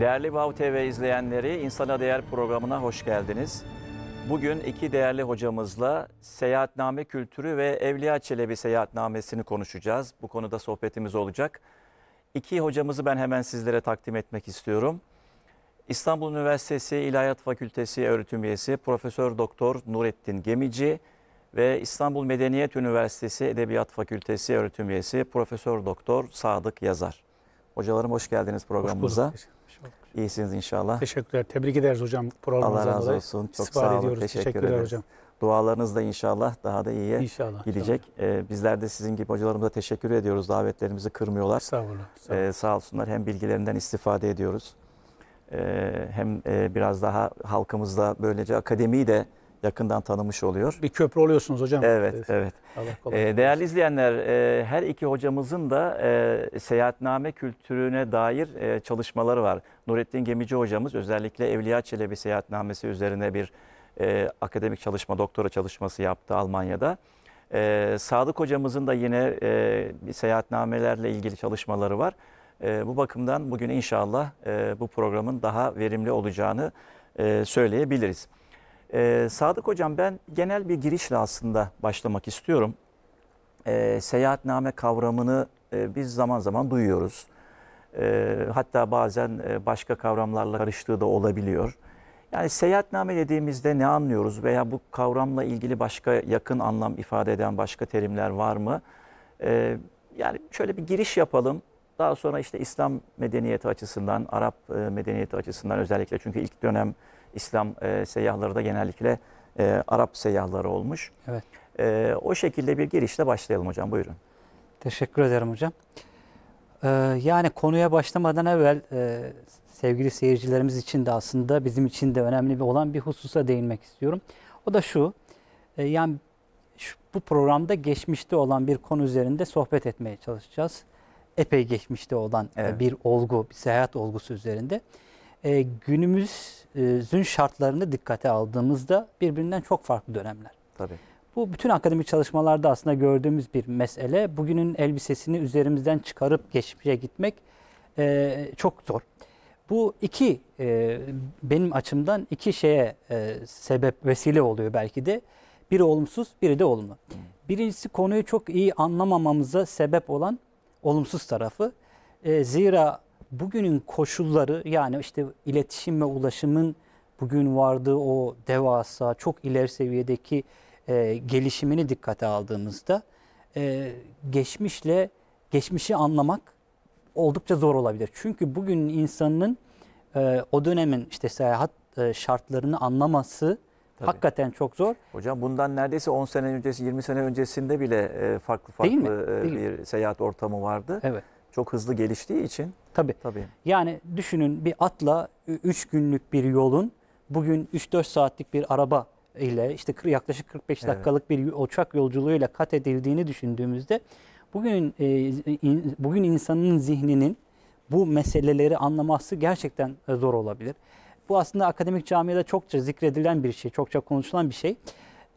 Değerli Vav TV izleyenleri, İnsana Değer programına hoş geldiniz. Bugün iki değerli hocamızla seyahatname kültürü ve Evliya Çelebi seyahatnamesini konuşacağız. Bu konuda sohbetimiz olacak. İki hocamızı ben hemen sizlere takdim etmek istiyorum. İstanbul Üniversitesi İlahiyat Fakültesi öğretim üyesi Profesör Doktor Nurettin Gemici ve İstanbul Medeniyet Üniversitesi Edebiyat Fakültesi öğretim üyesi Profesör Doktor Sadık Yazar. Hocalarım hoş geldiniz programımıza. Hoş bulduk. İyisiniz inşallah. Teşekkürler. Tebrik ederiz hocam Allah razı olsun. Çok sağ olun. Ediyoruz. Teşekkür Teşekkürler ederiz. hocam. Dualarınız da inşallah daha da iyiye inşallah, gidecek. Inşallah. Ee, bizler de sizin gibi hocalarımıza teşekkür ediyoruz. Davetlerimizi kırmıyorlar. Sağ olun. Sağ, Ee, sağ olsunlar. Hem bilgilerinden istifade ediyoruz. Ee, hem e, biraz daha halkımızda böylece akademiyi de yakından tanımış oluyor. Bir köprü oluyorsunuz hocam. Evet, evet. Allah ee, kolay e, değerli izleyenler, e, her iki hocamızın da e, seyahatname kültürüne dair e, çalışmaları var. Nurettin Gemici hocamız özellikle Evliya Çelebi seyahatnamesi üzerine bir e, akademik çalışma, doktora çalışması yaptı Almanya'da. E, Sadık hocamızın da yine e, seyahatnamelerle ilgili çalışmaları var. E, bu bakımdan bugün inşallah e, bu programın daha verimli olacağını e, söyleyebiliriz. Ee, Sadık Hocam ben genel bir girişle aslında başlamak istiyorum. Ee, seyahatname kavramını e, biz zaman zaman duyuyoruz. Ee, hatta bazen e, başka kavramlarla karıştığı da olabiliyor. Yani seyahatname dediğimizde ne anlıyoruz veya bu kavramla ilgili başka yakın anlam ifade eden başka terimler var mı? Ee, yani şöyle bir giriş yapalım. Daha sonra işte İslam medeniyeti açısından, Arap e, medeniyeti açısından özellikle çünkü ilk dönem İslam e, seyyahları da genellikle e, Arap seyyahları olmuş. Evet. E, o şekilde bir girişle başlayalım hocam. Buyurun. Teşekkür ederim hocam. Ee, yani konuya başlamadan evvel e, sevgili seyircilerimiz için de aslında bizim için de önemli bir olan bir hususa değinmek istiyorum. O da şu. E, yani şu, bu programda geçmişte olan bir konu üzerinde sohbet etmeye çalışacağız. Epey geçmişte olan e, evet. bir olgu, bir seyahat olgusu üzerinde. E, günümüz e, zün şartlarını dikkate aldığımızda birbirinden çok farklı dönemler. Tabii. Bu bütün akademik çalışmalarda aslında gördüğümüz bir mesele. Bugünün elbisesini üzerimizden çıkarıp geçmişe gitmek e, çok zor. Bu iki e, benim açımdan iki şeye e, sebep vesile oluyor belki de. Biri olumsuz, biri de olumlu. Birincisi konuyu çok iyi anlamamamıza sebep olan olumsuz tarafı. E, zira bugünün koşulları yani işte iletişim ve ulaşımın bugün vardığı o devasa çok ileri seviyedeki e, gelişimini dikkate aldığımızda e, geçmişle geçmişi anlamak oldukça zor olabilir. Çünkü bugün insanın e, o dönemin işte seyahat e, şartlarını anlaması Tabii. hakikaten çok zor. Hocam bundan neredeyse 10 sene öncesi 20 sene öncesinde bile e, farklı farklı Değil mi? E, Değil e, bir mi? seyahat ortamı vardı. Evet. Çok hızlı geliştiği için. Tabii. Tabii. Yani düşünün bir atla 3 günlük bir yolun bugün 3-4 saatlik bir araba ile işte yaklaşık 45 evet. dakikalık bir uçak yolculuğuyla kat edildiğini düşündüğümüzde bugün e, bugün insanın zihninin bu meseleleri anlaması gerçekten e, zor olabilir. Bu aslında akademik camiada çokça zikredilen bir şey, çokça konuşulan bir şey.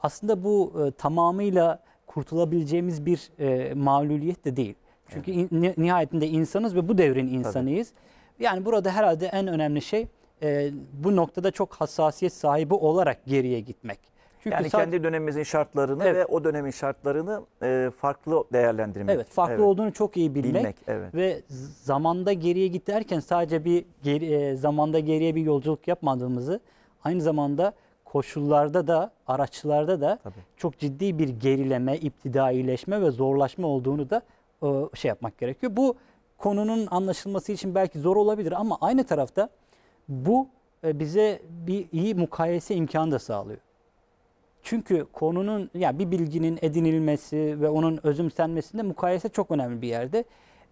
Aslında bu e, tamamıyla kurtulabileceğimiz bir mağluliyet de değil. Çünkü in, nihayetinde insanız ve bu devrin insanıyız. Tabii. Yani burada herhalde en önemli şey e, bu noktada çok hassasiyet sahibi olarak geriye gitmek. Çünkü yani kendi dönemimizin şartlarını evet. ve o dönemin şartlarını e, farklı değerlendirmek. Evet, farklı evet. olduğunu çok iyi bilmek, bilmek evet. ve zamanda geriye giderken sadece bir geri, e, zamanda geriye bir yolculuk yapmadığımızı, aynı zamanda koşullarda da araçlarda da Tabii. çok ciddi bir gerileme, iptidaileşme ve zorlaşma olduğunu da e, şey yapmak gerekiyor. Bu konunun anlaşılması için belki zor olabilir ama aynı tarafta bu e, bize bir iyi mukayese imkanı da sağlıyor. Çünkü konunun ya yani bir bilginin edinilmesi ve onun özümsenmesinde mukayese çok önemli bir yerde.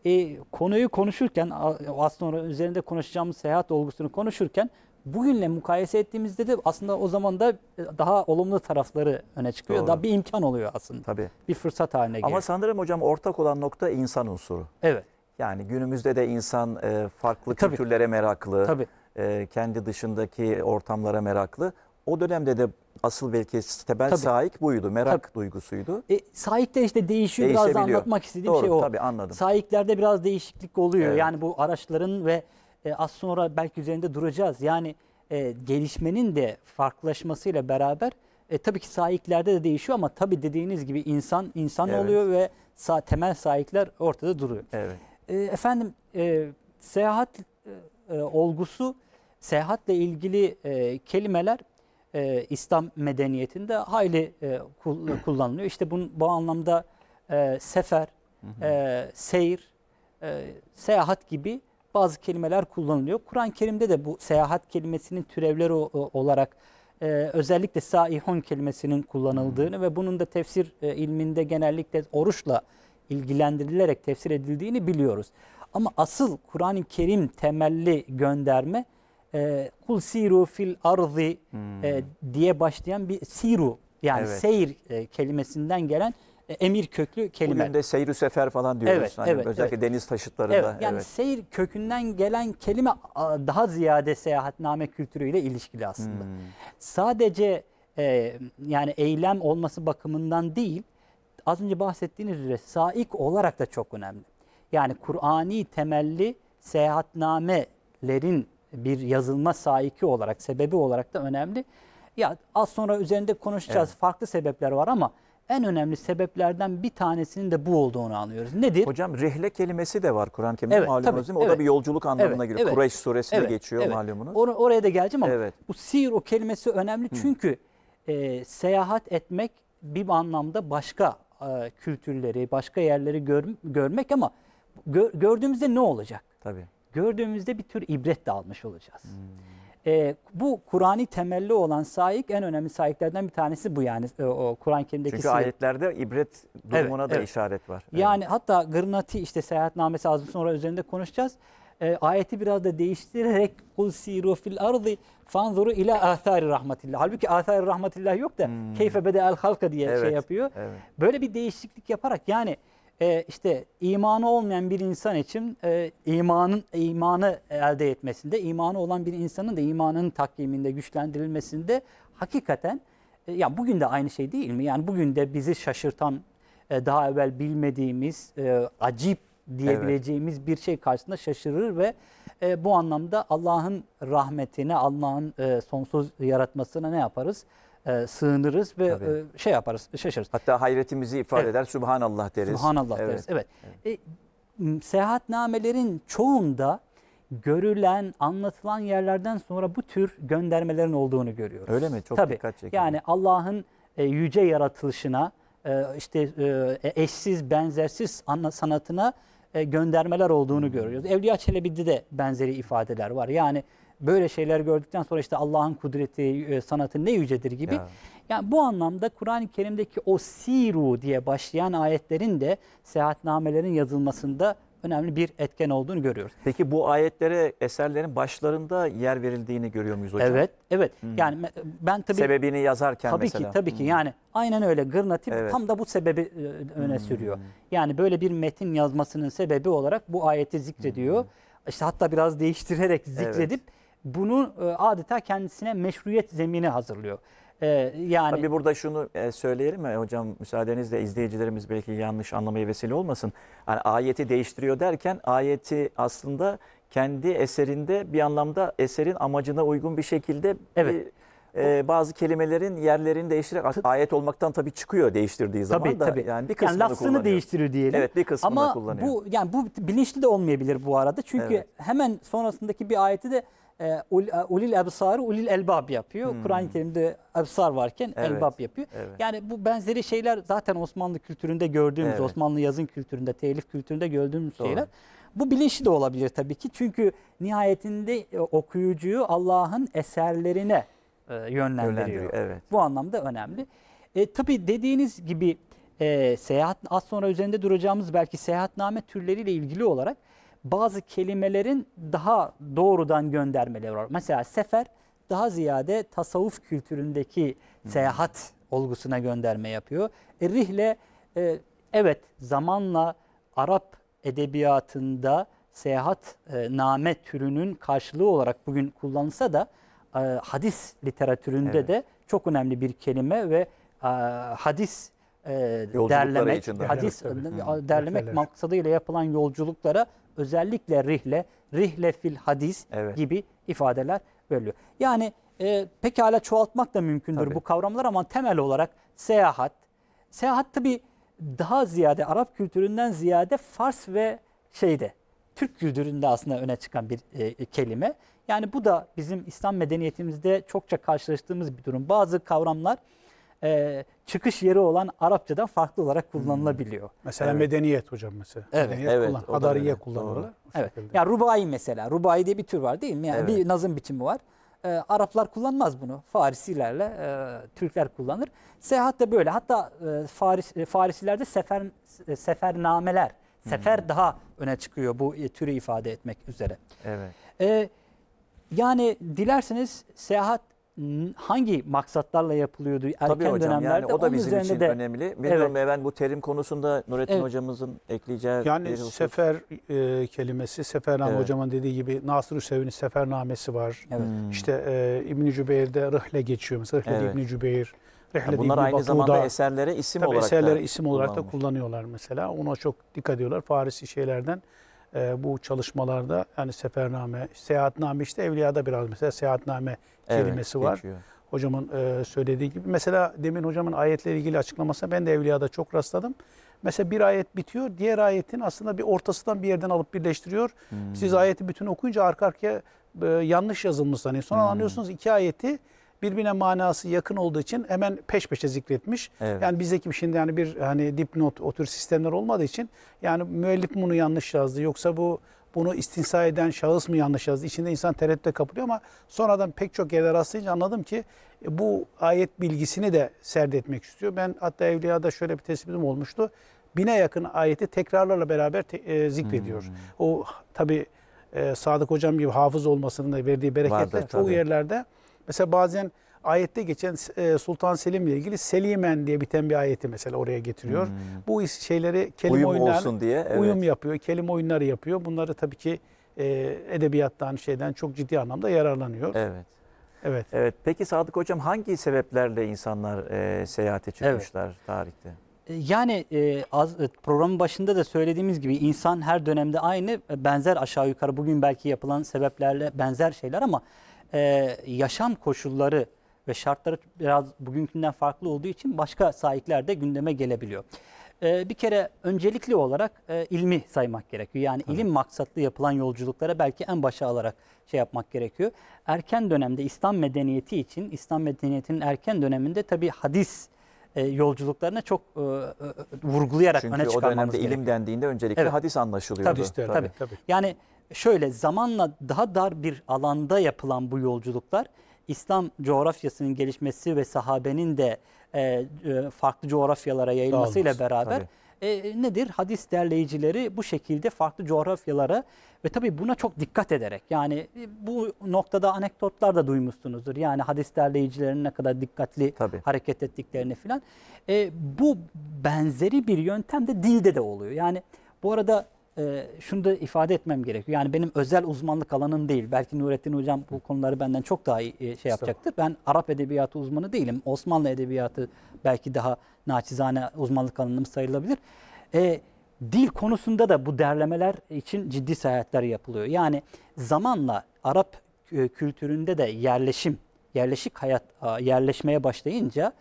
E, konuyu konuşurken aslında üzerinde konuşacağımız seyahat olgusunu konuşurken bugünle mukayese ettiğimizde de aslında o zaman da e, daha olumlu tarafları öne çıkıyor. Doğru. Daha bir imkan oluyor aslında. Tabii. Bir fırsat haline geliyor. Ama sanırım hocam ortak olan nokta insan unsuru. Evet. Yani günümüzde de insan e, farklı e, Tabii. kültürlere meraklı. Tabii. kendi dışındaki ortamlara meraklı. O dönemde de asıl belki temel tabii. saik buydu. Merak tabii. duygusuydu. E, saik de işte değişiyor. Biraz da anlatmak istediğim şey Doğru, şey o. Tabii anladım. Saiklerde biraz değişiklik oluyor. Evet. Yani bu araçların ve e, az sonra belki üzerinde duracağız. Yani e, gelişmenin de farklılaşmasıyla beraber e, tabii ki sahiplerde de değişiyor ama tabii dediğiniz gibi insan insan evet. oluyor ve sa temel sahipler ortada duruyor. Evet. E, efendim e, seyahat e, olgusu seyahatle ilgili e, kelimeler e, İslam medeniyetinde hayli e, kullanılıyor. İşte bunun, bu anlamda e, sefer, e, seyir, e, seyahat gibi bazı kelimeler kullanılıyor. Kur'an-ı Kerim'de de bu seyahat kelimesinin türevleri olarak e, özellikle saihun kelimesinin kullanıldığını hmm. ve bunun da tefsir e, ilminde genellikle oruçla ilgilendirilerek tefsir edildiğini biliyoruz. Ama asıl Kur'an-ı Kerim temelli gönderme e, kul siru fil arzi e, hmm. e, diye başlayan bir siru yani evet. seyir e, kelimesinden gelen e, emir köklü kelime. Bugün de seyir sefer falan diyoruz. Evet, hani evet, özellikle evet. deniz taşıtlarında. Evet, yani evet. seyir kökünden gelen kelime daha ziyade seyahatname kültürüyle ilişkili aslında. Hmm. Sadece e, yani eylem olması bakımından değil, az önce bahsettiğiniz üzere saik olarak da çok önemli. Yani Kur'ani temelli seyahatnamelerin bir yazılma saiki olarak, sebebi olarak da önemli. Ya az sonra üzerinde konuşacağız. Evet. Farklı sebepler var ama en önemli sebeplerden bir tanesinin de bu olduğunu anlıyoruz. Nedir? Hocam rehle kelimesi de var Kur'an-ı Kerim'de evet, malumunuz değil mi? O evet, da bir yolculuk anlamına evet, giriyor. Evet, Kureyş suresinde evet, geçiyor evet. malumunuz. Or oraya da geleceğim ama evet. bu sir o kelimesi önemli Hı. çünkü e, seyahat etmek bir anlamda başka e, kültürleri, başka yerleri gör, görmek ama gör, gördüğümüzde ne olacak? Tabii. Gördüğümüzde bir tür ibret de almış olacağız. Hmm. E, bu Kurani temelli olan saik en önemli saiklerden bir tanesi bu yani e, o Kur'an-ı Kerim'deki. Çünkü ayetlerde ibret durumuna evet, da evet. işaret var. Yani evet. hatta Gırnati işte seyahatnamesi az sonra üzerinde konuşacağız. E, ayeti biraz da değiştirerek kul siru fil ardı fanzuru ila athari rahmetillah. Halbuki athari rahmetillah yok da hmm. keyfe bede el halka diye şey evet, şey yapıyor. Evet. Böyle bir değişiklik yaparak yani e, işte imanı olmayan bir insan için e, imanın imanı elde etmesinde, imanı olan bir insanın da imanın takviminde güçlendirilmesinde hakikaten e, ya bugün de aynı şey değil mi? Yani bugün de bizi şaşırtan e, daha evvel bilmediğimiz e, acip diyebileceğimiz evet. bir şey karşısında şaşırır ve e, bu anlamda Allah'ın rahmetine, Allah'ın e, sonsuz yaratmasına ne yaparız? e, sığınırız ve e, şey yaparız, şaşırırız. Hatta hayretimizi ifade evet. eder, Subhanallah deriz. Subhanallah evet. deriz, evet. evet. E, seyahatnamelerin çoğunda görülen, anlatılan yerlerden sonra bu tür göndermelerin olduğunu görüyoruz. Öyle mi? Çok Tabii. dikkat çekiyor. Yani Allah'ın e, yüce yaratılışına, e, işte e, eşsiz, benzersiz anla, sanatına e, göndermeler olduğunu görüyoruz. Evliya Çelebi'de de benzeri ifadeler var. Yani böyle şeyler gördükten sonra işte Allah'ın kudreti, e, sanatı ne yücedir gibi. Ya. Yani bu anlamda Kur'an-ı Kerim'deki o siru diye başlayan ayetlerin de seyahatnamelerin yazılmasında önemli bir etken olduğunu görüyoruz. Peki bu ayetlere eserlerin başlarında yer verildiğini görüyor muyuz hocam? Evet, evet. Hmm. Yani ben tabii sebebini yazarken tabii mesela. Tabii ki, tabii hmm. ki. Yani aynen öyle gırnatip evet. tam da bu sebebi e, öne hmm. sürüyor. Yani böyle bir metin yazmasının sebebi olarak bu ayeti zikrediyor. Hmm. İşte hatta biraz değiştirerek zikredip evet bunu e, adeta kendisine meşruiyet zemini hazırlıyor. E, yani Tabii burada şunu e, söyleyelim mi hocam müsaadenizle izleyicilerimiz belki yanlış anlamaya vesile olmasın. Yani ayeti değiştiriyor derken ayeti aslında kendi eserinde bir anlamda eserin amacına uygun bir şekilde evet. E, e, bazı kelimelerin yerlerini değiştirerek ayet olmaktan tabii çıkıyor değiştirdiği zaman tabii, da tabii. yani bir kısmını yani kullanıyor. değiştirir diyelim. Evet bir kısmını Ama kullanıyor. Ama bu yani bu bilinçli de olmayabilir bu arada. Çünkü evet. hemen sonrasındaki bir ayeti de e, e, ulil ebsarı ulil elbab yapıyor. Hmm. Kur'an-ı Kerim'de ebsar varken evet. elbab yapıyor. Evet. Yani bu benzeri şeyler zaten Osmanlı kültüründe gördüğümüz, evet. Osmanlı yazın kültüründe, telif kültüründe gördüğümüz Doğru. şeyler. Bu bilinçli de olabilir tabii ki. Çünkü nihayetinde e, okuyucuyu Allah'ın eserlerine yönlendiriyor. yönlendiriyor evet. Bu anlamda önemli. E, tabii dediğiniz gibi e, seyahat az sonra üzerinde duracağımız belki seyahatname türleriyle ilgili olarak bazı kelimelerin daha doğrudan göndermeleri var. Mesela sefer daha ziyade tasavvuf kültüründeki seyahat olgusuna gönderme yapıyor. E, rihle e, evet zamanla Arap edebiyatında seyahat e, name türünün karşılığı olarak bugün kullanılsa da e, hadis literatüründe evet. de çok önemli bir kelime ve e, hadis e, derlemek, hadis evet, e, derlemek maksadıyla yapılan yolculuklara özellikle rihle, rihle fil hadis evet. gibi ifadeler veriliyor. Yani e, pekala çoğaltmak da mümkündür Tabii. bu kavramlar ama temel olarak seyahat. Seyahat tabi daha ziyade Arap kültüründen ziyade Fars ve şeyde Türk kültüründe aslında öne çıkan bir e, kelime. Yani bu da bizim İslam medeniyetimizde çokça karşılaştığımız bir durum. Bazı kavramlar e, çıkış yeri olan Arapçadan farklı olarak hmm. kullanılabiliyor. Mesela evet. medeniyet hocam mesela. Evet. Medeniyet evet kullan, hadariye kullanıyorlar. Evet. Ya yani rubai mesela. Rubai diye bir tür var değil mi? Yani evet. bir nazım biçimi var. E, Araplar kullanmaz bunu. Farisilerle e, Türkler kullanır. Seyahat de böyle. Hatta e, Faris, e, Farisilerde sefer e, sefernameler, sefer hmm. daha öne çıkıyor bu e, türü ifade etmek üzere. Evet. E, yani dilerseniz seyahat hangi maksatlarla yapılıyordu erken Tabii hocam, dönemlerde? Yani o da bizim için de, önemli. Bilmiyorum evet. ben bu terim konusunda Nurettin evet. hocamızın ekleyeceği Yani sefer e, kelimesi Sefernan evet. hocamın dediği gibi Nasır Hüseyin'in sefernamesi var. Evet. Hmm. İşte e, İbn Cübeyr'de Rıhle geçiyor mesela. Rıhle evet. İbn Cübeyr. Yani bunlar aynı Batu'da, zamanda eserlere isim Tabii olarak eserlere da isim olarak da kullanıyorlar mesela. Ona çok dikkat ediyorlar. Farisi şeylerden e, bu çalışmalarda yani sefername, seyahatname işte evliyada biraz mesela seyahatname evet, kelimesi var. Geçiyor. Hocamın e, söylediği gibi. Mesela demin hocamın ayetle ilgili açıklaması ben de evliyada çok rastladım. Mesela bir ayet bitiyor, diğer ayetin aslında bir ortasından bir yerden alıp birleştiriyor. Hmm. Siz ayeti bütün okuyunca arka arkaya e, yanlış yazılmış zannediyorsunuz. Sonra hmm. anlıyorsunuz iki ayeti birbirine manası yakın olduğu için hemen peş peşe zikretmiş. Evet. Yani bizdeki şimdi yani bir hani dipnot o tür sistemler olmadığı için yani müellif bunu yanlış yazdı yoksa bu bunu istinsa eden şahıs mı yanlış yazdı? İçinde insan tereddüte kapılıyor ama sonradan pek çok yerde rastlayınca anladım ki e, bu ayet bilgisini de serdetmek istiyor. Ben hatta Evliya'da şöyle bir tespitim olmuştu. Bine yakın ayeti tekrarlarla beraber te, e, zikrediyor. Hmm. O tabi e, Sadık Hocam gibi hafız olmasının da verdiği bereketle Vardır, çoğu tabii. yerlerde Mesela bazen ayette geçen e, Sultan Selim ile ilgili Selimen diye biten bir ayeti mesela oraya getiriyor. Hmm. Bu şeyleri kelime oyunları olsun diye evet. uyum yapıyor, kelime oyunları yapıyor. Bunları tabii ki e, edebiyattan şeyden çok ciddi anlamda yararlanıyor. Evet. Evet. Evet. Peki Sadık Hocam hangi sebeplerle insanlar e, seyahate çıkmışlar evet. tarihte? E, yani e, az, e, programın başında da söylediğimiz gibi insan her dönemde aynı benzer aşağı yukarı bugün belki yapılan sebeplerle benzer şeyler ama e, yaşam koşulları ve şartları biraz bugünkünden farklı olduğu için başka sahipler de gündeme gelebiliyor. E, bir kere öncelikli olarak e, ilmi saymak gerekiyor. Yani Hı. ilim maksatlı yapılan yolculuklara belki en başa alarak şey yapmak gerekiyor. Erken dönemde İslam medeniyeti için, İslam medeniyetinin erken döneminde tabi hadis e, yolculuklarına çok e, e, vurgulayarak Çünkü öne çıkarmamız gerekiyor. Çünkü o dönemde gerekiyor. ilim dendiğinde öncelikle evet. hadis anlaşılıyordu. Tabii, tabii. tabii. tabii. Yani şöyle zamanla daha dar bir alanda yapılan bu yolculuklar İslam coğrafyasının gelişmesi ve sahabenin de e, e farklı coğrafyalara yayılmasıyla beraber e, nedir? Hadis derleyicileri bu şekilde farklı coğrafyalara ve tabii buna çok dikkat ederek yani e, bu noktada anekdotlar da duymuşsunuzdur. Yani hadis derleyicilerinin ne kadar dikkatli tabii. hareket ettiklerini filan. E, bu benzeri bir yöntem de dilde de oluyor. Yani bu arada e, şunu da ifade etmem gerekiyor. Yani benim özel uzmanlık alanım değil. Belki Nurettin Hocam bu konuları benden çok daha iyi e, şey yapacaktır. Ben Arap edebiyatı uzmanı değilim. Osmanlı edebiyatı belki daha naçizane uzmanlık alanım sayılabilir. E, dil konusunda da bu derlemeler için ciddi seyahatler yapılıyor. Yani zamanla Arap e, kültüründe de yerleşim, yerleşik hayat e, yerleşmeye başlayınca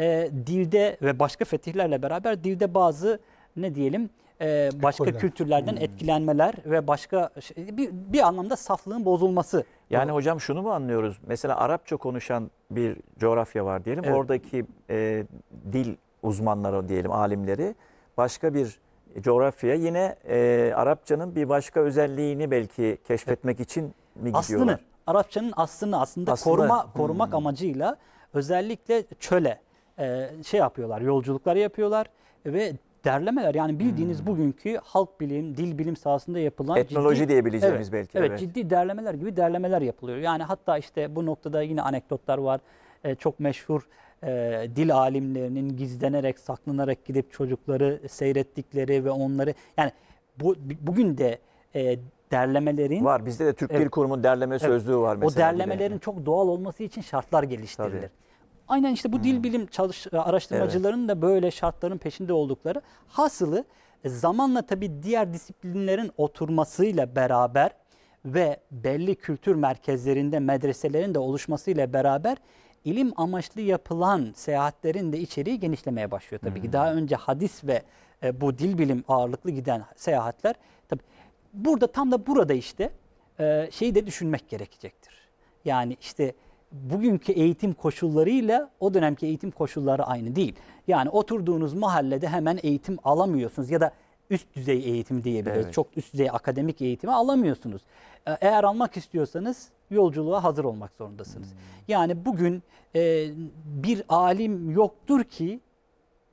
e, dilde ve başka fetihlerle beraber dilde bazı ne diyelim e, başka Ekoller. kültürlerden hmm. etkilenmeler ve başka bir, bir anlamda saflığın bozulması. Yani Doğru. hocam şunu mu anlıyoruz? Mesela Arapça konuşan bir coğrafya var diyelim. Evet. Oradaki e, dil uzmanları diyelim, alimleri başka bir coğrafya yine e, Arapçanın bir başka özelliğini belki keşfetmek evet. için mi gidiyorlar? Aslını, Arapçanın aslını aslında Aslı. koruma hmm. korumak amacıyla özellikle çöle e, şey yapıyorlar, yolculuklar yapıyorlar ve derlemeler yani bildiğiniz hmm. bugünkü halk bilim, dil bilim sahasında yapılan etnoloji ciddi, diyebileceğimiz evet, belki. Evet, evet, ciddi derlemeler gibi derlemeler yapılıyor. Yani hatta işte bu noktada yine anekdotlar var. Ee, çok meşhur e, dil alimlerinin gizlenerek, saklanarak gidip çocukları seyrettikleri ve onları yani bu bugün de e, derlemelerin var. Bizde de Türk evet, Dil Kurumu'nun derleme evet, sözlüğü var mesela. O derlemelerin de. çok doğal olması için şartlar geliştirilir. Tabii. Aynen işte bu dil hmm. bilim çalış, e, araştırmacıların evet. da böyle şartların peşinde oldukları. Hasılı e, zamanla tabii diğer disiplinlerin oturmasıyla beraber ve belli kültür merkezlerinde medreselerin de oluşmasıyla beraber ilim amaçlı yapılan seyahatlerin de içeriği genişlemeye başlıyor tabii hmm. ki. Daha önce hadis ve e, bu dil bilim ağırlıklı giden seyahatler tabii burada tam da burada işte e, şeyi de düşünmek gerekecektir. Yani işte bugünkü eğitim koşullarıyla o dönemki eğitim koşulları aynı değil. Yani oturduğunuz mahallede hemen eğitim alamıyorsunuz ya da üst düzey eğitim diyebiliriz. Evet. Çok üst düzey akademik eğitimi alamıyorsunuz. Ee, eğer almak istiyorsanız yolculuğa hazır olmak zorundasınız. Hmm. Yani bugün e, bir alim yoktur ki,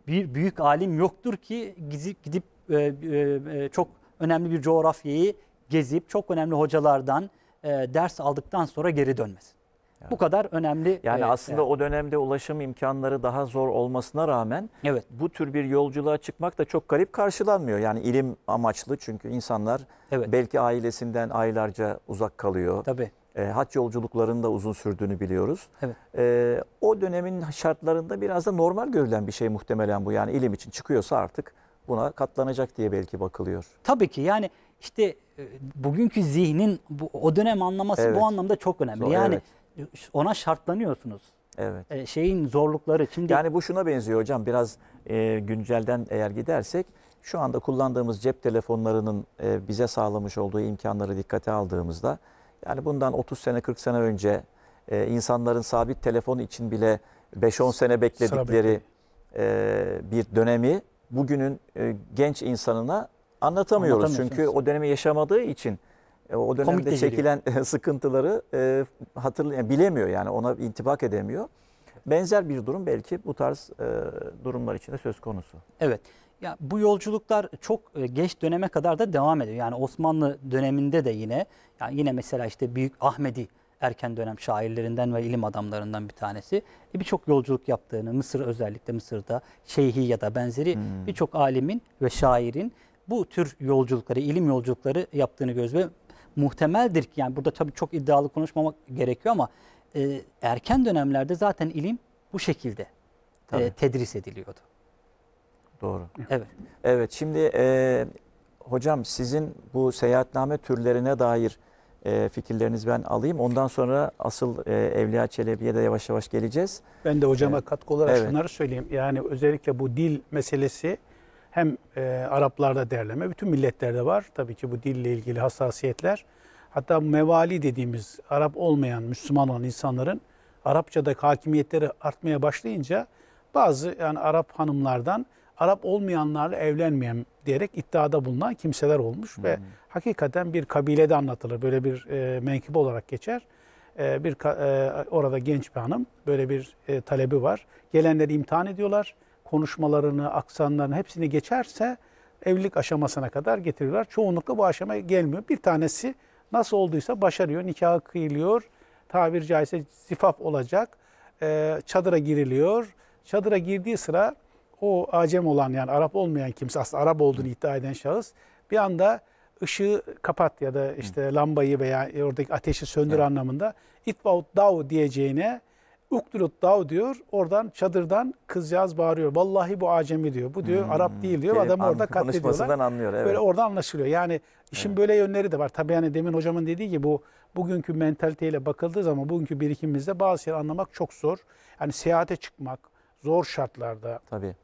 bir büyük alim yoktur ki gidip, gidip e, e, e, çok önemli bir coğrafyayı gezip çok önemli hocalardan e, ders aldıktan sonra geri dönmez. Bu kadar önemli. Yani e, aslında yani. o dönemde ulaşım imkanları daha zor olmasına rağmen evet. bu tür bir yolculuğa çıkmak da çok garip karşılanmıyor. Yani ilim amaçlı çünkü insanlar evet. belki ailesinden aylarca uzak kalıyor. Tabii. E, haç yolculuklarının uzun sürdüğünü biliyoruz. Evet. E, o dönemin şartlarında biraz da normal görülen bir şey muhtemelen bu. Yani ilim için çıkıyorsa artık buna katlanacak diye belki bakılıyor. Tabii ki yani işte e, bugünkü zihnin bu, o dönem anlaması evet. bu anlamda çok önemli. Zor, yani evet ona şartlanıyorsunuz. Evet. E, şeyin zorlukları şimdi Yani bu şuna benziyor hocam. Biraz e, güncelden eğer gidersek şu anda kullandığımız cep telefonlarının e, bize sağlamış olduğu imkanları dikkate aldığımızda yani bundan 30 sene 40 sene önce e, insanların sabit telefon için bile 5-10 sene bekledikleri e, bir dönemi bugünün e, genç insanına anlatamıyoruz. Çünkü o dönemi yaşamadığı için e, o dönemde çekilen sıkıntıları e, hatırlayan yani bilemiyor yani ona intibak edemiyor. Benzer bir durum belki bu tarz e, durumlar içinde söz konusu. Evet. Ya bu yolculuklar çok e, geç döneme kadar da devam ediyor. Yani Osmanlı döneminde de yine yani yine mesela işte Büyük Ahmedi erken dönem şairlerinden ve ilim adamlarından bir tanesi. E, birçok yolculuk yaptığını Mısır özellikle Mısır'da Şeyhi ya da benzeri hmm. birçok alimin ve şairin bu tür yolculukları, ilim yolculukları yaptığını gözle muhtemeldir ki yani burada tabii çok iddialı konuşmamak gerekiyor ama e, erken dönemlerde zaten ilim bu şekilde e, tedris ediliyordu. Doğru. Evet. Evet şimdi e, hocam sizin bu seyahatname türlerine dair e, fikirlerinizi ben alayım. Ondan sonra asıl e, Evliya Çelebi'ye de yavaş yavaş geleceğiz. Ben de hocama evet. katkı olarak evet. şunları söyleyeyim. Yani özellikle bu dil meselesi hem e, Araplarda derleme, bütün milletlerde var. Tabii ki bu dille ilgili hassasiyetler. Hatta mevali dediğimiz Arap olmayan, Müslüman olan insanların Arapçada hakimiyetleri artmaya başlayınca bazı yani Arap hanımlardan Arap olmayanlarla evlenmeyen diyerek iddiada bulunan kimseler olmuş hmm. ve hakikaten bir kabilede anlatılır. Böyle bir e, menkıbe olarak geçer. E, bir e, orada genç bir hanım böyle bir e, talebi var. Gelenleri imtihan ediyorlar konuşmalarını, aksanlarını hepsini geçerse evlilik aşamasına kadar getiriyorlar. Çoğunlukla bu aşamaya gelmiyor. Bir tanesi nasıl olduysa başarıyor. Nikahı kıyılıyor. Tabir caizse zifaf olacak. Ee, çadıra giriliyor. Çadıra girdiği sıra o acem olan yani Arap olmayan kimse aslında Arap olduğunu iddia eden şahıs bir anda ışığı kapat ya da işte lambayı veya oradaki ateşi söndür evet. anlamında itbaud dav diyeceğine Ukdulut dav diyor. Oradan çadırdan kızcağız bağırıyor. Vallahi bu acemi diyor. Bu diyor hmm. Arap değil diyor. Şey, Adam orada katlediyorlar. anlıyor. Evet. Böyle orada anlaşılıyor. Yani işin evet. böyle yönleri de var. Tabii yani demin hocamın dediği gibi bu bugünkü mentaliteyle bakıldığı zaman bugünkü birikimimizde bazı şeyleri anlamak çok zor. Yani seyahate çıkmak zor şartlarda. Tabii.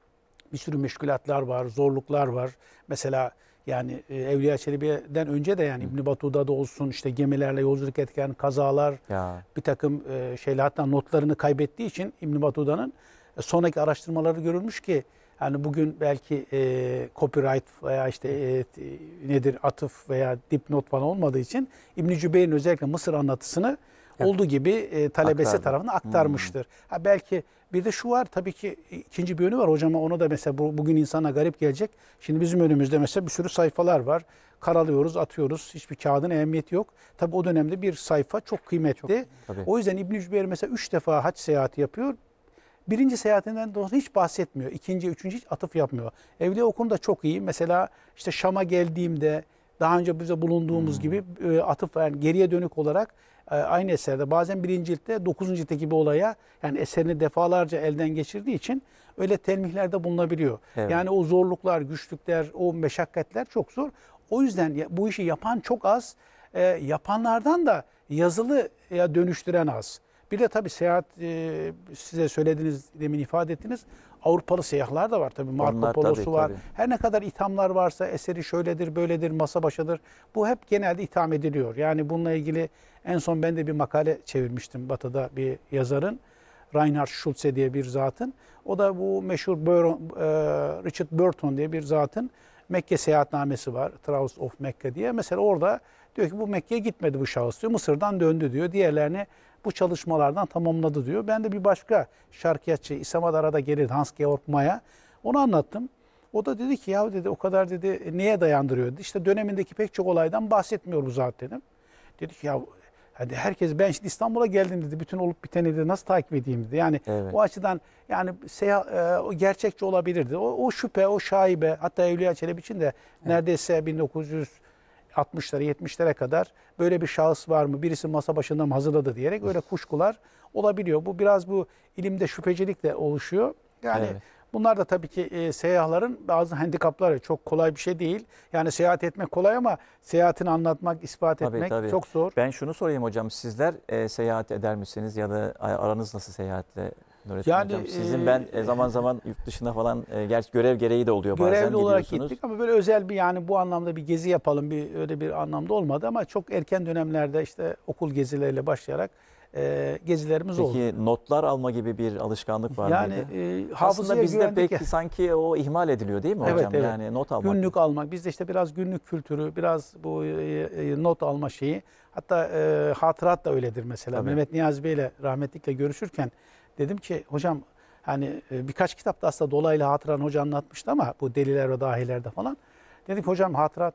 Bir sürü müşkülatlar var, zorluklar var. Mesela yani e, Evliya Çelebi'den önce de yani İbn da olsun işte gemilerle yolculuk etken kazalar ya. bir takım e, şeyler hatta notlarını kaybettiği için İbn Batuda'nın e, sonraki araştırmaları görülmüş ki yani bugün belki e, copyright veya işte e, nedir atıf veya dipnot falan olmadığı için İbn Cübeyr'in özellikle Mısır anlatısını evet. olduğu gibi e, talebesi Aktardı. tarafından hmm. aktarmıştır. Hmm. Ha, belki bir de şu var tabii ki ikinci bir yönü var hocama onu da mesela bu, bugün insana garip gelecek. Şimdi bizim önümüzde mesela bir sürü sayfalar var. Karalıyoruz, atıyoruz. Hiçbir kağıdın ehemmiyeti yok. Tabii o dönemde bir sayfa çok kıymetli. Çok, o yüzden İbn Cübeyr mesela üç defa haç seyahati yapıyor. Birinci seyahatinden dolayı hiç bahsetmiyor. İkinci, üçüncü hiç atıf yapmıyor. Evliya o konuda çok iyi. Mesela işte Şam'a geldiğimde daha önce bize bulunduğumuz hmm. gibi e, atıf yani geriye dönük olarak e, aynı eserde bazen birinci ciltte dokuzuncu ciltte bir olaya yani eserini defalarca elden geçirdiği için öyle telmihlerde bulunabiliyor. Evet. Yani o zorluklar, güçlükler, o meşakkatler çok zor. O yüzden bu işi yapan çok az. E, yapanlardan da yazılıya dönüştüren az. Bir de tabii seyahat e, size söylediğiniz, demin ifade ettiniz. Avrupalı seyahlar da var tabii. Marco Onlar, Polo'su tabii, var. Tabii. Her ne kadar ithamlar varsa eseri şöyledir, böyledir, masa başıdır. Bu hep genelde itham ediliyor. Yani bununla ilgili en son ben de bir makale çevirmiştim Batı'da bir yazarın. Reinhard Schulze diye bir zatın. O da bu meşhur Burton, e, Richard Burton diye bir zatın Mekke seyahatnamesi var. Travels of Mekke diye. Mesela orada diyor ki bu Mekke'ye gitmedi bu şahıs diyor. Mısır'dan döndü diyor. Diğerlerini bu çalışmalardan tamamladı diyor. Ben de bir başka şarkiyatçı İsamad Arada gelir Hans Georg Maya onu anlattım. O da dedi ki ya dedi o kadar dedi e, neye dayandırıyor? İşte dönemindeki pek çok olaydan bahsetmiyor bu zat dedim. Dedi ki ya hadi herkes ben şimdi İstanbul'a geldim dedi. Bütün olup biteni de nasıl takip edeyim dedi. Yani evet. o açıdan yani seyahat e, o gerçekçi olabilirdi. O, o şüphe, o şaibe hatta Evliya Çelebi için de evet. neredeyse 1900 60'lara 70'lere kadar böyle bir şahıs var mı birisi masa başında mı hazırladı diyerek öyle kuşkular olabiliyor. Bu biraz bu ilimde şüphecilik de oluşuyor. Yani evet. bunlar da tabii ki e, seyyahların bazı handikapları çok kolay bir şey değil. Yani seyahat etmek kolay ama seyahatini anlatmak, ispat tabii, etmek tabii. çok zor. Ben şunu sorayım hocam sizler e, seyahat eder misiniz ya da aranız nasıl seyahatle Nurettin yani, Hocam sizin e, ben zaman zaman yurt dışına falan e, gerçi görev gereği de oluyor görevli bazen Görevli olarak gittik ama böyle özel bir yani bu anlamda bir gezi yapalım bir öyle bir anlamda olmadı ama çok erken dönemlerde işte okul gezileriyle başlayarak e, gezilerimiz Peki, oldu. Peki notlar alma gibi bir alışkanlık var yani, mıydı? Yani e, hafızaya bizde pek sanki o ihmal ediliyor değil mi evet, hocam? Evet. Yani not almak. Günlük gibi. almak. Bizde işte biraz günlük kültürü, biraz bu e, e, not alma şeyi. Hatta e, hatırat da öyledir mesela. Tabii. Mehmet Niyazi Bey'le rahmetlikle görüşürken Dedim ki hocam hani e, birkaç kitapta aslında dolaylı hatıran hoca anlatmıştı ama bu deliler ve dahilerde falan. Dedim ki hocam hatırat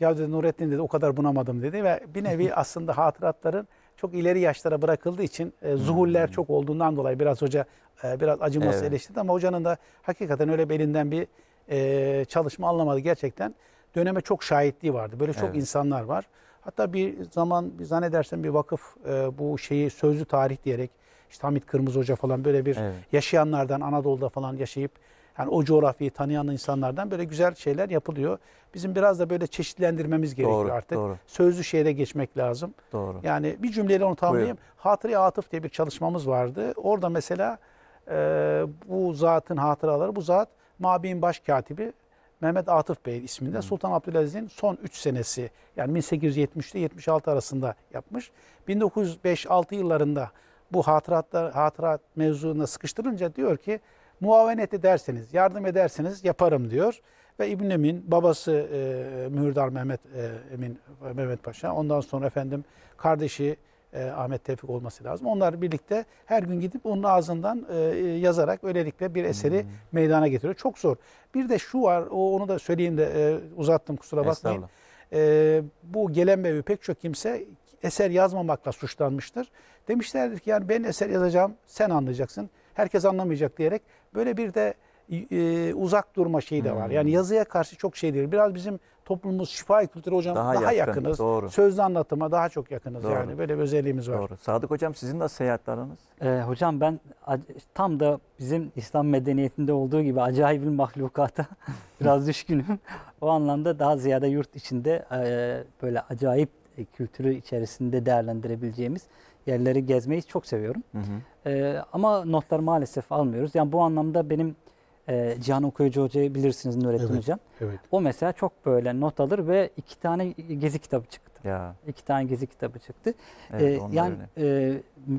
ya dedi Nurettin dedi o kadar bunamadım dedi ve bir nevi aslında hatıratların çok ileri yaşlara bırakıldığı için e, hmm. zuhuller çok olduğundan dolayı biraz hoca e, biraz acıması evet. eleştirdi ama hocanın da hakikaten öyle belinden bir e, çalışma anlamadı gerçekten. Döneme çok şahitliği vardı. Böyle çok evet. insanlar var. Hatta bir zaman bir zannedersem bir vakıf e, bu şeyi sözlü tarih diyerek işte Hamit Kırmızı Hoca falan böyle bir evet. yaşayanlardan Anadolu'da falan yaşayıp yani o coğrafyayı tanıyan insanlardan böyle güzel şeyler yapılıyor. Bizim biraz da böyle çeşitlendirmemiz gerekiyor doğru, artık. Doğru. Sözlü şehre geçmek lazım. Doğru. Yani bir cümleyle onu tamamlayayım. Hatırı Atıf diye bir çalışmamız vardı. Orada mesela e, bu zatın hatıraları bu zat Mabi'nin başkatibi Mehmet Atıf Bey isminde Hı. Sultan Abdülaziz'in son 3 senesi yani 1873 ile 76 arasında yapmış. 1905-6 yıllarında bu hatıratlar, hatırat mevzuna sıkıştırınca diyor ki muavenet ederseniz, yardım ederseniz yaparım diyor. Ve İbn Emin, babası e, Mühürdar Mehmet e, Emin Mehmet Paşa, ondan sonra efendim kardeşi e, Ahmet Tevfik olması lazım. Onlar birlikte her gün gidip onun ağzından e, yazarak öylelikle bir eseri hmm. meydana getiriyor. Çok zor. Bir de şu var, o, onu da söyleyeyim de e, uzattım kusura bakmayın. E, bu gelen bevi pek çok kimse eser yazmamakla suçlanmıştır. Demişlerdir ki yani ben eser yazacağım sen anlayacaksın. Herkes anlamayacak diyerek böyle bir de e, uzak durma şeyi de var. Yani hmm. yazıya karşı çok şeydir. Biraz bizim toplumumuz şifa kültürü hocam daha, daha yakın, yakınız. Doğru. Sözlü anlatıma daha çok yakınız doğru. yani. Böyle bir özelliğimiz var. Doğru. Sadık hocam sizin nasıl seyahatleriniz? Ee, hocam ben tam da bizim İslam medeniyetinde olduğu gibi acayip bir mahlukata biraz düşkünüm. o anlamda daha ziyade yurt içinde e, böyle acayip e, kültürü içerisinde değerlendirebileceğimiz yerleri gezmeyi çok seviyorum. Hı hı. E, ama notlar maalesef almıyoruz. Yani bu anlamda benim e, Cihan Okuyucu Hoca'yı bilirsiniz Nurettin evet, Hocam. Evet. O mesela çok böyle not alır ve iki tane gezi kitabı çıktı. Ya. İki tane gezi kitabı çıktı. Evet, ee, yani e,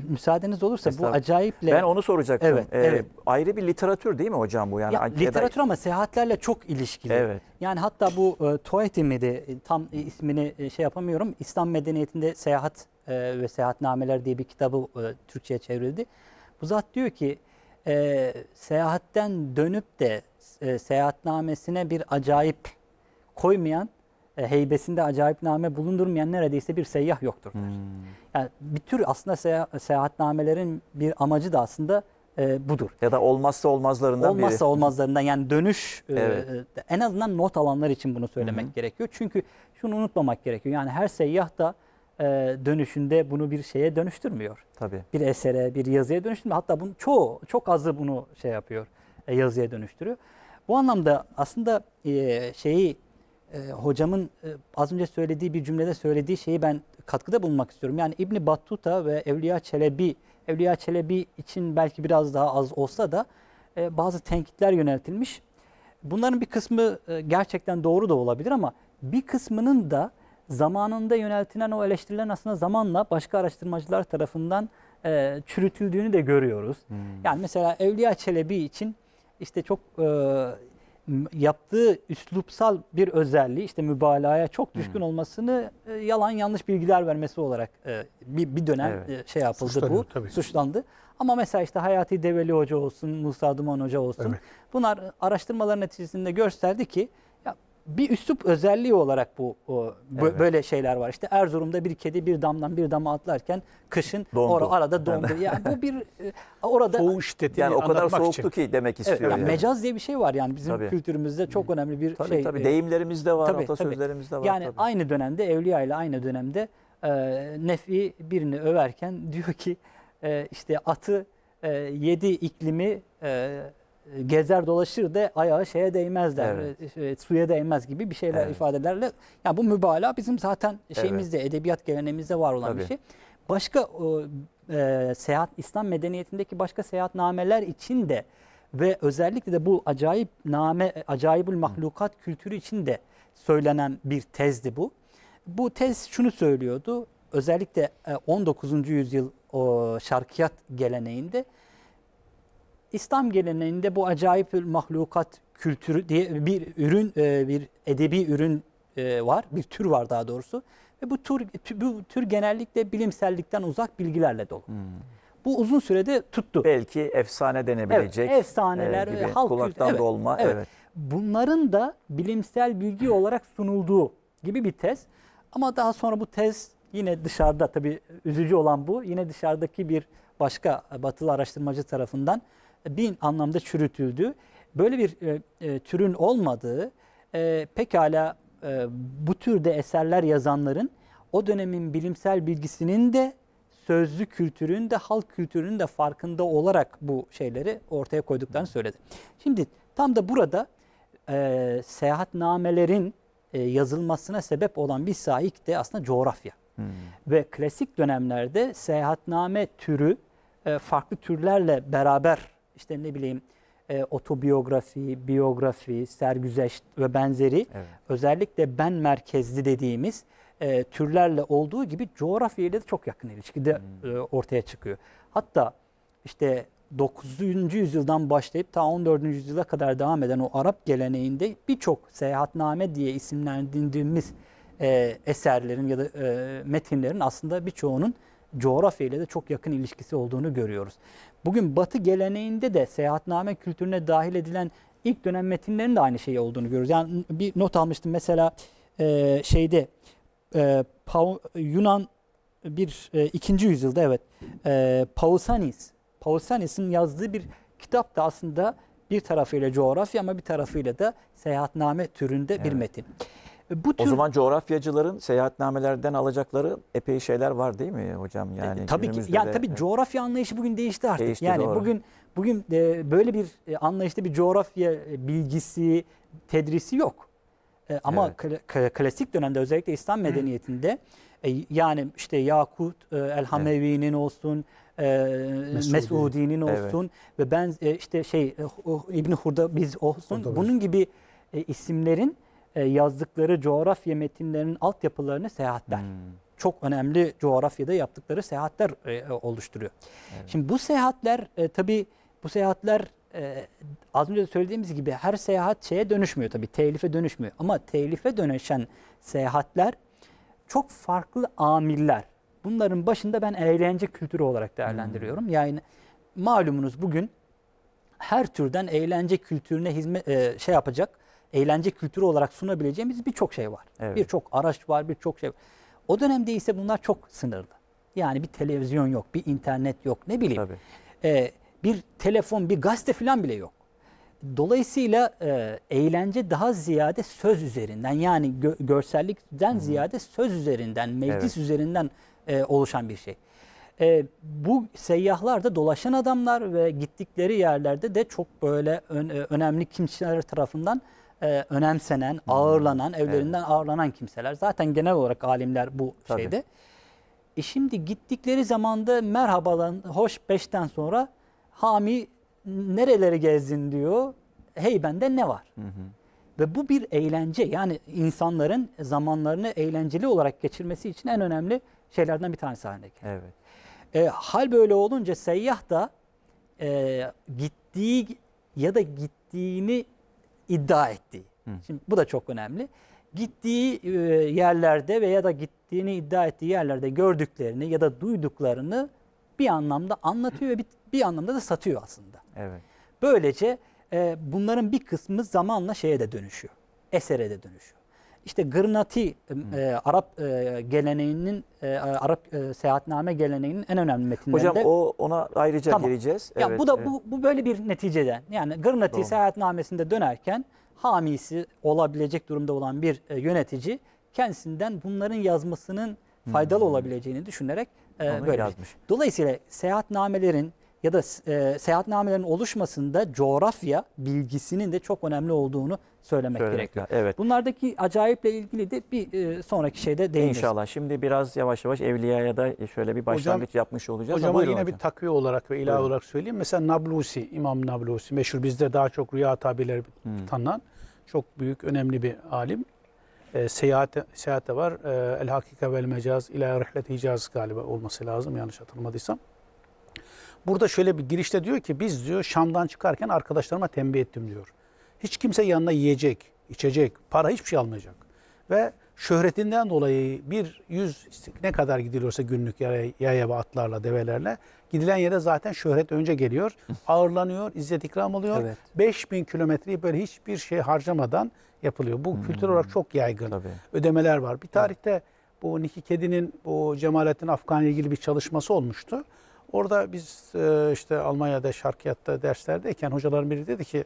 müsaadeniz olursa bu acayiple... Ben onu soracaktım. Evet, ee, evet. Ayrı bir literatür değil mi hocam bu? Yani ya, literatür ama seyahatlerle çok ilişkili. Evet. Yani hatta bu e, Toeti e, Tam e, ismini e, şey yapamıyorum. İslam medeniyetinde seyahat e, ve seyahatnameler diye bir kitabı e, Türkçe'ye çevrildi. Bu zat diyor ki e, seyahatten dönüp de e, seyahatnamesine bir acayip koymayan, e, heybesinde name bulundurmayan neredeyse bir seyyah yoktur Hmm. Yani bir tür aslında seyahat, seyahatnamelerin bir amacı da aslında e, budur. Ya da olmazsa olmazlarından olmazsa biri. Olmazsa olmazlarından yani dönüş e, evet. e, en azından not alanlar için bunu söylemek hı gerekiyor. Çünkü şunu unutmamak gerekiyor. Yani her seyyah da e, dönüşünde bunu bir şeye dönüştürmüyor. Tabii. Bir esere, bir yazıya dönüştürmüyor. Hatta bunun çoğu, çok azı bunu şey yapıyor, e, yazıya dönüştürüyor. Bu anlamda aslında e, şeyi e, hocamın e, az önce söylediği bir cümlede söylediği şeyi ben katkıda bulmak istiyorum. Yani İbni Battuta ve Evliya Çelebi, Evliya Çelebi için belki biraz daha az olsa da e, bazı tenkitler yöneltilmiş. Bunların bir kısmı e, gerçekten doğru da olabilir ama bir kısmının da zamanında yöneltilen o eleştirilerin aslında zamanla başka araştırmacılar tarafından e, çürütüldüğünü de görüyoruz. Hmm. Yani mesela Evliya Çelebi için işte çok e, yaptığı üslupsal bir özelliği işte mübalağaya çok hmm. düşkün hmm. olmasını e, yalan yanlış bilgiler vermesi olarak e, bir, bir dönem evet. e, şey yapıldı bu tabii. suçlandı. Ama mesela işte Hayati Develi Hoca olsun, Musa Duman Hoca olsun evet. bunlar araştırmaların neticesinde gösterdi ki bir üslup özelliği olarak bu o, evet. böyle şeyler var. İşte Erzurum'da bir kedi bir damdan bir dama atlarken kışın dondu. Or arada dondu. Yani, yani bu bir e, orada soğuk şiddetini yani o kadar soğuktu için. ki demek istiyor. Evet, yani, yani. Mecaz diye bir şey var yani bizim tabii. kültürümüzde çok önemli bir tabii, şey. Tabii e, deyimlerimiz de var, tabii, atasözlerimiz tabii. de var. Yani tabii. aynı dönemde Evliya ile aynı dönemde e, Nefi birini överken diyor ki e, işte atı e, yedi iklimi e, gezer dolaşır da ayağı şeye değmez der, evet. E, e, suya değmez gibi bir şeyler evet. ifadelerle. Yani bu mübalağa bizim zaten şeyimizde, evet. edebiyat geleneğimizde var olan Tabii. bir şey. Başka e, seyahat, İslam medeniyetindeki başka seyahatnameler için de ve özellikle de bu acayip name, e, acayibül mahlukat Hı. kültürü için de söylenen bir tezdi bu. Bu tez şunu söylüyordu, özellikle 19. yüzyıl şarkiyat geleneğinde İslam geleneğinde bu acayip bir mahlukat kültürü diye bir ürün, e, bir edebi ürün e, var, bir tür var daha doğrusu. Ve bu tür, bu tür genellikle bilimsellikten uzak bilgilerle dolu. Hmm. Bu uzun sürede tuttu. Belki efsane denebilecek. Evet, efsaneler, e, gibi. halk kulaktan evet, dolma. Evet. evet. Bunların da bilimsel bilgi olarak sunulduğu gibi bir tez. Ama daha sonra bu tez yine dışarıda tabii üzücü olan bu. Yine dışarıdaki bir başka batılı araştırmacı tarafından bin anlamda çürütüldü. Böyle bir e, e, türün olmadığı e, pekala e, bu türde eserler yazanların o dönemin bilimsel bilgisinin de sözlü kültürün de halk kültürünün de farkında olarak bu şeyleri ortaya koyduklarını söyledi. Şimdi tam da burada e, seyahatnamelerin e, yazılmasına sebep olan bir sahik de aslında coğrafya. Hmm. Ve klasik dönemlerde seyahatname türü e, farklı türlerle beraber işte ne bileyim e, otobiyografi, biyografi, sergüzeşt ve benzeri evet. özellikle ben merkezli dediğimiz e, türlerle olduğu gibi coğrafyayla da çok yakın ilişkide hmm. e, ortaya çıkıyor. Hatta işte 9. yüzyıldan başlayıp ta 14. yüzyıla kadar devam eden o Arap geleneğinde birçok seyahatname diye isimlendirdiğimiz e, eserlerin ya da e, metinlerin aslında birçoğunun coğrafyayla da çok yakın ilişkisi olduğunu görüyoruz. Bugün Batı geleneğinde de seyahatname kültürüne dahil edilen ilk dönem metinlerin de aynı şey olduğunu görüyoruz. Yani bir not almıştım mesela e, şeyde e, Pau, Yunan bir e, ikinci yüzyılda evet e, Pausanias Pausanis'in yazdığı bir kitap da aslında bir tarafıyla coğrafya ama bir tarafıyla da seyahatname türünde evet. bir metin. E, bu tür... O zaman coğrafyacıların seyahatnamelerden alacakları epey şeyler var değil mi hocam? E, yani e, tabii ki. Yani de... tabii coğrafya anlayışı bugün değişti artık. Değişti, yani doğru. bugün bugün e, böyle bir e, anlayışta bir coğrafya e, bilgisi, tedrisi yok. E, ama evet. klasik dönemde özellikle İslam medeniyetinde e, yani işte Yakut e, el-Hamevi'nin evet. olsun, e, Mesudi. olsun evet. ve ben e, işte şey e, İbn Hurda biz olsun. Hurda bunun gibi e, isimlerin e, yazdıkları coğrafya metinlerinin altyapılarını seyahatler. Hmm. Çok önemli coğrafyada yaptıkları seyahatler e, e, oluşturuyor. Evet. Şimdi bu seyahatler tabii bu seyahatler az önce de söylediğimiz gibi her seyahat şeye dönüşmüyor tabii, telife dönüşmüyor. Ama telife dönüşen seyahatler çok farklı amiller. Bunların başında ben eğlence kültürü olarak değerlendiriyorum. Hmm. Yani malumunuz bugün her türden eğlence kültürüne hizmet e, şey yapacak, eğlence kültürü olarak sunabileceğimiz birçok şey var. Evet. Birçok araç var, birçok şey var. O dönemde ise bunlar çok sınırlı. Yani bir televizyon yok, bir internet yok, ne bileyim. Tabii. Ee, bir telefon, bir gazete falan bile yok. Dolayısıyla e, eğlence daha ziyade söz üzerinden yani gö görsellikten Hı -hı. ziyade söz üzerinden, meclis evet. üzerinden e, oluşan bir şey. E, bu seyyahlar da dolaşan adamlar ve gittikleri yerlerde de çok böyle ön, e, önemli kimseler tarafından e, önemsenen, hmm. ağırlanan, evlerinden evet. ağırlanan kimseler. Zaten genel olarak alimler bu Tabii. şeyde. E şimdi gittikleri zamanda merhabalan, hoş beşten sonra Hami nereleri gezdin diyor. Hey bende ne var? Hı hı. Ve bu bir eğlence yani insanların zamanlarını eğlenceli olarak geçirmesi için en önemli şeylerden bir tanesi haline geldi. Evet. E, hal böyle olunca seyyah da e, gittiği ya da gittiğini iddia ettiği. Hı. Şimdi bu da çok önemli. Gittiği e, yerlerde veya da gittiğini iddia ettiği yerlerde gördüklerini ya da duyduklarını bir anlamda anlatıyor ve bir, bir anlamda da satıyor aslında. Evet. Böylece e, bunların bir kısmı zamanla şeye de dönüşüyor. Esere de dönüşüyor. İşte Gırnati e, Arap e, geleneğinin e, Arap e, seyahatname geleneğinin en önemli metinlerinde. Hocam o ona ayrıca tamam. geleceğiz. Ya bu da evet. bu, bu böyle bir neticeden. Yani Gırnati Doğru. seyahatnamesinde dönerken hamisi olabilecek durumda olan bir e, yönetici kendisinden bunların yazmasının faydalı Hı. Hmm. olabileceğini düşünerek e, böyle. Yazmış. Dolayısıyla seyahatnamelerin ya da e, seyahatnamelerin oluşmasında coğrafya bilgisinin de çok önemli olduğunu söylemek, söylemek gerekiyor. Evet. Bunlardaki acayiple ilgili de bir e, sonraki şeyde değiniriz. İnşallah. Şimdi biraz yavaş yavaş Evliya'ya da şöyle bir başlangıç hocam, yapmış olacağız. Hocam yine hocam. bir takviye olarak ve ilave olarak söyleyeyim. Mesela Nablusi, İmam Nablusi meşhur bizde daha çok rüya tabirleri hmm. tanınan çok büyük önemli bir alim. E, seyahat, seyahat var. E, El Hakika vel Mecaz, İlahi Rehlet Hicaz galiba olması lazım yanlış hatırlamadıysam. Burada şöyle bir girişte diyor ki biz diyor Şam'dan çıkarken arkadaşlarıma tembih ettim diyor. Hiç kimse yanına yiyecek, içecek, para hiçbir şey almayacak. Ve şöhretinden dolayı bir yüz ne kadar gidiliyorsa günlük yaya, yaya ve atlarla, develerle gidilen yere zaten şöhret önce geliyor. Ağırlanıyor, izzet ikram oluyor. Evet. 5000 kilometreyi böyle hiçbir şey harcamadan yapılıyor. Bu hmm. kültür olarak çok yaygın. Tabii. Ödemeler var. Bir tarihte bu Niki Kedi'nin bu Cemalettin Afgan'la ilgili bir çalışması olmuştu. Orada biz e, işte Almanya'da şarkiyatta derslerdeyken hocaların biri dedi ki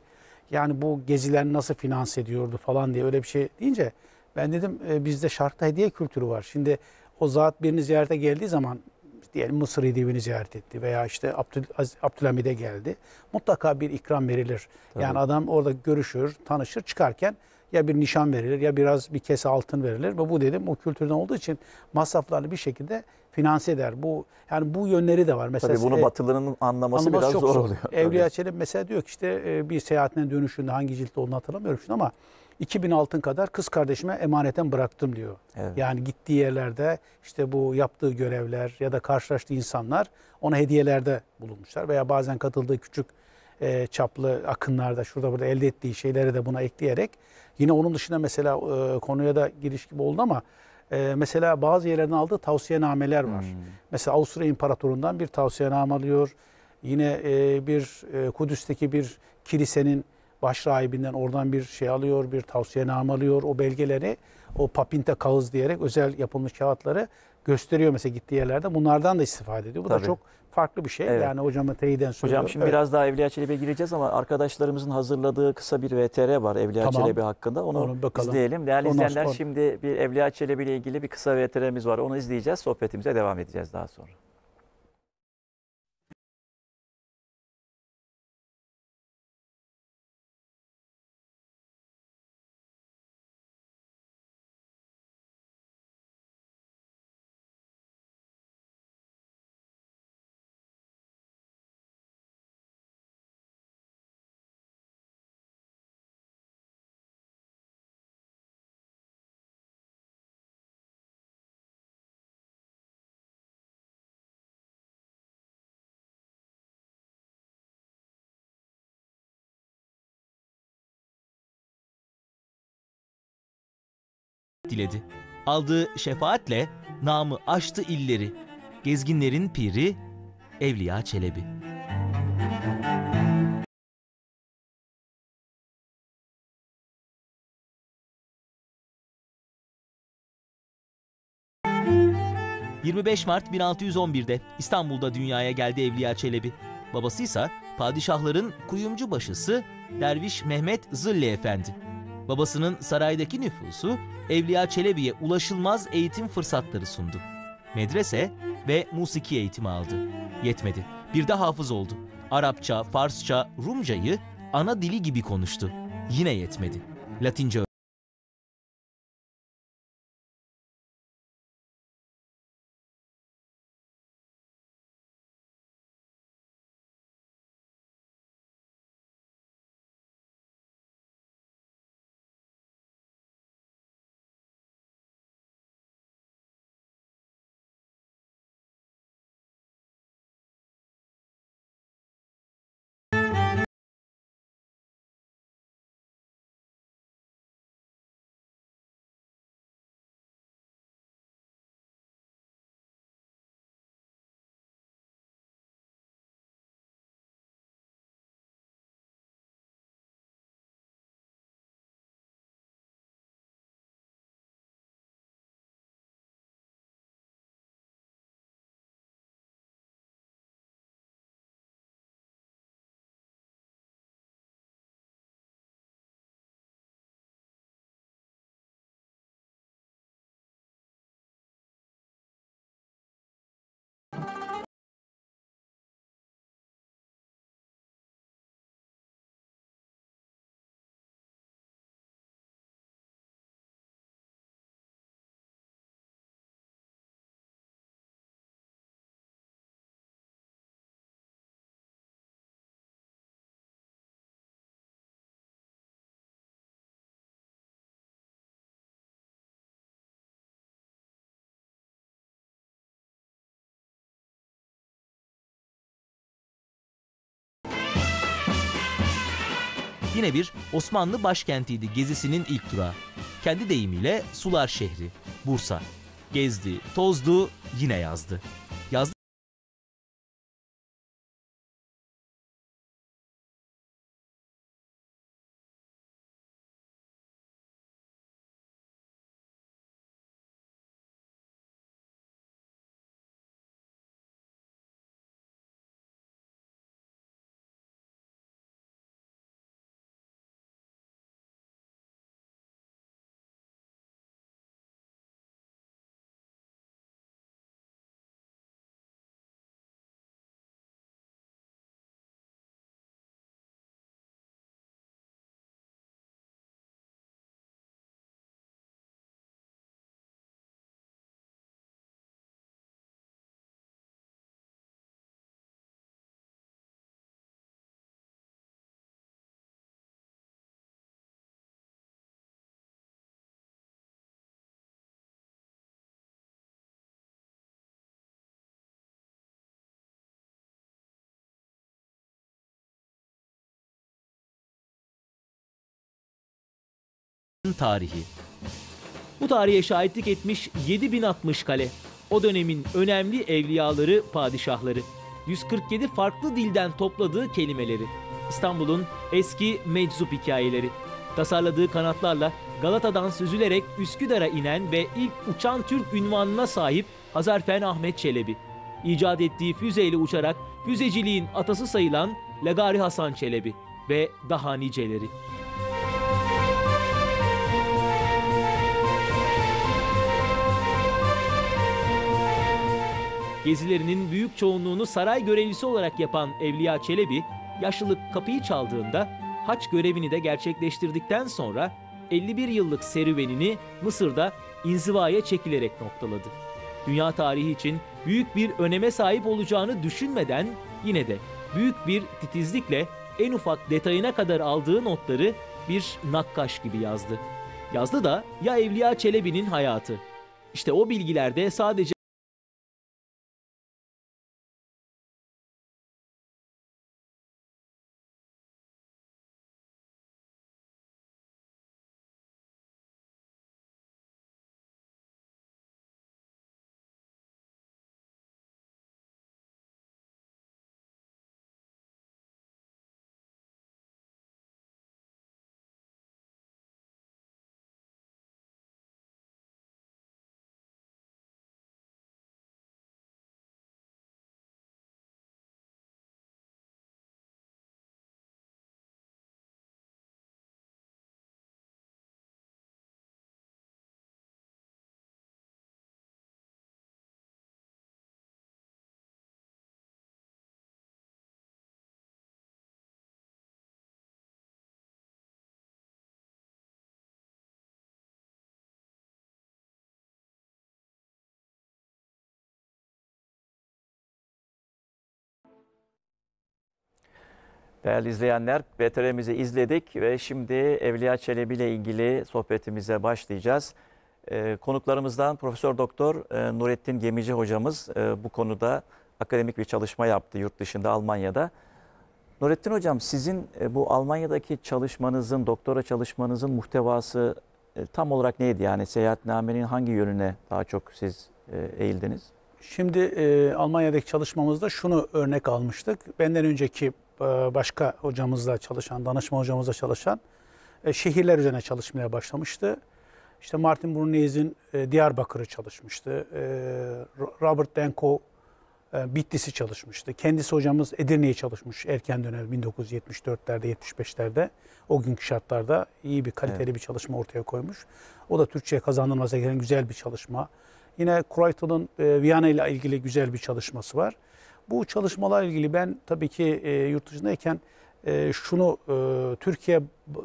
yani bu geziler nasıl finanse ediyordu falan diye öyle bir şey deyince ben dedim e, bizde şarkta hediye kültürü var. Şimdi o zat birini ziyarete geldiği zaman diyelim Mısır Hidivi'ni ziyaret etti veya işte Abdül, Abdülhamid'e geldi. Mutlaka bir ikram verilir. Tabii. Yani adam orada görüşür, tanışır çıkarken ya bir nişan verilir ya biraz bir kese altın verilir ve bu dedim o kültürden olduğu için masraflarını bir şekilde finanse eder. Bu yani bu yönleri de var. Mesela Tabii bunu e, Batılıların anlaması biraz çok zor, oluyor. Evliya Çelebi mesela diyor ki işte e, bir seyahatine dönüşünde hangi ciltte olduğunu hatırlamıyorum şimdi ama 2000 altın kadar kız kardeşime emaneten bıraktım diyor. Evet. Yani gittiği yerlerde işte bu yaptığı görevler ya da karşılaştığı insanlar ona hediyelerde bulunmuşlar veya bazen katıldığı küçük e, çaplı akınlarda şurada burada elde ettiği şeyleri de buna ekleyerek yine onun dışında mesela e, konuya da giriş gibi oldu ama e, mesela bazı yerlerden aldığı tavsiyenameler var. Hmm. Mesela Avusturya İmparatorundan bir tavsiyename alıyor. Yine e, bir e, Kudüs'teki bir kilisenin başrahibinden oradan bir şey alıyor, bir tavsiyename alıyor. O belgeleri, o papinta kağız diyerek özel yapılmış kağıtları gösteriyor mesela gittiği yerlerde. Bunlardan da istifade ediyor. Bu Tabii. da çok farklı bir şey. Evet. Yani hocama teyiden söylüyorum. Hocam şimdi evet. biraz daha Evliya Çelebi'ye gireceğiz ama arkadaşlarımızın hazırladığı kısa bir VTR var Evliya tamam. Çelebi hakkında. Onu, Onu bakalım. izleyelim. Değerli Ondan izleyenler sonra. şimdi bir Evliya Çelebi ile ilgili bir kısa VTR'miz var. Onu izleyeceğiz. Sohbetimize devam edeceğiz daha sonra. eyledi. Aldığı şefaatle namı aştı illeri. Gezginlerin piri Evliya Çelebi. ...25 Mart 1611'de İstanbul'da dünyaya geldi Evliya Çelebi. Babası ise padişahların kuyumcu başısı Derviş Mehmet Zilli Efendi babasının saraydaki nüfusu Evliya Çelebi'ye ulaşılmaz eğitim fırsatları sundu. Medrese ve musiki eğitimi aldı. Yetmedi. Bir de hafız oldu. Arapça, Farsça, Rumcayı ana dili gibi konuştu. Yine yetmedi. Latince yine bir Osmanlı başkentiydi gezisinin ilk durağı. Kendi deyimiyle Sular Şehri, Bursa. Gezdi, tozdu, yine yazdı. tarihi. Bu tarihe şahitlik etmiş 7060 kale. O dönemin önemli evliyaları, padişahları. 147 farklı dilden topladığı kelimeleri. İstanbul'un eski meczup hikayeleri. Tasarladığı kanatlarla Galata'dan süzülerek Üsküdar'a inen ve ilk uçan Türk ünvanına sahip Hazarfen Ahmet Çelebi. İcat ettiği füzeyle uçarak füzeciliğin atası sayılan Legari Hasan Çelebi ve daha niceleri. Gezilerinin büyük çoğunluğunu saray görevlisi olarak yapan Evliya Çelebi, yaşlılık kapıyı çaldığında haç görevini de gerçekleştirdikten sonra 51 yıllık serüvenini Mısır'da inzivaya çekilerek noktaladı. Dünya tarihi için büyük bir öneme sahip olacağını düşünmeden yine de büyük bir titizlikle en ufak detayına kadar aldığı notları bir nakkaş gibi yazdı. Yazdı da ya Evliya Çelebi'nin hayatı. İşte o bilgilerde sadece Değerli izleyenler, BTR'mizi izledik ve şimdi Evliya Çelebi ile ilgili sohbetimize başlayacağız. Ee, konuklarımızdan Profesör Doktor e, Nurettin Gemici hocamız e, bu konuda akademik bir çalışma yaptı yurt dışında Almanya'da. Nurettin hocam sizin e, bu Almanya'daki çalışmanızın, doktora çalışmanızın muhtevası tam olarak neydi? Yani seyahatnamenin hangi yönüne daha çok siz eğildiniz? Şimdi e, Almanya'daki çalışmamızda şunu örnek almıştık. Benden önceki e, başka hocamızla çalışan, danışma hocamızla çalışan e, şehirler üzerine çalışmaya başlamıştı. İşte Martin Brunneys'in e, Diyarbakır'ı çalışmıştı. Robert Denko Bitlis'i çalışmıştı. Kendisi hocamız Edirne'yi çalışmış erken dönem 1974'lerde, 75'lerde. O günkü şartlarda iyi bir kaliteli evet. bir çalışma ortaya koymuş. O da Türkçe'ye kazandırmasa gelen güzel bir çalışma. Yine Kreutel'ın Viyana ile ilgili güzel bir çalışması var. Bu çalışmalar ilgili ben tabii ki e, yurt dışındayken e, şunu e, Türkiye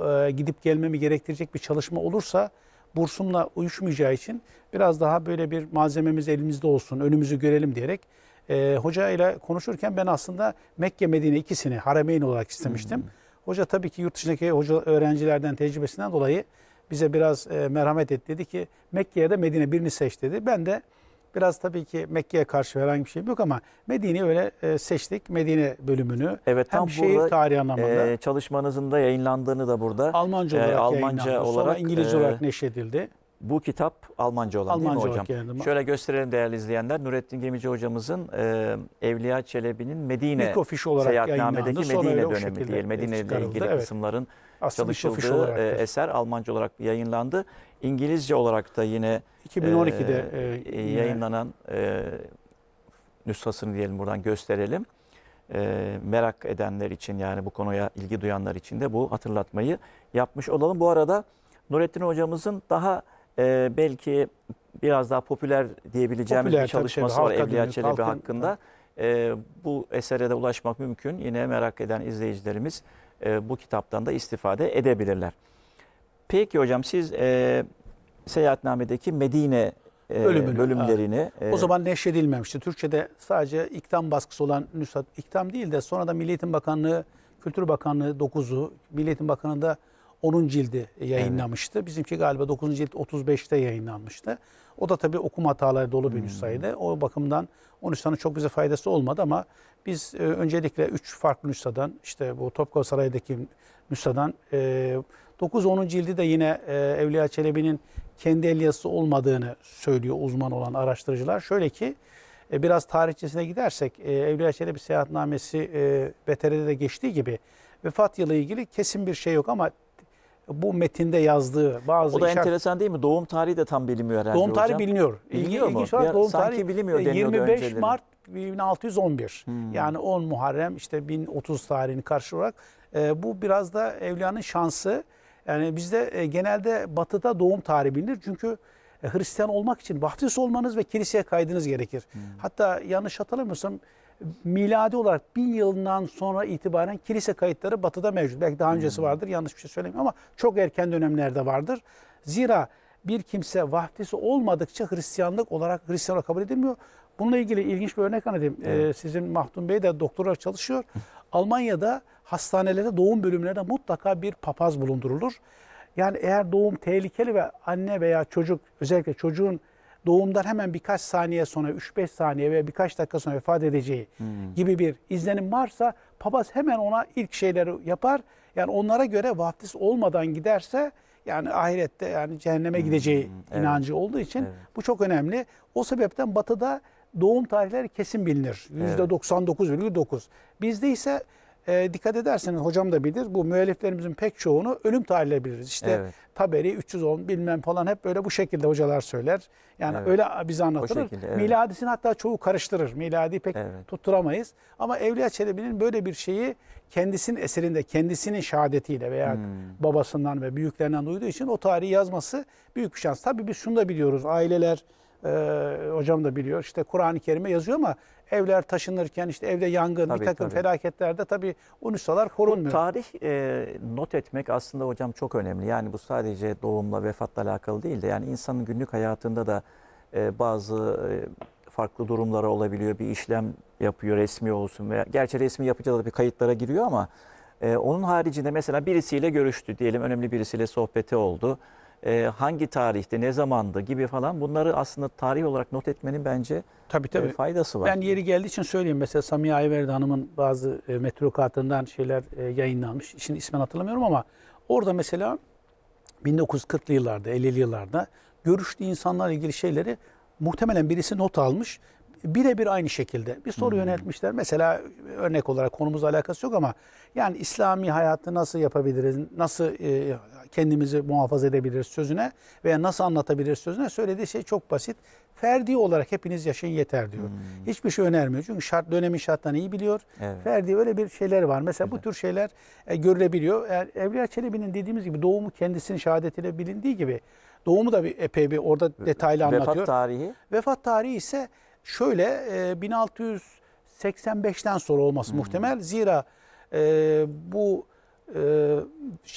e, gidip gelmemi gerektirecek bir çalışma olursa bursumla uyuşmayacağı için biraz daha böyle bir malzememiz elimizde olsun, önümüzü görelim diyerek e, hoca ile konuşurken ben aslında Mekke Medine ikisini harameyn olarak istemiştim. Hmm. Hoca tabii ki yurt dışındaki hoca öğrencilerden tecrübesinden dolayı bize biraz e, merhamet etti. Dedi ki Mekke ya da Medine birini seç dedi. Ben de Biraz tabii ki Mekke'ye karşı herhangi bir şey yok ama Medine'yi öyle e, seçtik. Medine bölümünü. Evet, tam hem şehir tarihi anlamında. E, çalışmanızın da yayınlandığını da burada. Almanca e, olarak e, Almanca olarak. Sonra İngilizce e, olarak neşredildi. Bu kitap Almanca olan Almanca değil mi hocam? Geldim. Şöyle gösterelim değerli izleyenler. Nurettin Gemici hocamızın e, Evliya Çelebi'nin Medine olarak seyahatnamedeki Medine dönemi değil. Medine ile ilgili evet. kısımların Aslında çalışıldığı e, eser Almanca olarak yayınlandı. İngilizce olarak da yine 2012'de e, e, yayınlanan e, nüshasını diyelim buradan gösterelim. E, merak edenler için yani bu konuya ilgi duyanlar için de bu hatırlatmayı yapmış olalım. Bu arada Nurettin hocamızın daha e, belki biraz daha popüler diyebileceğimiz popüler, bir şey, çalışması var Evliya Çelebi halkın, hakkında. E, bu esere de ulaşmak mümkün. Yine merak eden izleyicilerimiz e, bu kitaptan da istifade edebilirler. Peki hocam siz e, seyahatnamedeki Medine e, Bölümünü, bölümlerini... Evet. E, o zaman neşredilmemişti. Türkçe'de sadece iktam baskısı olan nüshat, iktam değil de sonra da Milli Eğitim Bakanlığı, Kültür Bakanlığı 9'u, Milli Eğitim Bakanlığı da 10. cildi yayınlamıştı. Evet. Bizimki galiba 9. cilt 35'te yayınlanmıştı. O da tabii okuma hataları dolu bir hmm. O bakımdan o nüshanın çok bize faydası olmadı ama biz e, öncelikle 3 farklı nüshadan işte bu Topkapı Sarayı'daki nüshadan e, 9-10. cildi de yine e, Evliya Çelebi'nin kendi el yazısı olmadığını söylüyor uzman olan araştırıcılar. Şöyle ki e, biraz tarihçesine gidersek e, Evliya Çelebi seyahatnamesi e, BTR'de de geçtiği gibi vefat yılı ilgili kesin bir şey yok ama bu metinde yazdığı bazı O da işaret... enteresan değil mi? Doğum tarihi de tam bilinmiyor herhalde Doğum tarihi hocam. biliniyor. Biliniyor İlginç mu? Olarak, doğum sanki tarihi bilmiyor 25 önceleri. Mart 1611. Hmm. Yani 10 Muharrem işte 1030 tarihini karşı olarak e, bu biraz da Evliya'nın şansı. Yani bizde e, genelde batıda doğum tarihi bilinir. Çünkü e, Hristiyan olmak için vaftiz olmanız ve kiliseye kaydınız gerekir. Hmm. Hatta yanlış hatırlamıyorsam miladi olarak bin yılından sonra itibaren kilise kayıtları batıda mevcut. Belki daha öncesi hmm. vardır yanlış bir şey söyleyeyim ama çok erken dönemlerde vardır. Zira bir kimse vahdisi olmadıkça Hristiyanlık olarak Hristiyan kabul edilmiyor. Bununla ilgili ilginç bir örnek anlatayım. E, evet. Ee, sizin Mahdum Bey de doktora çalışıyor. Almanya'da hastanelerde doğum bölümlerinde mutlaka bir papaz bulundurulur. Yani eğer doğum tehlikeli ve anne veya çocuk özellikle çocuğun doğumdan hemen birkaç saniye sonra 3-5 saniye veya birkaç dakika sonra vefat edeceği hmm. gibi bir izlenim varsa papaz hemen ona ilk şeyleri yapar. Yani onlara göre vaftiz olmadan giderse yani ahirette yani cehenneme hmm. gideceği hmm. inancı evet. olduğu için evet. bu çok önemli. O sebepten batıda doğum tarihleri kesin bilinir. %99,9. Evet. Bizde ise e, dikkat ederseniz hocam da bilir bu müelliflerimizin pek çoğunu ölüm tarihiyle biliriz. İşte evet. Taberi 310 bilmem falan hep böyle bu şekilde hocalar söyler. Yani evet. öyle bize anlatılır. O evet. Miladisini hatta çoğu karıştırır. Miladi pek evet. tutturamayız. Ama Evliya Çelebi'nin böyle bir şeyi kendisinin eserinde, kendisinin şehadetiyle veya hmm. babasından ve büyüklerinden duyduğu için o tarihi yazması büyük bir şans. Tabii biz şunu da biliyoruz. Aileler e, hocam da biliyor. işte Kur'an-ı Kerim'e yazıyor ama evler taşınırken işte evde yangın, tabii, bir takım tabii. felaketlerde tabii unusalar korunmuyor. Bu tarih e, not etmek aslında hocam çok önemli. Yani bu sadece doğumla vefatla alakalı değil de yani insanın günlük hayatında da e, bazı e, farklı durumlara olabiliyor. Bir işlem yapıyor resmi olsun veya gerçi resmi yapıcı da bir kayıtlara giriyor ama e, onun haricinde mesela birisiyle görüştü diyelim önemli birisiyle sohbeti oldu e, hangi tarihte, ne zamandı gibi falan bunları aslında tarih olarak not etmenin bence tabii, tabii. E, faydası var. Ben yeri geldiği için söyleyeyim. Mesela Samiye Ayverdi Hanım'ın bazı e, metrukatından şeyler e, yayınlanmış. Şimdi ismen hatırlamıyorum ama orada mesela 1940'lı yıllarda, 50'li yıllarda görüştüğü insanlarla ilgili şeyleri muhtemelen birisi not almış birebir aynı şekilde bir soru hmm. yöneltmişler. Mesela e, örnek olarak konumuzla alakası yok ama yani İslami hayatı nasıl yapabiliriz, nasıl e, kendimizi muhafaza edebiliriz sözüne veya nasıl anlatabiliriz sözüne söylediği şey çok basit. Ferdi olarak hepiniz yaşayın yeter diyor. Hmm. Hiçbir şey önermiyor. Çünkü şart dönemin şartlarını iyi biliyor. Evet. Ferdi öyle bir şeyler var. Mesela Güzel. bu tür şeyler e, görülebiliyor. Eğer Evliya Çelebi'nin dediğimiz gibi doğumu kendisinin şehadetiyle bilindiği gibi doğumu da bir epey bir orada detaylı anlatıyor. Vefat tarihi? Vefat tarihi ise Şöyle e, 1685'ten sonra olması hmm. muhtemel. Zira e, bu e,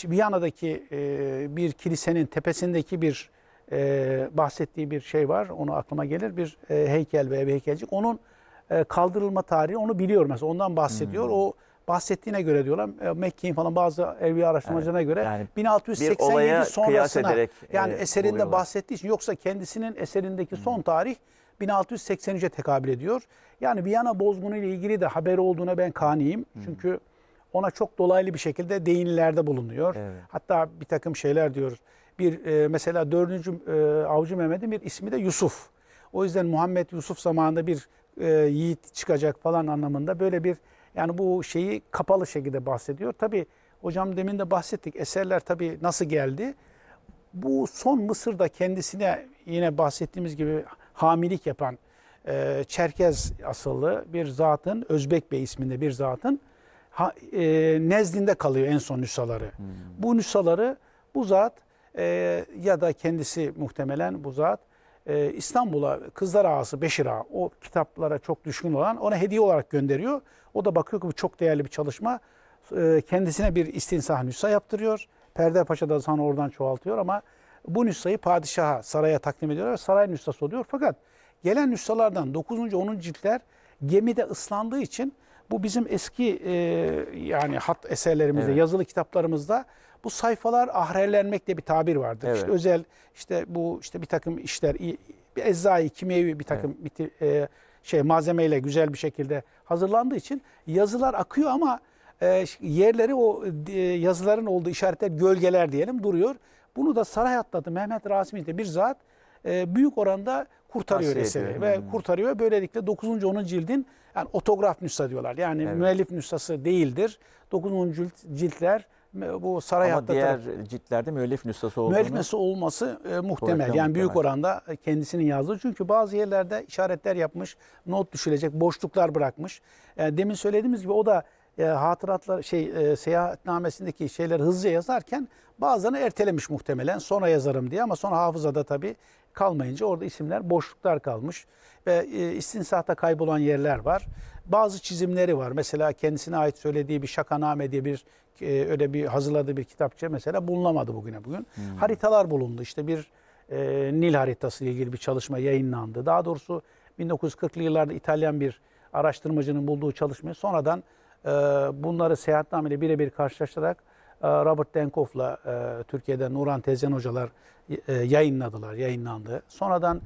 Viyana'daki e, bir kilisenin tepesindeki bir e, bahsettiği bir şey var. Onu aklıma gelir. Bir e, heykel veya bir heykelcik. Onun e, kaldırılma tarihi onu biliyor mesela. Ondan bahsediyor. Hmm. O bahsettiğine göre diyorlar e, Mekke'nin falan bazı evliya araştırmacılarına göre yani 1687 sonrasına yani e, eserinde buluyorlar. bahsettiği için yoksa kendisinin eserindeki hmm. son tarih 1683'e tekabül ediyor. Yani Viyana bozgunu ile ilgili de haber olduğuna ben kaniyim. Hı. Çünkü ona çok dolaylı bir şekilde değinilerde bulunuyor. Evet. Hatta bir takım şeyler diyor. Bir e, mesela 4. E, Avcı Mehmet'in bir ismi de Yusuf. O yüzden Muhammed Yusuf zamanında bir e, yiğit çıkacak falan anlamında böyle bir yani bu şeyi kapalı şekilde bahsediyor. Tabi hocam demin de bahsettik eserler tabi nasıl geldi? Bu son Mısır'da kendisine yine bahsettiğimiz gibi hamilik yapan e, Çerkez asıllı bir zatın, Özbek Bey isminde bir zatın ha, e, nezdinde kalıyor en son nüshaları. Hmm. Bu nüshaları bu zat e, ya da kendisi muhtemelen bu zat e, İstanbul'a Kızlar Ağası Beşir Ağa o kitaplara çok düşkün olan ona hediye olarak gönderiyor. O da bakıyor ki bu çok değerli bir çalışma. E, kendisine bir istinsah nüsha yaptırıyor. da zan oradan çoğaltıyor ama bu nüshayı padişaha, saraya takdim ediyorlar. Saray nüshası oluyor. Fakat gelen nüshalardan 9. 10. ciltler gemide ıslandığı için bu bizim eski e, yani hat eserlerimizde, evet. yazılı kitaplarımızda bu sayfalar ahrelenmek diye bir tabir vardır. Evet. İşte özel işte bu işte bir takım işler, bir eczai, kimyevi bir takım evet. bir, e, şey malzemeyle güzel bir şekilde hazırlandığı için yazılar akıyor ama e, yerleri o e, yazıların olduğu işaretler gölgeler diyelim duruyor. Bunu da saray atladı Mehmet Rasim'in de bir zat e, büyük oranda kurtarıyor Tavsiye eseri ediyorum. ve kurtarıyor. Böylelikle 9. 10. cildin yani otograf nüsha diyorlar. Yani evet. müellif nüshası değildir. 9. cilt ciltler bu saray Ama diğer ciltlerde müellif nüshası olduğunu... Müellif nüshası olması e, muhtemel. Yani muhtemel. büyük oranda kendisinin yazdığı. Çünkü bazı yerlerde işaretler yapmış, not düşülecek, boşluklar bırakmış. E, demin söylediğimiz gibi o da e, hatıratlar şey e, seyahatnamesindeki şeyleri hızlı yazarken bazılarını ertelemiş muhtemelen sonra yazarım diye ama sonra hafızada tabii kalmayınca orada isimler boşluklar kalmış ve e, istinsahta kaybolan yerler var. Bazı çizimleri var. Mesela kendisine ait söylediği bir şakaname diye bir e, öyle bir hazırladığı bir kitapçı mesela bulunamadı bugüne bugün. Hmm. Haritalar bulundu. İşte bir e, Nil haritası ile ilgili bir çalışma yayınlandı. Daha doğrusu 1940'lı yıllarda İtalyan bir araştırmacının bulduğu çalışmayı sonradan ee, bunları seyahatnameyle birebir karşılaştırarak e, Robert Denkoff'la e, Türkiye'den Nuran Tezcan hocalar e, yayınladılar, yayınlandı. Sonradan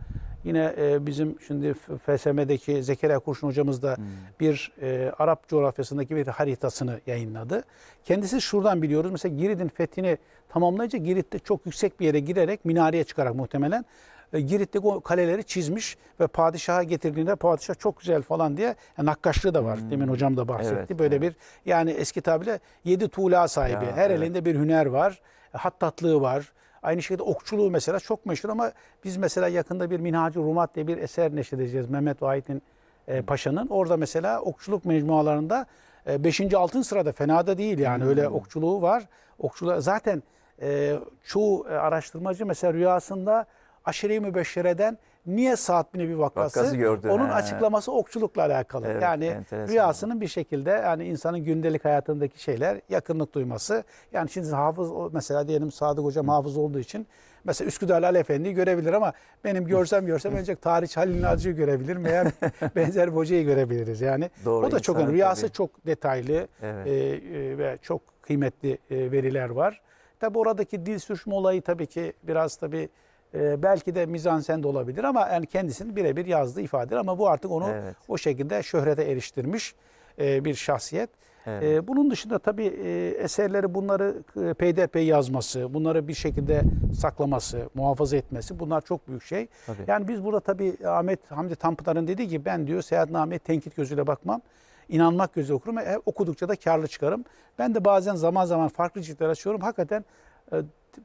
yine bizim şimdi FSM'deki Zekeriya Kurşun hocamız da hmm. bir Arap coğrafyasındaki bir haritasını yayınladı. Kendisi şuradan biliyoruz. Mesela Girit'in fethini tamamlayınca Girit'te çok yüksek bir yere girerek, minareye çıkarak muhtemelen e, Girit'teki o kaleleri çizmiş ve padişaha getirdiğinde padişah çok güzel falan diye yani e, nakkaşlığı da var. Hmm. Demin hocam da bahsetti. Evet, Böyle evet. bir yani eski tabiyle yedi tuğla sahibi. Ya, Her evet. elinde bir hüner var. E, hattatlığı var. Aynı şekilde okçuluğu mesela çok meşhur ama biz mesela yakında bir Minhacı Rumat diye bir eser neşredeceğiz. Mehmet Vahit'in e, hmm. Paşa'nın. Orada mesela okçuluk mecmualarında 5. E, 6. sırada fena da değil yani. Hmm. Öyle okçuluğu var. Okçuluğa zaten e, çoğu araştırmacı mesela rüyasında aşire-i mübeşşereden niye Sa'd bin Ebi Vakkas'ı, Vakkas'ı gördün, onun he. açıklaması okçulukla alakalı. Evet, yani rüyasının bir şekilde yani insanın gündelik hayatındaki şeyler yakınlık duyması. Yani şimdi hafız mesela diyelim Sadık Hocam hafız olduğu için mesela Üsküdar Ali Efendi'yi görebilir ama benim görsem görsem ancak tarih Halil Naci'yi görebilir. veya benzer bir hocayı görebiliriz yani. Doğru, o da çok önemli. Rüyası tabii. çok detaylı evet. e, e, ve çok kıymetli e, veriler var. Tabi oradaki dil sürçme olayı tabii ki biraz tabii e, belki de mizansen de olabilir ama yani kendisinin birebir yazdığı ifadeler ama bu artık onu evet. o şekilde şöhrete eriştirmiş e, bir şahsiyet. Evet. E, bunun dışında tabii e, eserleri bunları e, peyderpey yazması, bunları bir şekilde saklaması, muhafaza etmesi bunlar çok büyük şey. Tabii. Yani biz burada tabii Ahmet Hamdi Tanpınar'ın dediği gibi ben diyor seyahatnameye tenkit gözüyle bakmam. inanmak gözüyle okurum. E, okudukça da karlı çıkarım. Ben de bazen zaman zaman farklı ciltler açıyorum. Hakikaten e,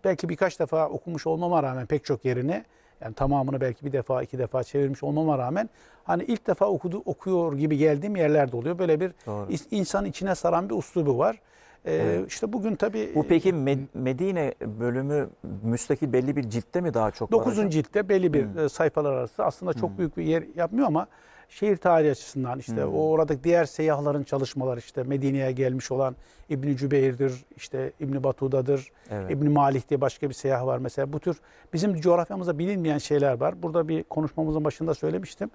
belki birkaç defa okumuş olmama rağmen pek çok yerini yani tamamını belki bir defa iki defa çevirmiş olmama rağmen hani ilk defa okudu, okuyor gibi geldiğim yerlerde oluyor. Böyle bir Doğru. insan içine saran bir uslubu var. Ee, evet. İşte bugün tabi Bu peki Medine bölümü müstakil belli bir ciltte mi daha çok? Dokuzun ciltte belli bir hmm. E, sayfalar arası. Aslında çok hmm. büyük bir yer yapmıyor ama şehir tarihi açısından işte hmm. o oradaki diğer seyyahların çalışmaları işte Medine'ye gelmiş olan İbn Cübeyr'dir, işte İbn Batuda'dır, evet. İbn Malik diye başka bir seyyah var mesela. Bu tür bizim coğrafyamızda bilinmeyen şeyler var. Burada bir konuşmamızın başında söylemiştim.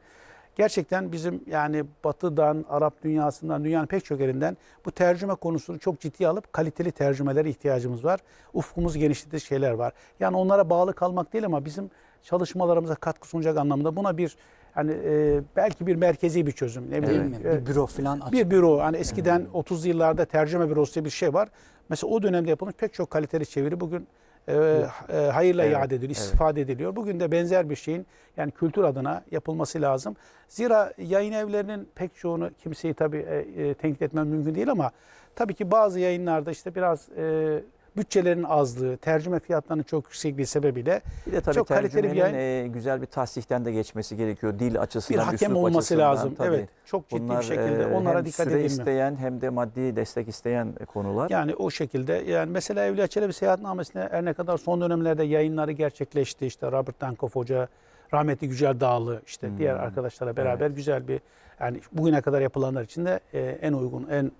Gerçekten bizim yani batıdan, Arap dünyasından, dünyanın pek çok yerinden bu tercüme konusunu çok ciddiye alıp kaliteli tercümelere ihtiyacımız var. Ufkumuz genişlediği şeyler var. Yani onlara bağlı kalmak değil ama bizim çalışmalarımıza katkı sunacak anlamda buna bir Hani e, belki bir merkezi bir çözüm. Ne bileyim, evet. Bir e, büro falan açık. Bir büro. Hani eskiden hmm. 30 yıllarda tercüme bürosu diye bir şey var. Mesela o dönemde yapılmış pek çok kaliteli çeviri bugün e, e, hayırla evet. iade ediliyor, istifade evet. ediliyor. Bugün de benzer bir şeyin yani kültür adına yapılması lazım. Zira yayın evlerinin pek çoğunu kimseyi tabii e, e, tenkit etmem mümkün değil ama tabii ki bazı yayınlarda işte biraz... E, bütçelerin azlığı, tercüme fiyatlarının çok yüksekliği sebebiyle bir de tabii çok kaliteli bir yayın. E, güzel bir tahsihten de geçmesi gerekiyor. Dil açısından, bir hakem olması açısından, lazım. Tabii. Evet. Çok ciddi Bunlar, bir şekilde e, onlara hem dikkat edilmiyor. Hem isteyen hem de maddi destek isteyen konular. Yani o şekilde yani mesela Evliya Çelebi seyahatnamesine her ne kadar son dönemlerde yayınları gerçekleşti. işte, Robert Dankoff Hoca rahmetli güzel Dağlı işte hmm. diğer arkadaşlara beraber evet. güzel bir yani bugüne kadar yapılanlar içinde e, en uygun, en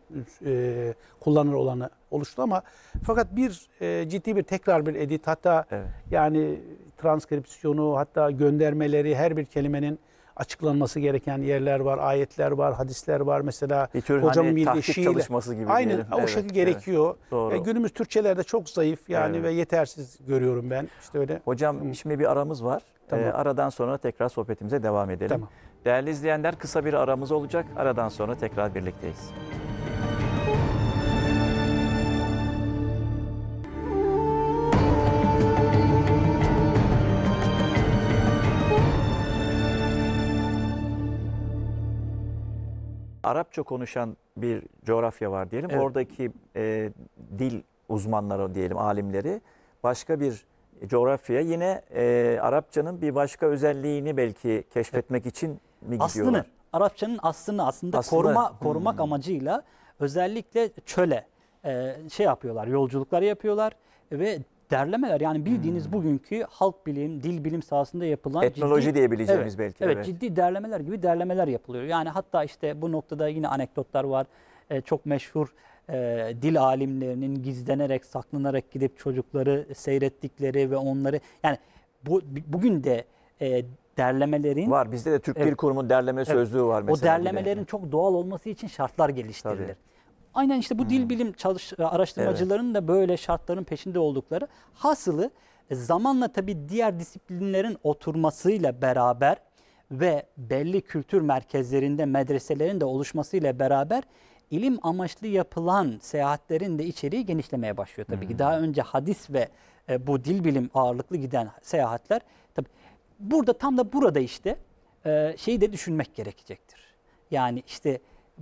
e, kullanılır olanı oluştu ama fakat bir e, ciddi bir tekrar bir edit hatta evet. yani transkripsiyonu hatta göndermeleri her bir kelimenin açıklanması gereken yerler var, ayetler var, hadisler var. Mesela bir tür hocamın hani bildiği şiir. çalışması gibi Aynen o evet, şekilde evet. gerekiyor. E, Doğru. E, günümüz Türkçelerde çok zayıf yani evet. ve yetersiz görüyorum ben. İşte öyle. Hocam Hı. şimdi bir aramız var. E, tamam. E, aradan sonra tekrar sohbetimize devam edelim. Tamam. Değerli izleyenler kısa bir aramız olacak. Aradan sonra tekrar birlikteyiz. Arapça konuşan bir coğrafya var diyelim. Evet. Oradaki e, dil uzmanları diyelim, alimleri başka bir coğrafya yine e, Arapçanın bir başka özelliğini belki keşfetmek evet. için mi gidiyorlar? Aslını, Arapçanın aslını aslında, aslında. koruma hmm. korumak hmm. amacıyla özellikle çöle e, şey yapıyorlar, yolculuklar yapıyorlar ve derlemeler yani bildiğiniz hmm. bugünkü halk bilim, dil bilim sahasında yapılan etnoloji ciddi, diyebileceğimiz evet, belki. Evet, evet, ciddi derlemeler gibi derlemeler yapılıyor. Yani hatta işte bu noktada yine anekdotlar var. Ee, çok meşhur e, dil alimlerinin gizlenerek, saklanarak gidip çocukları seyrettikleri ve onları yani bu bugün de e, derlemelerin var. Bizde de Türk evet, Dil Kurumu derleme evet, sözlüğü var mesela. O derlemelerin de. çok doğal olması için şartlar geliştirilir. Tabii. Aynen işte bu dil hmm. bilim çalış, e, araştırmacıların evet. da böyle şartların peşinde oldukları. Hasılı e, zamanla tabii diğer disiplinlerin oturmasıyla beraber ve belli kültür merkezlerinde medreselerin de oluşmasıyla beraber ilim amaçlı yapılan seyahatlerin de içeriği genişlemeye başlıyor tabii hmm. ki. Daha önce hadis ve e, bu dil bilim ağırlıklı giden seyahatler tabii burada tam da burada işte e, şeyi de düşünmek gerekecektir. Yani işte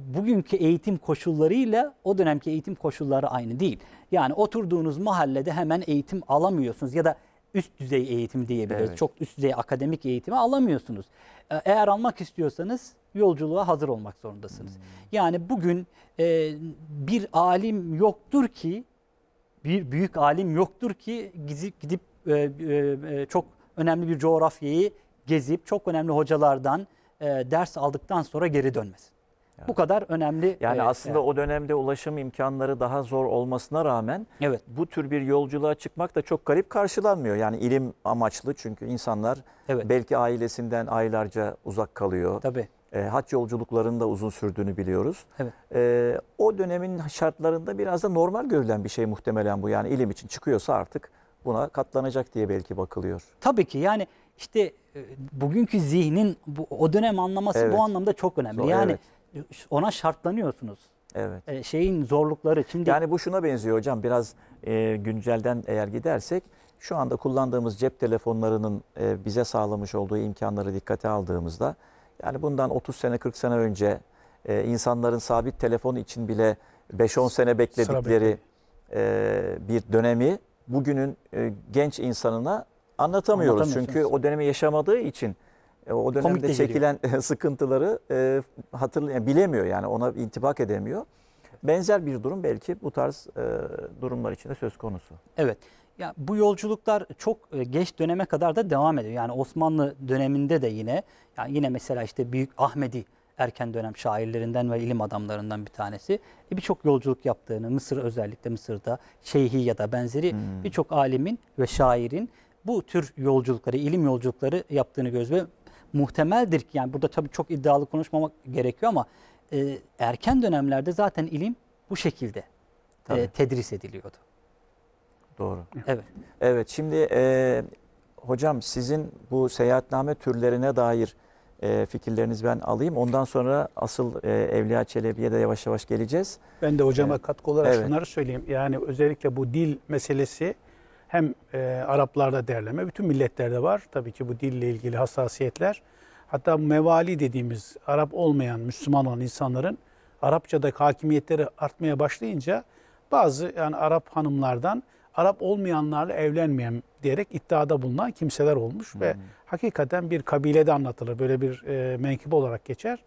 bugünkü eğitim koşullarıyla o dönemki eğitim koşulları aynı değil. Yani oturduğunuz mahallede hemen eğitim alamıyorsunuz ya da üst düzey eğitim diyebiliriz. Evet. Çok üst düzey akademik eğitimi alamıyorsunuz. Ee, eğer almak istiyorsanız yolculuğa hazır olmak zorundasınız. Hmm. Yani bugün e, bir alim yoktur ki, bir büyük alim yoktur ki gidip, gidip e, e, e, çok önemli bir coğrafyayı gezip çok önemli hocalardan e, ders aldıktan sonra geri dönmesin. Yani. Bu kadar önemli. Yani e, aslında yani. o dönemde ulaşım imkanları daha zor olmasına rağmen evet. bu tür bir yolculuğa çıkmak da çok garip karşılanmıyor. Yani ilim amaçlı çünkü insanlar evet. belki ailesinden aylarca uzak kalıyor. Tabii. E, haç yolculuklarının uzun sürdüğünü biliyoruz. Evet. E, o dönemin şartlarında biraz da normal görülen bir şey muhtemelen bu. Yani ilim için çıkıyorsa artık buna katlanacak diye belki bakılıyor. Tabii ki yani işte e, bugünkü zihnin bu, o dönem anlaması evet. bu anlamda çok önemli. Zor, yani evet ona şartlanıyorsunuz. Evet. E, şeyin zorlukları şimdi Yani bu şuna benziyor hocam. Biraz e, güncelden eğer gidersek şu anda kullandığımız cep telefonlarının e, bize sağlamış olduğu imkanları dikkate aldığımızda yani bundan 30 sene 40 sene önce e, insanların sabit telefon için bile 5-10 sene bekledikleri e, bir dönemi bugünün e, genç insanına anlatamıyoruz. Çünkü o dönemi yaşamadığı için e, o dönemde çekilen sıkıntıları e, hatırlayan bilemiyor yani ona intibak edemiyor. Benzer bir durum belki bu tarz e, durumlar içinde söz konusu. Evet. Ya bu yolculuklar çok e, geç döneme kadar da devam ediyor. Yani Osmanlı döneminde de yine yani yine mesela işte Büyük Ahmedi erken dönem şairlerinden ve ilim adamlarından bir tanesi. E, birçok yolculuk yaptığını Mısır özellikle Mısır'da Şeyhi ya da benzeri hmm. birçok alimin ve şairin bu tür yolculukları, ilim yolculukları yaptığını gözle muhtemeldir ki yani burada tabii çok iddialı konuşmamak gerekiyor ama e, erken dönemlerde zaten ilim bu şekilde e, tedris ediliyordu. Doğru. Evet. Evet şimdi e, hocam sizin bu seyahatname türlerine dair e, fikirlerinizi ben alayım. Ondan sonra asıl e, Evliya Çelebi'ye de yavaş yavaş geleceğiz. Ben de hocama evet. katkı olarak evet. şunları söyleyeyim. Yani özellikle bu dil meselesi hem e, Araplarda derleme, bütün milletlerde var. Tabii ki bu dille ilgili hassasiyetler. Hatta mevali dediğimiz Arap olmayan, Müslüman olan insanların Arapçada hakimiyetleri artmaya başlayınca bazı yani Arap hanımlardan Arap olmayanlarla evlenmeyem diyerek iddiada bulunan kimseler olmuş hmm. ve hakikaten bir kabilede anlatılır. Böyle bir e, menkıbe olarak geçer.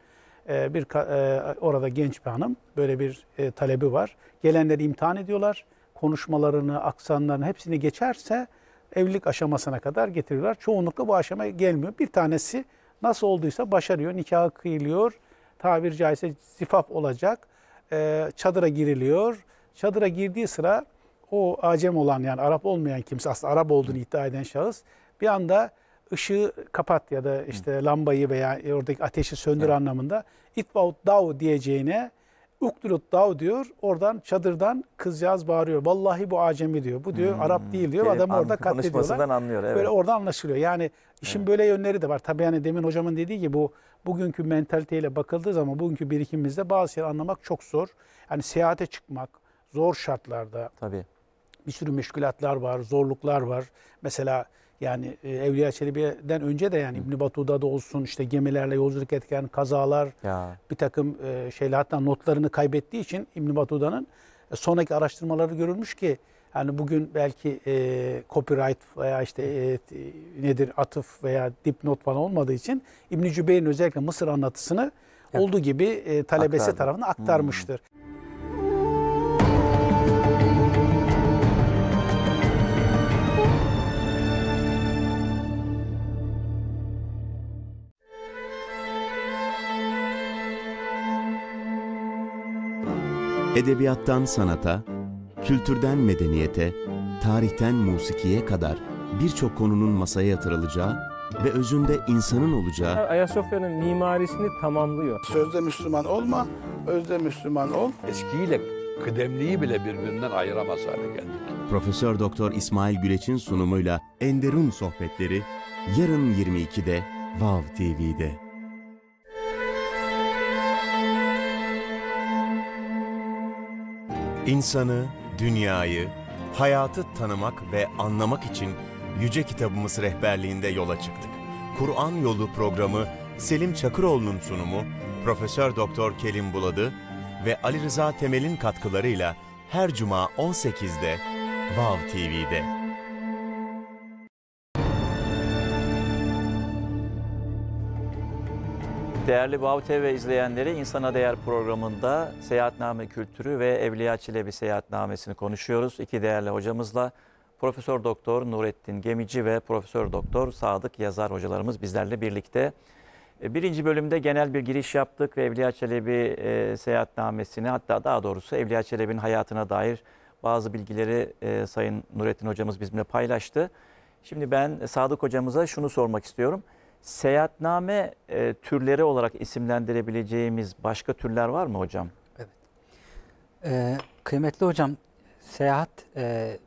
E, bir e, orada genç bir hanım böyle bir e, talebi var. Gelenleri imtihan ediyorlar konuşmalarını, aksanlarını hepsini geçerse evlilik aşamasına kadar getiriyorlar. Çoğunlukla bu aşamaya gelmiyor. Bir tanesi nasıl olduysa başarıyor. Nikahı kıyılıyor. Tabir caizse zifaf olacak. Ee, çadıra giriliyor. Çadıra girdiği sıra o acem olan yani Arap olmayan kimse aslında Arap olduğunu iddia eden şahıs bir anda ışığı kapat ya da işte lambayı veya oradaki ateşi söndür evet. anlamında itbaud dav diyeceğine Ukdulut dav diyor. Oradan çadırdan kızcağız bağırıyor. Vallahi bu acemi diyor. Bu diyor hmm. Arap değil diyor. Şey, adam orada katlediyorlar. anlıyor. Evet. Böyle orada anlaşılıyor. Yani işin evet. böyle yönleri de var. Tabii yani demin hocamın dediği gibi bu bugünkü mentaliteyle bakıldığı zaman bugünkü birikimimizde bazı şeyleri anlamak çok zor. Yani seyahate çıkmak zor şartlarda. Tabii. Bir sürü müşkülatlar var, zorluklar var. Mesela yani e, Evliya Çelebi'den önce de yani İbn da olsun işte gemilerle yolculuk etken kazalar ya. bir takım e, şeyler hatta notlarını kaybettiği için İbn Batuda'nın e, sonraki araştırmaları görülmüş ki yani bugün belki e, copyright veya işte e, nedir atıf veya dipnot falan olmadığı için İbn Cübeyr'in özellikle Mısır anlatısını evet. olduğu gibi e, talebesi Aktardı. tarafından aktarmıştır. Hmm. Edebiyattan sanata, kültürden medeniyete, tarihten musikiye kadar birçok konunun masaya yatırılacağı ve özünde insanın olacağı Ayasofya'nın mimarisini tamamlıyor. Sözde Müslüman olma, özde Müslüman ol. Eskiyle kıdemliği bile birbirinden ayıramaz hale geldik. Profesör Doktor İsmail Güleç'in sunumuyla Enderun sohbetleri yarın 22'de Vav TV'de. İnsanı, dünyayı, hayatı tanımak ve anlamak için Yüce Kitabımız rehberliğinde yola çıktık. Kur'an Yolu programı Selim Çakıroğlu'nun sunumu, Profesör Doktor Kelim Buladı ve Ali Rıza Temel'in katkılarıyla her cuma 18'de Vav wow TV'de. Değerli Bağ TV izleyenleri İnsana Değer programında seyahatname kültürü ve Evliya Çelebi seyahatnamesini konuşuyoruz. İki değerli hocamızla Profesör Doktor Nurettin Gemici ve Profesör Doktor Sadık Yazar hocalarımız bizlerle birlikte. E, birinci bölümde genel bir giriş yaptık ve Evliya Çelebi e, seyahatnamesini hatta daha doğrusu Evliya Çelebi'nin hayatına dair bazı bilgileri e, Sayın Nurettin hocamız bizimle paylaştı. Şimdi ben Sadık hocamıza şunu sormak istiyorum. Seyahatname e, türleri olarak isimlendirebileceğimiz başka türler var mı hocam? Evet. Ee, kıymetli hocam, seyahat e,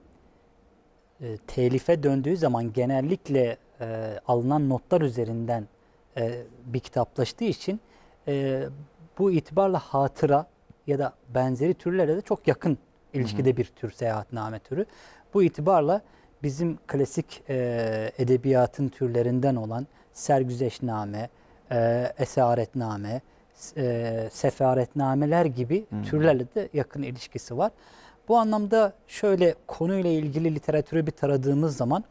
e, telife döndüğü zaman genellikle e, alınan notlar üzerinden e, bir kitaplaştığı için e, bu itibarla hatıra ya da benzeri türlere de çok yakın ilişkide hı hı. bir tür seyahatname türü. Bu itibarla bizim klasik e, edebiyatın türlerinden olan sergüzeşname, e, esaretname, e, sefaretnameler gibi hmm. türlerle de yakın ilişkisi var. Bu anlamda şöyle konuyla ilgili literatürü bir taradığımız zaman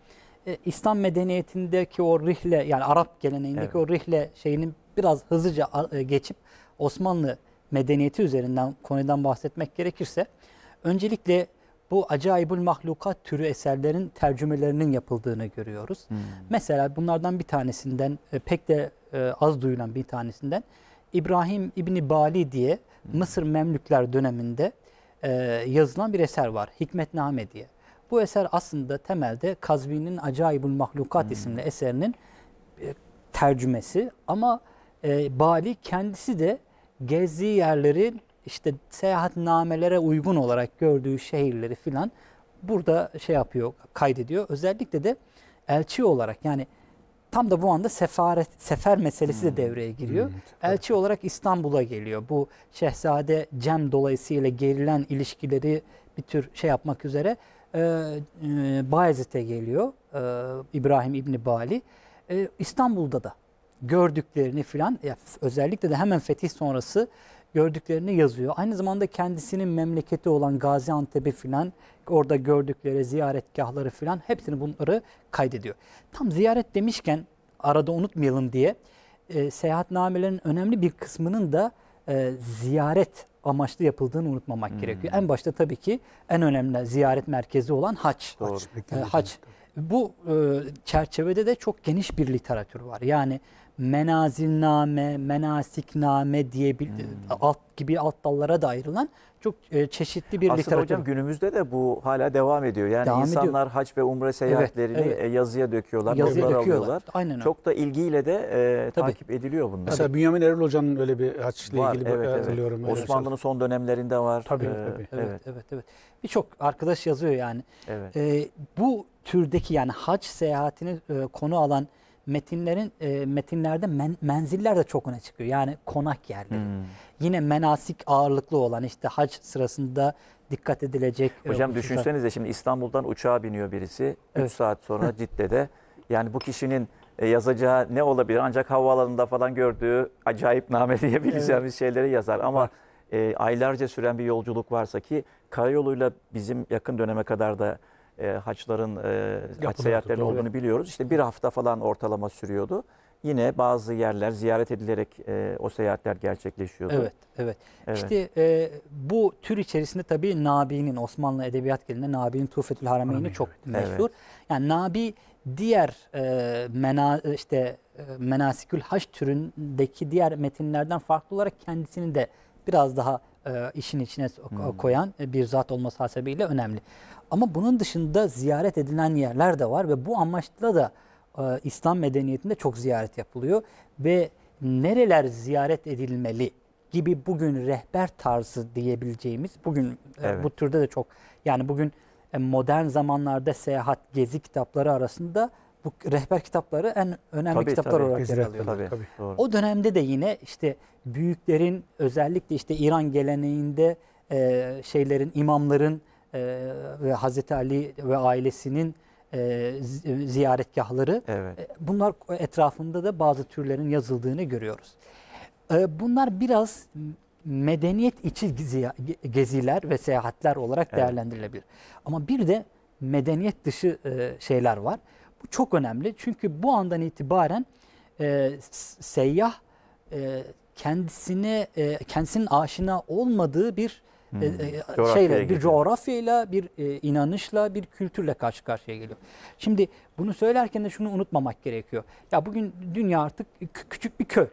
e, İslam medeniyetindeki o rihle yani Arap geleneğindeki evet. o rihle şeyinin biraz hızlıca e, geçip Osmanlı medeniyeti üzerinden konudan bahsetmek gerekirse öncelikle bu acayibül mahlukat türü eserlerin tercümelerinin yapıldığını görüyoruz. Hmm. Mesela bunlardan bir tanesinden e, pek de e, az duyulan bir tanesinden İbrahim İbni Bali diye hmm. Mısır Memlükler döneminde e, yazılan bir eser var. Hikmetname diye. Bu eser aslında temelde Kazvin'in Acayibül Mahlukat hmm. isimli eserinin tercümesi ama Bali kendisi de gezdiği yerlerin işte seyahatnamelere uygun olarak gördüğü şehirleri filan burada şey yapıyor, kaydediyor. Özellikle de elçi olarak yani tam da bu anda sefaret, sefer meselesi de hmm. devreye giriyor. Hmm, elçi olarak İstanbul'a geliyor. Bu Şehzade Cem dolayısıyla gerilen ilişkileri bir tür şey yapmak üzere e, e, Bayezid'e geliyor. E, İbrahim İbni Bali. E, İstanbul'da da gördüklerini filan özellikle de hemen fetih sonrası gördüklerini yazıyor. Aynı zamanda kendisinin memleketi olan Gaziantep'i filan orada gördükleri ziyaretgahları filan hepsini bunları kaydediyor. Tam ziyaret demişken arada unutmayalım diye e, seyahatnamelerin önemli bir kısmının da e, ziyaret amaçlı yapıldığını unutmamak hmm. gerekiyor. En başta tabii ki en önemli ziyaret merkezi olan haç. Doğru, haç. E, haç. Bu e, çerçevede de çok geniş bir literatür var. Yani menazilname, menasikname diye bir hmm. alt gibi alt dallara da ayrılan çok e, çeşitli bir literatür. Aslında hocam günümüzde de bu hala devam ediyor. Yani devam insanlar ediyor. hac ve umre seyahatlerini evet, evet. yazıya döküyorlar, yazıya döküyorlar. alıyorlar. Aynen öyle. Çok da ilgiyle de e, Tabii. takip ediliyor bunlar. Mesela Bünyamin Erol Hoca'nın öyle bir haçla var, ilgili evet, hatırlıyorum. Evet. Osmanlı'nın şey. son dönemlerinde var. Tabii, ee, tabii. Evet, evet, evet. evet. Birçok arkadaş yazıyor yani. Evet. Ee, bu türdeki yani hac seyahatini e, konu alan metinlerin e, metinlerde men, menziller de çok öne çıkıyor. Yani konak yerleri. Hmm. Yine menasik ağırlıklı olan işte hac sırasında dikkat edilecek. E, Hocam e, düşünsenize şimdi İstanbul'dan uçağa biniyor birisi. 3 evet. saat sonra Cidde'de. Yani bu kişinin e, yazacağı ne olabilir? Ancak havaalanında falan gördüğü acayip name diyebileceğimiz evet. şeyleri yazar. Ama e, aylarca süren bir yolculuk varsa ki karayoluyla bizim yakın döneme kadar da e, haçların, e, haç seyahatlerinin doğru. olduğunu biliyoruz. İşte bir hafta falan ortalama sürüyordu. Yine bazı yerler ziyaret edilerek e, o seyahatler gerçekleşiyordu. Evet, evet. evet. İşte e, bu tür içerisinde tabii Nabi'nin, Osmanlı Edebiyat Gelinde Nabi'nin Tufetül Harameyn'i çok meşhur. Evet. Yani Nabi diğer e, mena, işte e, menasikül haç türündeki diğer metinlerden farklı olarak kendisini de biraz daha e, işin içine hmm. koyan e, bir zat olması hasebiyle önemli. Ama bunun dışında ziyaret edilen yerler de var ve bu amaçla da e, İslam medeniyetinde çok ziyaret yapılıyor ve nereler ziyaret edilmeli gibi bugün rehber tarzı diyebileceğimiz bugün e, evet. e, bu türde de çok yani bugün e, modern zamanlarda seyahat gezi kitapları arasında bu rehber kitapları en önemli tabii, kitaplar tabii, olarak yer alıyorlar. Tabii, tabii. O dönemde de yine işte büyüklerin özellikle işte İran geleneğinde e, şeylerin imamların e, ve Hazreti Ali ve ailesinin e, e ziyaretgahları evet. e, bunlar etrafında da bazı türlerin yazıldığını görüyoruz. E, bunlar biraz medeniyet içi geziler ve seyahatler olarak evet. değerlendirilebilir. Ama bir de medeniyet dışı e, şeyler var. Bu çok önemli çünkü bu andan itibaren e, seyyah e, kendisine e, kendisinin aşina olmadığı bir e, e, hmm. e, şeyle, bir coğrafyayla, bir e, inanışla, bir kültürle karşı karşıya geliyor. Şimdi bunu söylerken de şunu unutmamak gerekiyor. Ya bugün dünya artık küçük bir köy.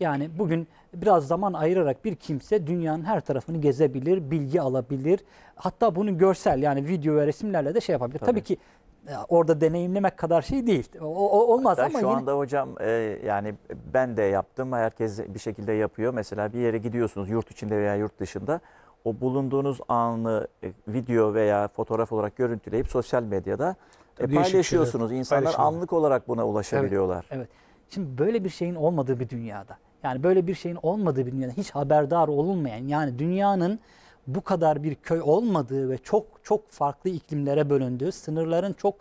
Yani bugün biraz zaman ayırarak bir kimse dünyanın her tarafını gezebilir, bilgi alabilir. Hatta bunu görsel yani video ve resimlerle de şey yapabilir. Tabii, Tabii ki orada deneyimlemek kadar şey değil. O, o olmaz Hatta ama şu yine... anda hocam e, yani ben de yaptım. Herkes bir şekilde yapıyor. Mesela bir yere gidiyorsunuz yurt içinde veya yurt dışında. O bulunduğunuz anı e, video veya fotoğraf olarak görüntüleyip sosyal medyada e, paylaşıyorsunuz. İnsanlar anlık olarak buna ulaşabiliyorlar. Evet, evet. Şimdi böyle bir şeyin olmadığı bir dünyada. Yani böyle bir şeyin olmadığı bir dünyada hiç haberdar olunmayan yani dünyanın bu kadar bir köy olmadığı ve çok çok farklı iklimlere bölündüğü, sınırların çok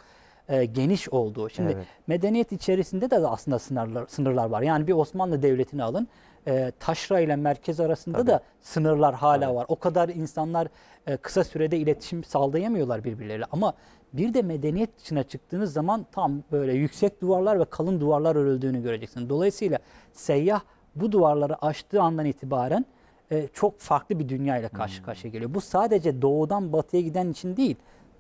e, geniş olduğu. Şimdi evet. medeniyet içerisinde de aslında sınırlar, sınırlar var. Yani bir Osmanlı Devleti'ni alın. E, taşra ile merkez arasında Tabii. da sınırlar hala evet. var. O kadar insanlar e, kısa sürede iletişim sağlayamıyorlar birbirleriyle. Ama bir de medeniyet dışına çıktığınız zaman tam böyle yüksek duvarlar ve kalın duvarlar örüldüğünü göreceksiniz. Dolayısıyla seyyah bu duvarları aştığı andan itibaren e, çok farklı bir dünyayla karşı hmm. karşıya geliyor. Bu sadece doğudan batıya giden için değil,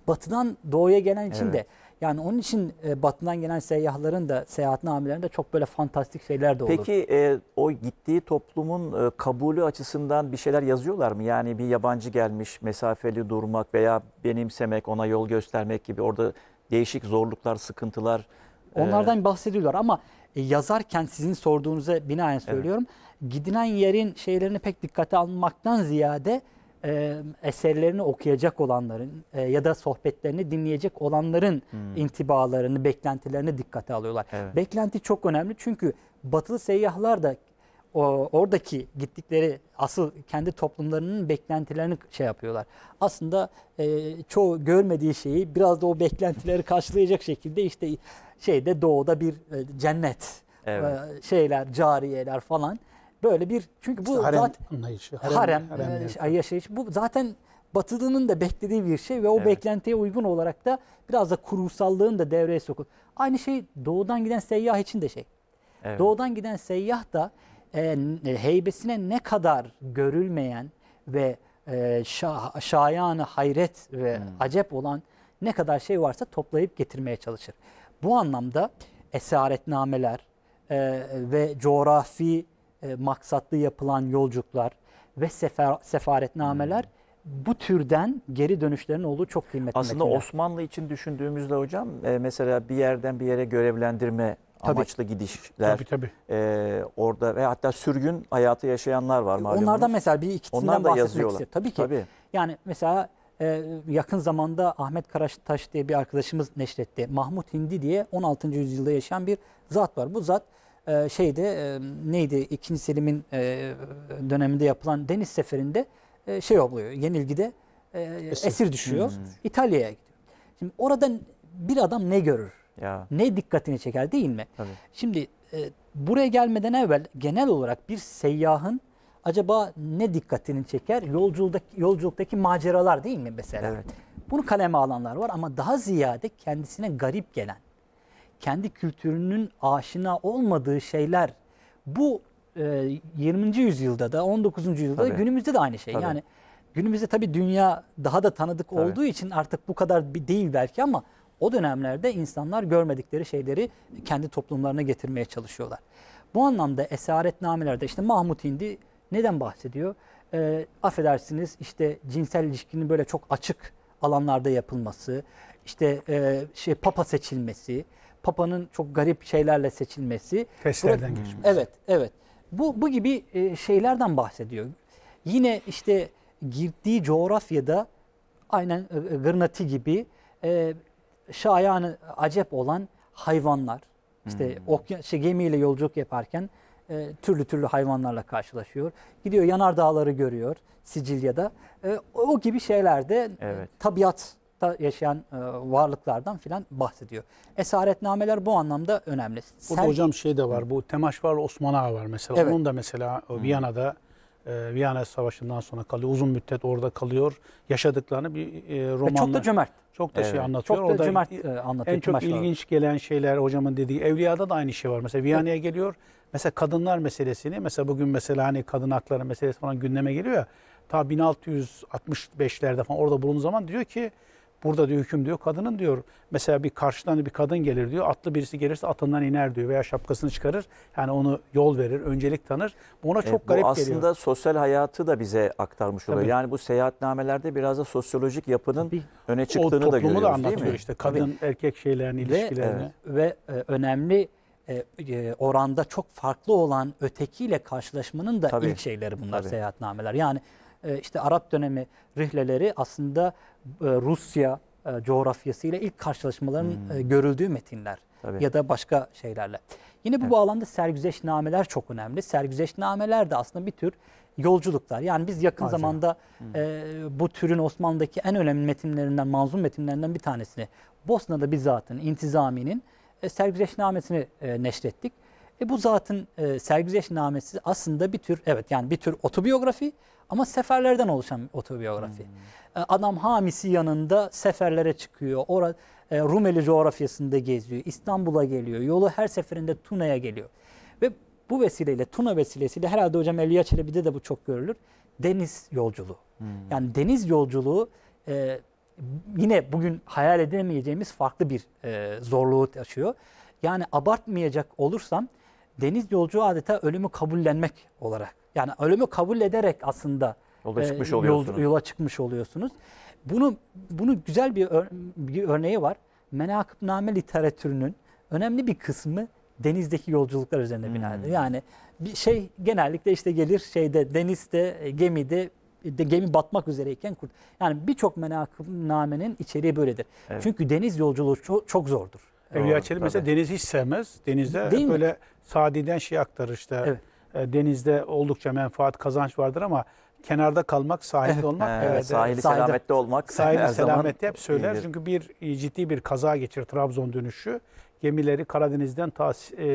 batıdan doğuya gelen için evet. de. Yani onun için e, batıdan gelen seyyahların da seyahatnamelerinde çok böyle fantastik şeyler de olur. Peki e, o gittiği toplumun e, kabulü açısından bir şeyler yazıyorlar mı? Yani bir yabancı gelmiş mesafeli durmak veya benimsemek, ona yol göstermek gibi orada değişik zorluklar, sıkıntılar. E, Onlardan e... bahsediyorlar ama e, yazarken sizin sorduğunuza binaen söylüyorum. Evet gidilen yerin şeylerini pek dikkate almaktan ziyade e, eserlerini okuyacak olanların e, ya da sohbetlerini dinleyecek olanların hmm. intibalarını, beklentilerini dikkate alıyorlar. Evet. Beklenti çok önemli çünkü batılı seyyahlar da o, oradaki gittikleri asıl kendi toplumlarının beklentilerini şey yapıyorlar. Aslında e, çoğu görmediği şeyi biraz da o beklentileri karşılayacak şekilde işte şeyde doğuda bir e, cennet evet. e, şeyler, cariyeler falan Böyle bir çünkü bu işte harem zaten anlayışı, harem, harem, harem e, yani, yaşayış. Bu zaten Batılı'nın da beklediği bir şey ve o evet. beklentiye uygun olarak da biraz da kurumsallığın da devreye sokul. Aynı şey doğudan giden seyyah için de şey. Evet. Doğudan giden seyyah da e, heybesine ne kadar görülmeyen ve e, şah, şayanı hayret ve hmm. acep olan ne kadar şey varsa toplayıp getirmeye çalışır. Bu anlamda esaretnameler e, ve coğrafi e, maksatlı yapılan yolculuklar ve sefer, sefaretnameler hmm. bu türden geri dönüşlerin olduğu çok kıymetli. Aslında metinler. Osmanlı için düşündüğümüzde hocam e, mesela bir yerden bir yere görevlendirme tabii. amaçlı gidişler. Tabii tabii. E, orada ve hatta sürgün hayatı yaşayanlar var malumunuz. Onlardan mesela bir ikisinden Ondan da bahsetmek yazıyorlar. istiyorum. Tabii ki. Tabii. Yani mesela e, yakın zamanda Ahmet Karaştaş diye bir arkadaşımız neşretti. Mahmut Hindi diye 16. yüzyılda yaşayan bir zat var. Bu zat ee, e, şeyde neydi ikinci Selim'in e, döneminde yapılan deniz seferinde e, şey oluyor. Yenilgide e, esir. esir düşüyor. Hmm. İtalya'ya gidiyor. Şimdi oradan bir adam ne görür? Ya. Ne dikkatini çeker değil mi? Tabii. Şimdi buraya gelmeden evvel genel olarak bir seyyahın acaba ne dikkatini çeker? Yolculuktaki, yolculuktaki maceralar değil mi mesela? Evet. Bunu kaleme alanlar var ama daha ziyade kendisine garip gelen, kendi kültürünün aşina olmadığı şeyler bu e, 20. yüzyılda da 19. yüzyılda tabii. da günümüzde de aynı şey. Tabii. Yani günümüzde tabii dünya daha da tanıdık tabii. olduğu için artık bu kadar değil belki ama o dönemlerde insanlar görmedikleri şeyleri kendi toplumlarına getirmeye çalışıyorlar. Bu anlamda esaretnamelerde işte Mahmut Hindi neden bahsediyor? E, affedersiniz işte cinsel ilişkinin böyle çok açık alanlarda yapılması, işte e, şey papa seçilmesi, Papa'nın çok garip şeylerle seçilmesi. Testlerden geçmesi. Evet, evet. Bu, bu gibi e, şeylerden bahsediyor. Yine işte girdiği coğrafyada aynen e, e, Gırnati gibi e, şayanı acep olan hayvanlar. İşte hmm. okya, şey, gemiyle yolculuk yaparken e, türlü türlü hayvanlarla karşılaşıyor. Gidiyor yanardağları görüyor Sicilya'da. E, o gibi şeylerde evet. tabiat hayatta yaşayan e, varlıklardan filan bahsediyor. Esaretnameler bu anlamda önemli. Burada Sen... hocam şey de var. Bu Temaş var, Osman Ağa var mesela. Evet. Onun da mesela e, Viyana'da e, Viyana Savaşı'ndan sonra kalıyor. Uzun müddet orada kalıyor. Yaşadıklarını bir e, romanla. Ve çok da cömert. Çok da şey evet. şey anlatıyor. Çok da, o cömert e, anlatıyor. En çok ilginç gelen şeyler hocamın dediği. Evliya'da da aynı şey var. Mesela Viyana'ya evet. geliyor. Mesela kadınlar meselesini mesela bugün mesela hani kadın hakları meselesi falan gündeme geliyor ya. Ta 1665'lerde falan orada bulunduğu zaman diyor ki Burada diyor hüküm diyor kadının diyor mesela bir karşıdan bir kadın gelir diyor. Atlı birisi gelirse atından iner diyor veya şapkasını çıkarır. Yani onu yol verir, öncelik tanır. Bu ona e, çok evet, bu garip aslında geliyor. aslında sosyal hayatı da bize aktarmış oluyor. Tabii. Yani bu seyahatnamelerde biraz da sosyolojik yapının Tabii. öne çıktığını da görüyoruz. O toplumu da, da anlatıyor işte kadın Tabii. erkek şeylerin ilişkilerini. Ve, evet. ve e, önemli e, oranda çok farklı olan ötekiyle karşılaşmanın da Tabii. ilk şeyleri bunlar Tabii. seyahatnameler. Yani e, işte Arap dönemi rihleleri aslında e, Rusya e, coğrafyasıyla ilk karşılaşmaların hmm. E, görüldüğü metinler Tabii. ya da başka şeylerle. Yine bu evet. bağlamda sergüzeşnameler çok önemli. Sergüzeşnameler de aslında bir tür yolculuklar. Yani biz yakın Harca. zamanda hmm. e, bu türün Osmanlı'daki en önemli metinlerinden, manzum metinlerinden bir tanesini Bosna'da bizzatın intizaminin e, sergüzeşnamesini e, neşrettik. Ve bu zaten e, sergileşnamesi aslında bir tür evet yani bir tür otobiyografi ama seferlerden oluşan otobiyografi. Hmm. E, adam hamisi yanında seferlere çıkıyor. Ora, e, Rumeli coğrafyasında geziyor. İstanbul'a geliyor. Yolu her seferinde Tuna'ya geliyor. Ve bu vesileyle Tuna vesilesiyle herhalde hocam Elia Çelebi'de de bu çok görülür. Deniz yolculuğu. Hmm. Yani deniz yolculuğu e, yine bugün hayal edemeyeceğimiz farklı bir e, zorluğu taşıyor. Yani abartmayacak olursam deniz yolcu adeta ölümü kabullenmek olarak yani ölümü kabul ederek aslında e, yola çıkmış e, oluyorsunuz. Yol, yola çıkmış oluyorsunuz. Bunu bunu güzel bir, ör, bir örneği var. Menakıbname literatürünün önemli bir kısmı denizdeki yolculuklar üzerine hmm. binadır. Yani bir şey genellikle işte gelir şeyde denizde e, gemide de gemi batmak üzereyken kurt. Yani birçok menakıbnamenin içeriği böyledir. Evet. Çünkü deniz yolculuğu çok, çok zordur. Evliya Çelebi mesela deniz hiç sevmez. Denizde Değil böyle mi? Sadi'den şey aktarışta evet. e, denizde oldukça menfaat kazanç vardır ama kenarda kalmak, sahilde olmak. Evet, evet, sahili sahilde, selamette olmak. Sahili selamette hep söyler. Iyidir. Çünkü bir ciddi bir kaza geçir Trabzon dönüşü. Gemileri Karadeniz'den ta e,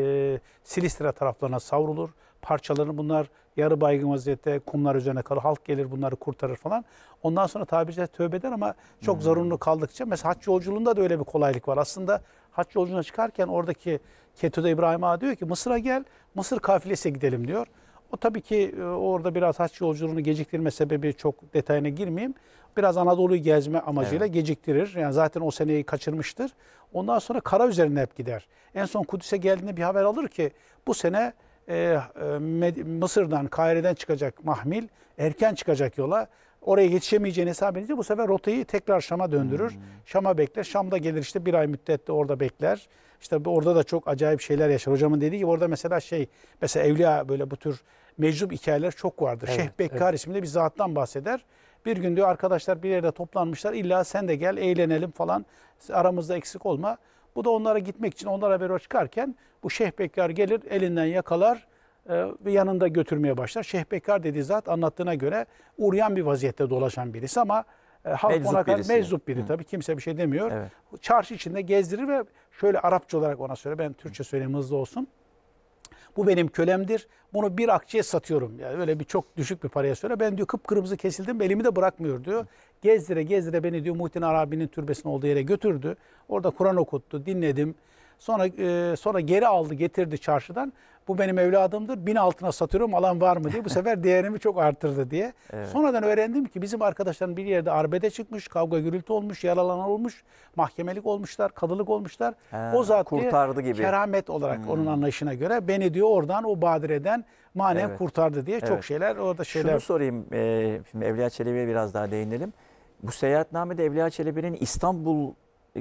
Silistra taraflarına savrulur. Parçalarını bunlar yarı baygın vaziyette kumlar üzerine kalır. Halk gelir bunları kurtarır falan. Ondan sonra tabirce tövbe eder ama çok hmm. zorunlu kaldıkça. Mesela haç yolculuğunda da öyle bir kolaylık var. Aslında haç yolculuğuna çıkarken oradaki Ketu'da İbrahim'a diyor ki Mısır'a gel, Mısır kafilesiyle gidelim diyor. O tabii ki e, orada biraz haç yolculuğunu geciktirme sebebi çok detayına girmeyeyim. Biraz Anadolu'yu gezme amacıyla evet. geciktirir. Yani zaten o seneyi kaçırmıştır. Ondan sonra kara üzerine hep gider. En son Kudüs'e geldiğinde bir haber alır ki bu sene e, e Mısır'dan, Kahire'den çıkacak mahmil erken çıkacak yola. Oraya yetişemeyeceğini hesap edince bu sefer rotayı tekrar Şam'a döndürür. Hmm. Şam'a bekler. Şam'da gelir işte bir ay müddette orada bekler. İşte orada da çok acayip şeyler yaşar. Hocamın dediği gibi orada mesela şey mesela evliya böyle bu tür meczup hikayeler çok vardır. Evet, Şeyh Bekkar evet. isminde bir zattan bahseder. Bir gün diyor arkadaşlar bir yerde toplanmışlar. İlla sen de gel eğlenelim falan. Aramızda eksik olma. Bu da onlara gitmek için onlara bir çıkarken bu Şeyh Bekkar gelir elinden yakalar ve ee, yanında götürmeye başlar. Şehbekar dediği zat anlattığına göre uryan bir vaziyette dolaşan birisi ama e, halk ona kadar birisi. meczup biri Hı. tabii kimse bir şey demiyor. Evet. Çarşı içinde gezdirir ve şöyle Arapça olarak ona söyle ben Türkçe söyleyeyim hızlı olsun. Bu benim kölemdir. Bunu bir akçeye satıyorum. Yani öyle bir çok düşük bir paraya söyle. Ben diyor kıpkırmızı kesildim. Elimi de bırakmıyor diyor. Gezdire gezdire beni diyor Muhittin Arabi'nin türbesinin olduğu yere götürdü. Orada Kur'an okuttu. Dinledim. Sonra e, sonra geri aldı, getirdi çarşıdan bu benim evladımdır. Bin altına satıyorum alan var mı diye. Bu sefer değerimi çok artırdı diye. Evet. Sonradan öğrendim ki bizim arkadaşların bir yerde arbede çıkmış. Kavga gürültü olmuş. Yaralanan olmuş. Mahkemelik olmuşlar. Kadılık olmuşlar. He, o zat kurtardı diye, gibi. keramet olarak hmm. onun anlayışına göre beni diyor oradan o badireden manen evet. kurtardı diye evet. çok şeyler orada şeyler. Şunu sorayım. E, şimdi Evliya Çelebi'ye biraz daha değinelim. Bu seyahatnamede Evliya Çelebi'nin İstanbul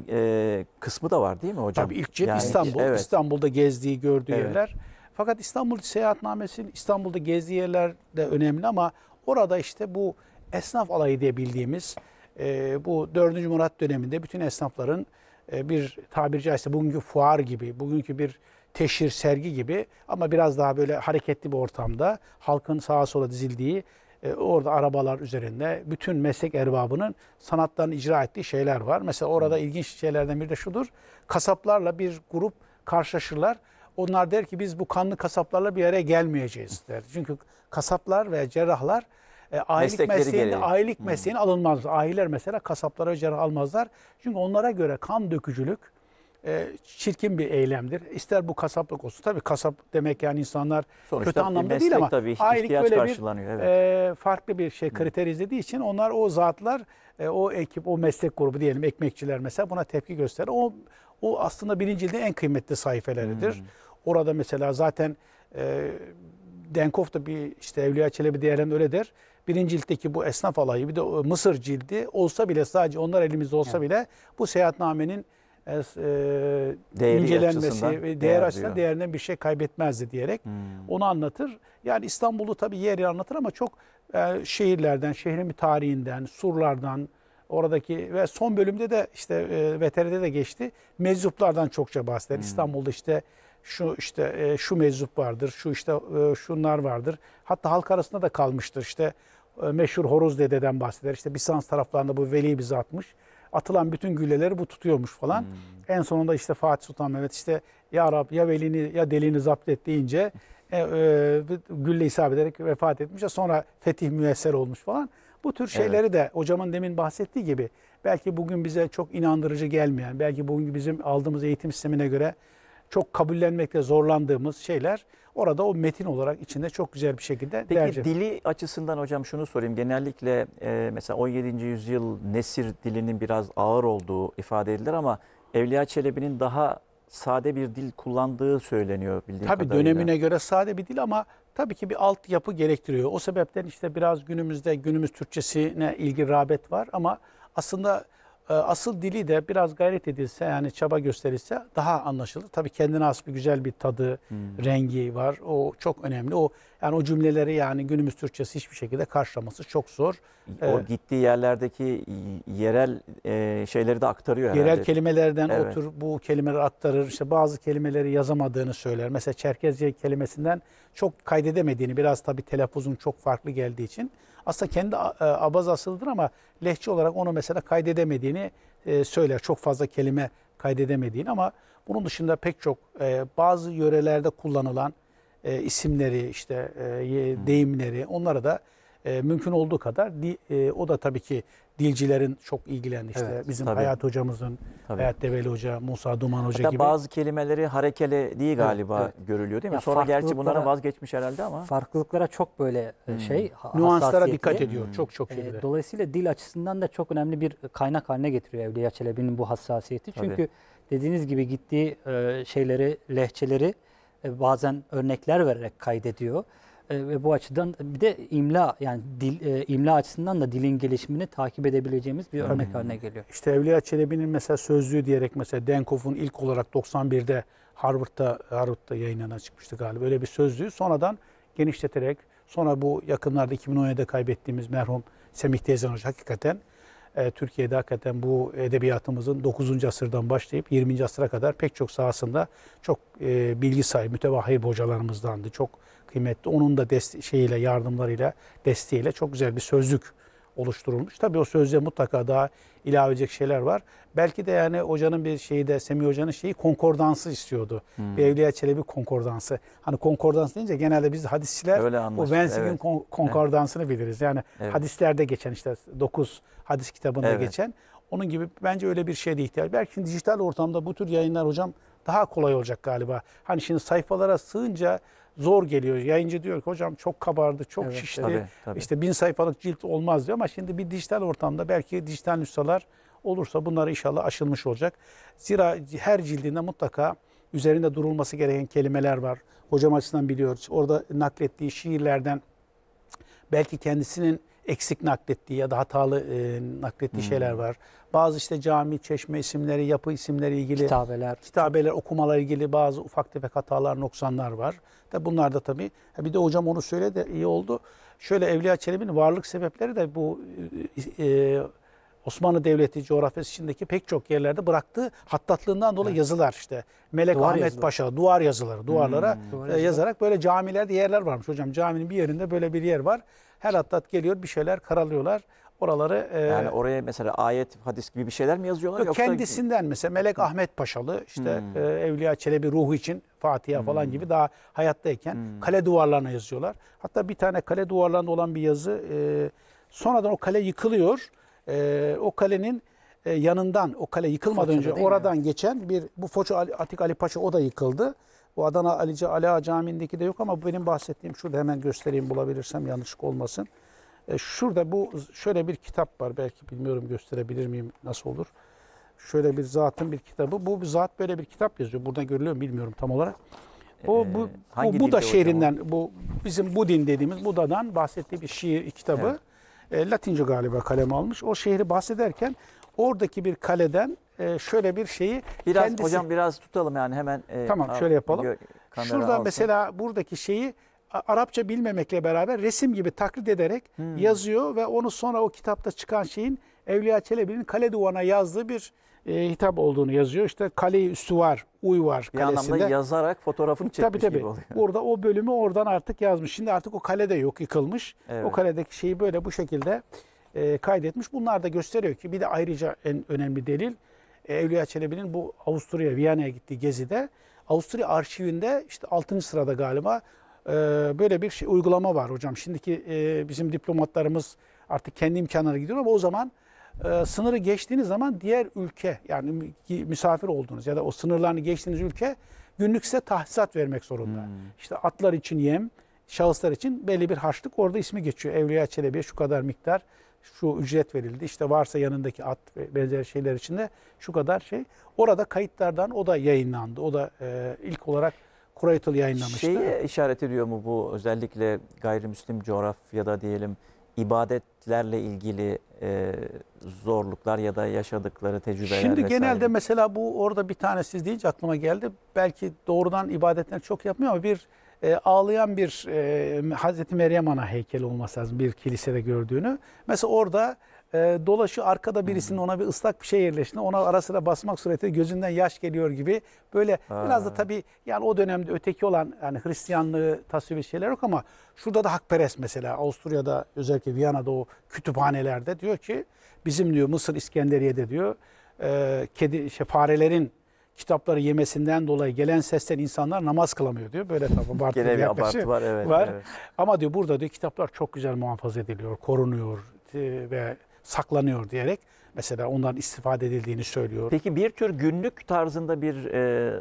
e, kısmı da var değil mi hocam? Tabii ilk yani, İstanbul. Evet. İstanbul'da gezdiği, gördüğü evet. yerler. Fakat İstanbul seyahatnamesi İstanbul'da gezdiği yerler de önemli ama orada işte bu esnaf alayı diye bildiğimiz e, bu 4. Murat döneminde bütün esnafların e, bir tabiri caizse bugünkü fuar gibi, bugünkü bir teşhir sergi gibi ama biraz daha böyle hareketli bir ortamda halkın sağa sola dizildiği e, orada arabalar üzerinde bütün meslek erbabının sanatlarını icra ettiği şeyler var. Mesela orada ilginç şeylerden biri de şudur. Kasaplarla bir grup karşılaşırlar. Onlar der ki biz bu kanlı kasaplarla bir yere gelmeyeceğiz der. Çünkü kasaplar veya cerrahlar e, ailelik mesleğinde gereği. ailelik hmm. alınmaz. Aileler mesela kasaplara cerrah almazlar. Çünkü onlara göre kan dökücülük e, çirkin bir eylemdir. İster bu kasaplık olsun. Tabii kasap demek yani insanlar Sonuçta kötü anlamda değil ama tabii, ailelik böyle bir evet. e, farklı bir şey hmm. kriter izlediği için onlar o zatlar e, o ekip o meslek grubu diyelim ekmekçiler mesela buna tepki gösterir. O o aslında birincilde en kıymetli sayfeleridir. Hmm. Orada mesela zaten e, Denkof da bir işte Evliya Çelebi Değerlen öyle der. Birinci ciltteki bu esnaf alayı bir de e, Mısır cildi olsa bile sadece onlar elimizde olsa evet. bile bu seyahatnamenin e, e değeri incelenmesi ve değer açısından diyor. değerinden bir şey kaybetmezdi diyerek hmm. onu anlatır. Yani İstanbul'u tabii yeri anlatır ama çok e, şehirlerden, şehrin tarihinden, surlardan, oradaki ve son bölümde de işte e, VTR'de de geçti. Meczuplardan çokça bahseder. Hmm. İstanbul'da işte şu işte e, şu meczup vardır, şu işte e, şunlar vardır. Hatta halk arasında da kalmıştır işte e, meşhur horoz dededen bahseder. İşte Bizans taraflarında bu veli bize atmış. Atılan bütün gülleleri bu tutuyormuş falan. Hmm. En sonunda işte Fatih Sultan Mehmet işte ya Rab ya velini ya delini zapt et deyince e, e, gülle isabet ederek vefat etmiş. Sonra fetih müesser olmuş falan. Bu tür şeyleri evet. de hocamın demin bahsettiği gibi belki bugün bize çok inandırıcı gelmeyen, belki bugün bizim aldığımız eğitim sistemine göre çok kabullenmekte zorlandığımız şeyler orada o metin olarak içinde çok güzel bir şekilde Peki derce. dili açısından hocam şunu sorayım. Genellikle e, mesela 17. yüzyıl nesir dilinin biraz ağır olduğu ifade edilir ama Evliya Çelebi'nin daha sade bir dil kullandığı söyleniyor bildiğim tabii kadarıyla. Tabii dönemine göre sade bir dil ama tabii ki bir altyapı gerektiriyor. O sebepten işte biraz günümüzde günümüz Türkçesine ilgi rağbet var ama aslında ee, asıl dili de biraz gayret edilse yani çaba gösterilse daha anlaşılır. Tabii kendine has bir güzel bir tadı, hmm. rengi var. O çok önemli. O yani o cümleleri yani günümüz Türkçesi hiçbir şekilde karşılaması çok zor. O ee, gittiği yerlerdeki yerel e, şeyleri de aktarıyor herhalde. Yerel kelimelerden evet. otur bu kelimeleri aktarır. İşte bazı kelimeleri yazamadığını söyler. Mesela Çerkezce kelimesinden çok kaydedemediğini biraz tabii telaffuzun çok farklı geldiği için aslında kendi e, abaz asıldır ama lehçe olarak onu mesela kaydedemediğini e, söyler. Çok fazla kelime kaydedemediğini ama bunun dışında pek çok e, bazı yörelerde kullanılan isimleri işte deyimleri onlara da e, mümkün olduğu kadar di, e, o da tabii ki dilcilerin çok ilgilendi işte evet, bizim tabii. Hayat hocamızın tabii. Hayat Develi hoca, Musa Duman hoca Hatta gibi. bazı kelimeleri harekeli değil galiba evet, evet. görülüyor değil mi? Ya Sonra gerçi bunlara vazgeçmiş herhalde ama farklılıklara çok böyle e, hmm. şey nüanslara dikkat ediyor hmm. çok çok şekilde. E, dolayısıyla dil açısından da çok önemli bir kaynak haline getiriyor Evliya Çelebi'nin bu hassasiyeti. Tabii. Çünkü dediğiniz gibi gittiği e, şeyleri, lehçeleri e, bazen örnekler vererek kaydediyor. E, ve bu açıdan bir de imla yani dil, e, imla açısından da dilin gelişimini takip edebileceğimiz bir örnek hmm. haline geliyor. İşte Evliya Çelebi'nin mesela sözlüğü diyerek mesela Denkoff'un ilk olarak 91'de Harvard'da Harvard'da yayınlanan çıkmıştı galiba. Öyle bir sözlüğü sonradan genişleterek sonra bu yakınlarda 2017'de kaybettiğimiz merhum Semih Teyzen Hoca hakikaten e, Türkiye'de hakikaten bu edebiyatımızın 9. asırdan başlayıp 20. asıra kadar pek çok sahasında çok e, bilgi sahibi, mütevahhir hocalarımızdandı. Çok kıymetli. Onun da dest- şeyiyle, yardımlarıyla, desteğiyle çok güzel bir sözlük oluşturulmuş. Tabii o sözlüğe mutlaka daha ilave edecek şeyler var. Belki de yani hocanın bir şeyi de Semih Hoca'nın şeyi konkordansı istiyordu. Hmm. Bir Evliya Çelebi konkordansı. Hani konkordans deyince genelde biz hadisçiler bu Wenzig'in evet. konkordansını evet. biliriz. Yani evet. hadislerde geçen işte 9 hadis kitabında evet. geçen onun gibi bence öyle bir şeye de ihtiyaç. Belki dijital ortamda bu tür yayınlar hocam daha kolay olacak galiba. Hani şimdi sayfalara sığınca zor geliyor. Yayıncı diyor ki hocam çok kabardı, çok evet, şişti. Tabii, tabii. İşte bin sayfalık cilt olmaz diyor ama şimdi bir dijital ortamda belki dijital nüshalar olursa bunlar inşallah aşılmış olacak. Zira her cildinde mutlaka üzerinde durulması gereken kelimeler var. Hocam açısından biliyoruz. Orada naklettiği şiirlerden belki kendisinin eksik naklettiği ya da hatalı e, naklettiği hmm. şeyler var. Bazı işte cami, çeşme isimleri, yapı isimleri ilgili kitabeler, kitabeler okumalar ilgili bazı ufak tefek hatalar, noksanlar var. Tabi bunlar da tabii. Bir de hocam onu söyledi iyi oldu. Şöyle Evliya Çelebi'nin varlık sebepleri de bu e, Osmanlı Devleti coğrafyası içindeki pek çok yerlerde bıraktığı hattatlığından dolayı evet. yazılar işte. Melek duvar Ahmet yazılar. Paşa duvar yazıları, duvarlara hmm, duvar e, yazarak böyle camilerde yerler varmış. Hocam caminin bir yerinde böyle bir yer var. Her atlat geliyor bir şeyler karalıyorlar. Oraları e, yani oraya mesela ayet, hadis gibi bir şeyler mi yazıyorlar yok, yoksa kendisinden mesela Melek Ahmet Paşalı işte hmm. e, Evliya Çelebi ruhu için Fatiha hmm. falan gibi daha hayattayken hmm. kale duvarlarına yazıyorlar. Hatta bir tane kale duvarlarında olan bir yazı e, sonradan o kale yıkılıyor. E, o kalenin e, yanından o kale yıkılmadan önce oradan mi? geçen bir bu Foça Atik Ali Paşa o da yıkıldı. Bu Adana Alici Ala Camii'ndeki de yok ama benim bahsettiğim şurada hemen göstereyim bulabilirsem yanlışlık olmasın. E, şurada bu şöyle bir kitap var. Belki bilmiyorum gösterebilir miyim nasıl olur. Şöyle bir zatın bir kitabı. Bu bir zat böyle bir kitap yazıyor. Burada görülüyor mu bilmiyorum tam olarak. O bu, ee, bu Buda şehrinden bu bizim Budin dediğimiz Buda'dan bahsettiği bir şiir kitabı. Evet. E, Latince galiba kalem almış. O şehri bahsederken oradaki bir kaleden e, şöyle bir şeyi biraz kendisi... hocam biraz tutalım yani hemen e, tamam şöyle yapalım. Şurada alsın. mesela buradaki şeyi Arapça bilmemekle beraber resim gibi taklit ederek hmm. yazıyor ve onu sonra o kitapta çıkan şeyin Evliya Çelebi'nin kale duvarına yazdığı bir e, hitap olduğunu yazıyor. İşte kaleyi üstü var, uy var kalesinde. Bir anlamda yazarak fotoğrafını çekmiş tabii, tabii. gibi oluyor. Orada o bölümü oradan artık yazmış. Şimdi artık o kale de yok, yıkılmış. Evet. O kaledeki şeyi böyle bu şekilde e, kaydetmiş. Bunlar da gösteriyor ki bir de ayrıca en önemli delil Evliya Çelebi'nin bu Avusturya, Viyana'ya gittiği gezide Avusturya arşivinde işte 6. sırada galiba e, böyle bir şey, uygulama var hocam. Şimdiki e, bizim diplomatlarımız artık kendi imkanlarına gidiyor ama o zaman e, sınırı geçtiğiniz zaman diğer ülke yani misafir olduğunuz ya da o sınırlarını geçtiğiniz ülke günlük size tahsisat vermek zorunda. Hmm. İşte atlar için yem, şahıslar için belli bir harçlık orada ismi geçiyor. Evliya Çelebi'ye şu kadar miktar şu ücret verildi. İşte varsa yanındaki at ve benzeri şeyler içinde şu kadar şey. Orada kayıtlardan o da yayınlandı. O da e, ilk olarak Kuraytıl yayınlamıştı. Şeyi işaret ediyor mu bu özellikle gayrimüslim coğrafyada diyelim ibadetlerle ilgili e, zorluklar ya da yaşadıkları tecrübeler Şimdi vesaire. genelde mesela bu orada bir tane siz deyince aklıma geldi. Belki doğrudan ibadetler çok yapmıyor ama bir e, ağlayan bir e, Hazreti Meryem Ana heykeli olması lazım bir kilisede gördüğünü. Mesela orada e, dolaşıyor arkada birisinin ona bir ıslak bir şey yerleştiğinde ona ara sıra basmak suretiyle gözünden yaş geliyor gibi böyle ha. biraz da tabii yani o dönemde öteki olan yani Hristiyanlığı tasvip şeyler yok ama şurada da hakperest mesela Avusturya'da özellikle Viyana'da o kütüphanelerde diyor ki bizim diyor Mısır İskenderiye'de diyor e, kedi şey, farelerin kitapları yemesinden dolayı gelen sesten insanlar namaz kılamıyor diyor. Böyle tabi abartı bir abartı var. Evet, var. Evet. Ama diyor burada diyor kitaplar çok güzel muhafaza ediliyor, korunuyor e, ve saklanıyor diyerek mesela ondan istifade edildiğini söylüyor. Peki bir tür günlük tarzında bir e,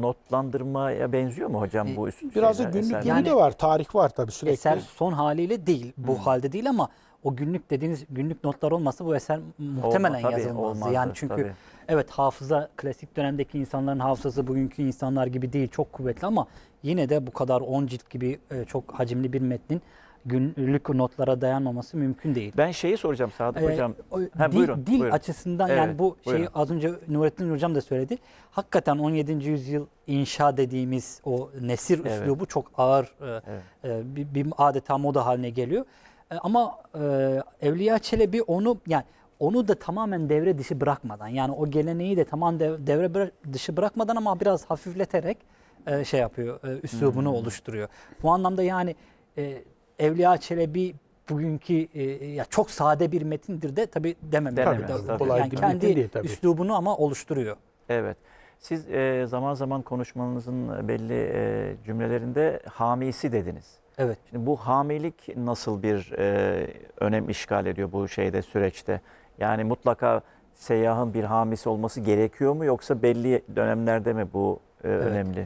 notlandırmaya benziyor mu hocam bu üstü? Biraz da günlük gibi yani, de var, tarih var tabi sürekli. Eser son haliyle değil, bu hmm. halde değil ama o günlük dediğiniz günlük notlar olmasa bu eser muhtemelen Olma, tabii, yazılmazdı. Olmazdı, yani çünkü tabii Evet hafıza klasik dönemdeki insanların hafızası bugünkü insanlar gibi değil çok kuvvetli ama yine de bu kadar 10 cilt gibi e, çok hacimli bir metnin günlük notlara dayanmaması mümkün değil. Ben şeyi soracağım Sadık ee, Hocam. Ha, dil buyurun, dil buyurun. açısından evet, yani bu buyurun. az önce Nurettin Hocam da söyledi. Hakikaten 17. yüzyıl inşa dediğimiz o nesir evet. üslubu çok ağır e, evet. e, bir, bir adeta moda haline geliyor. E, ama e, Evliya Çelebi onu yani onu da tamamen devre dışı bırakmadan yani o geleneği de tamam devre dışı bırakmadan ama biraz hafifleterek e, şey yapıyor, e, üslubunu hmm. oluşturuyor. Bu anlamda yani e, Evliya Çelebi bugünkü e, e ya çok sade bir metindir de tabi demem. Tabii, tabii, tabii. Kolay yani kendi değil, tabii. üslubunu ama oluşturuyor. Evet. Siz e, zaman zaman konuşmanızın e, belli e, cümlelerinde hamisi dediniz. Evet. Şimdi bu hamilik nasıl bir e, önem işgal ediyor bu şeyde süreçte? Yani mutlaka seyyahın bir hamisi olması gerekiyor mu yoksa belli dönemlerde mi bu e, evet. önemli?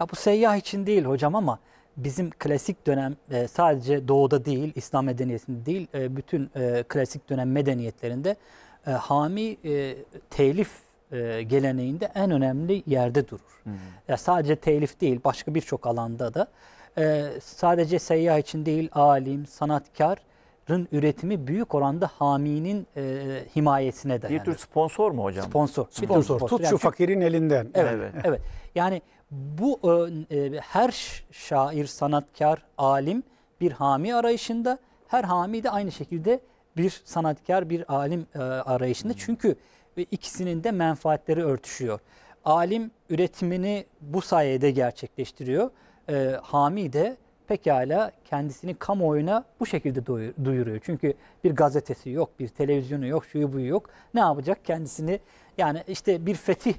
Ya bu seyyah için değil hocam ama bizim klasik dönem e, sadece doğuda değil, İslam medeniyetinde değil, e, bütün e, klasik dönem medeniyetlerinde e, hami e, telif e, geleneğinde en önemli yerde durur. Hı Ya sadece telif değil, başka birçok alanda da e, sadece seyyah için değil, alim, sanatkar üretimi büyük oranda haminin e, himayesine dayanır. Bir tür sponsor mu hocam? Sponsor. Bir tür sponsor. Tut yani, şu fakirin elinden. Evet. Evet. evet. Yani bu e, e her şair, sanatkar, alim bir hami arayışında, her hami de aynı şekilde bir sanatkar, bir alim e, arayışında. Hmm. Çünkü e, ikisinin de menfaatleri örtüşüyor. Alim üretimini bu sayede gerçekleştiriyor. E, hami de pekala kendisini kamuoyuna bu şekilde duyuruyor. Çünkü bir gazetesi yok, bir televizyonu yok, şuyu buyu yok. Ne yapacak? Kendisini yani işte bir fetih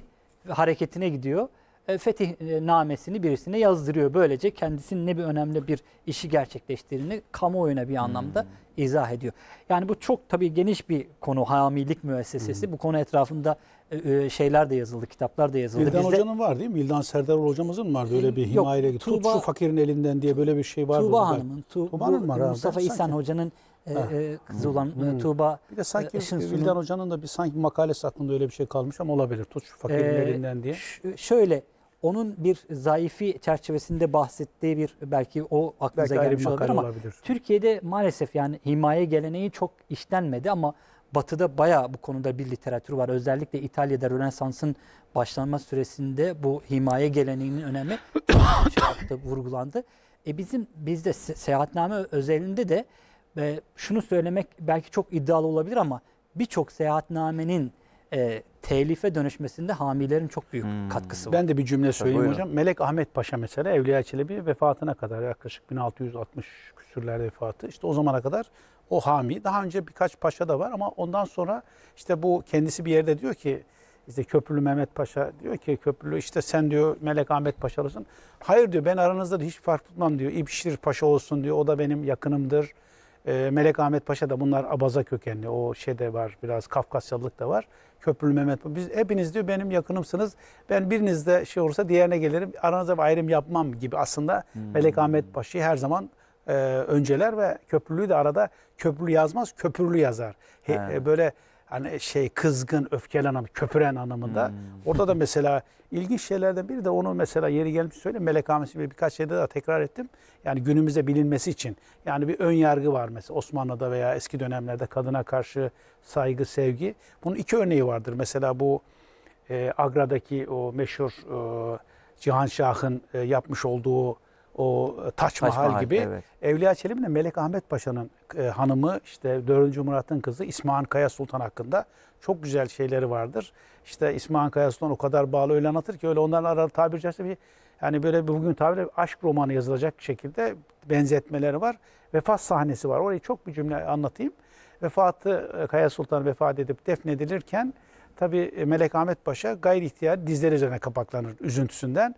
hareketine gidiyor. E, fetih e, namesini birisine yazdırıyor. Böylece kendisinin ne bir önemli bir işi gerçekleştirdiğini kamuoyuna bir anlamda hmm izah ediyor. Yani bu çok tabii geniş bir konu hamilik müessesesi. Hmm. Bu konu etrafında e, e, şeyler de yazıldı, kitaplar da yazıldı. İldan Biz Hoca'nın var değil mi? İldan Serdar hocamızın vardı öyle e, bir himayeyle. Yok, Tut Tuğba, şu fakirin elinden diye böyle bir şey var. Tuğba Hanım'ın, tu, Tuğba Hanım var Mustafa abi, İhsan sanki. Hoca'nın e, e, kızı olan e, hmm. Tuğba Bir de sanki Işınsu'nun, Vildan Hoca'nın da bir sanki makalesi aklında öyle bir şey kalmış ama olabilir. Tut şu fakirin e, elinden diye. Şöyle onun bir zayıfi çerçevesinde bahsettiği bir belki o aklınıza belki gelmiş olabilir ama olabilir. Türkiye'de maalesef yani himaye geleneği çok işlenmedi ama Batı'da bayağı bu konuda bir literatür var. Özellikle İtalya'da Rönesans'ın başlanma süresinde bu himaye geleneğinin önemi şey vurgulandı. E bizim bizde seyahatname özelinde de e, şunu söylemek belki çok iddialı olabilir ama birçok seyahatnamenin e, telife dönüşmesinde hamilerin çok büyük hmm. katkısı var. Ben de bir cümle söyleyeyim Buyurun. hocam. Melek Ahmet Paşa mesela Evliya Çelebi vefatına kadar yaklaşık 1660 küsürlerde vefatı. İşte o zamana kadar o hami. Daha önce birkaç paşa da var ama ondan sonra işte bu kendisi bir yerde diyor ki işte Köprülü Mehmet Paşa diyor ki Köprülü işte sen diyor Melek Ahmet Paşalısın. Hayır diyor ben aranızda hiç fark tutmam diyor. İbşir Paşa olsun diyor. O da benim yakınımdır. Ee, Melek Ahmet Paşa da bunlar abaza kökenli. O şey de var biraz Kafkasyalılık da var. Köprülü Mehmet biz hepiniz diyor benim yakınımsınız. Ben birinizde şey olursa diğerine gelirim. Aranızda bir ayrım yapmam gibi aslında hmm. Melek Ahmet Paşa'yı her zaman e, önceler ve köprülüyü de arada köprülü yazmaz, köprülü yazar. He, e, böyle hani şey kızgın, öfkelen köpüren hanımında. Hmm. Orada da mesela ilginç şeylerden biri de onu mesela yeri gelmiş söyle Melek Hamisi ve birkaç şeyde de tekrar ettim. Yani günümüzde bilinmesi için. Yani bir ön yargı var mesela Osmanlı'da veya eski dönemlerde kadına karşı saygı, sevgi. Bunun iki örneği vardır. Mesela bu e, Agra'daki o meşhur e, Cihan Şah'ın e, yapmış olduğu o e, Taç Mahal, Mahal gibi. Evet. Evliya de Melek Ahmet Paşa'nın e, hanımı işte 4. Murat'ın kızı İsmahan Kaya Sultan hakkında çok güzel şeyleri vardır. İşte İsmahan Kaya Sultan o kadar bağlı öyle anlatır ki öyle onların aralı tabiri caizse bir yani böyle bugün tabirle aşk romanı yazılacak şekilde benzetmeleri var. Vefat sahnesi var. Orayı çok bir cümle anlatayım. Vefatı e, Kaya Sultan vefat edip defnedilirken tabi e, Melek Ahmet Paşa gayri ihtiyar dizleri üzerine kapaklanır üzüntüsünden.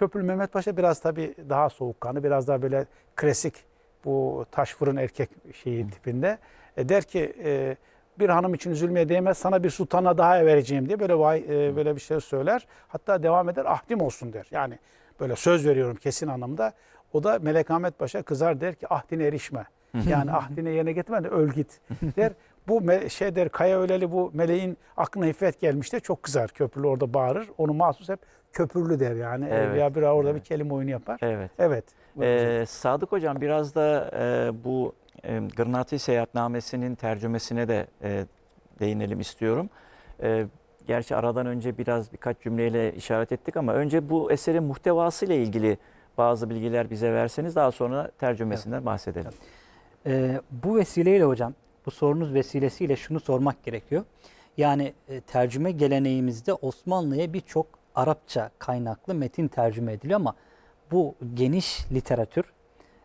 Köprülü Mehmet Paşa biraz tabii daha soğukkanlı, biraz daha böyle klasik bu taş fırın erkek şeyi tipinde. E, der ki e, bir hanım için üzülmeye değmez sana bir sultana daha vereceğim diye böyle vay, e, böyle bir şey söyler. Hatta devam eder ahdim olsun der. Yani böyle söz veriyorum kesin anlamda. O da Melek Ahmet Paşa kızar der ki ahdine erişme. Yani ahdine yerine getirme de öl git der. Bu şey der Kaya Öleli bu meleğin aklına hifret gelmiş de çok kızar. Köprülü orada bağırır. Onu mahsus hep köprülü der yani. E, evet. Evliya Bira orada evet. bir kelime oyunu yapar. Evet. Evet. Ee, Sadık Hocam biraz da e, bu e, Gırnati Seyahatnamesi'nin tercümesine de e, değinelim istiyorum. E, gerçi aradan önce biraz birkaç cümleyle işaret ettik ama önce bu eserin muhtevası ile ilgili bazı bilgiler bize verseniz daha sonra tercümesinden evet. bahsedelim. E, bu vesileyle hocam, bu sorunuz vesilesiyle şunu sormak gerekiyor. Yani e, tercüme geleneğimizde Osmanlı'ya birçok Arapça kaynaklı metin tercüme ediliyor ama bu geniş literatür,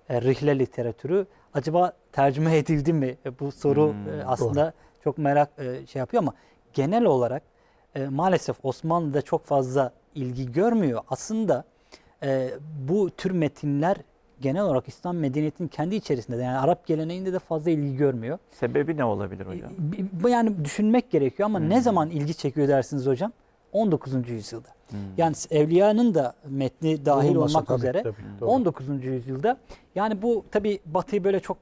e, rihle literatürü acaba tercüme edildi mi? E, bu soru e, hmm, e, aslında doğru. çok merak e, şey yapıyor ama genel olarak e, maalesef Osmanlı'da çok fazla ilgi görmüyor. Aslında e, bu tür metinler genel olarak İslam medeniyetinin kendi içerisinde yani Arap geleneğinde de fazla ilgi görmüyor. Sebebi ne olabilir hocam? E, yani düşünmek gerekiyor ama hmm. ne zaman ilgi çekiyor dersiniz hocam? 19. yüzyılda. Hmm. Yani Evliya'nın da metni dahil Olmasa olmak tabii, üzere tabii, 19. yüzyılda. Yani bu tabi Batı'yı böyle çok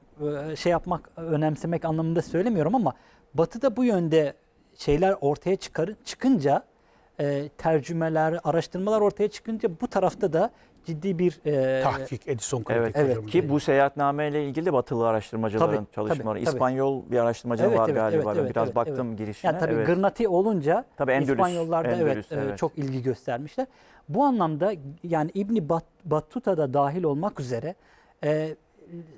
e, şey yapmak, önemsemek anlamında söylemiyorum ama Batı'da bu yönde şeyler ortaya çıkar, çıkınca e, tercümeler, araştırmalar ortaya çıkınca bu tarafta da ciddi bir e, tahkik Edison Kritik evet, evet. ki bu seyahatnameyle ilgili de batılı araştırmacıların tabii, çalışmaları tabii, İspanyol bir araştırmacı evet, var evet, galiba. Evet, Biraz evet, baktım evet. girişine. Yani tabii evet. Gırnati olunca tabii Endülüs, İspanyollar da Endülüs, evet, evet çok ilgi göstermişler. Bu anlamda yani İbni Bat, Battuta da dahil olmak üzere e,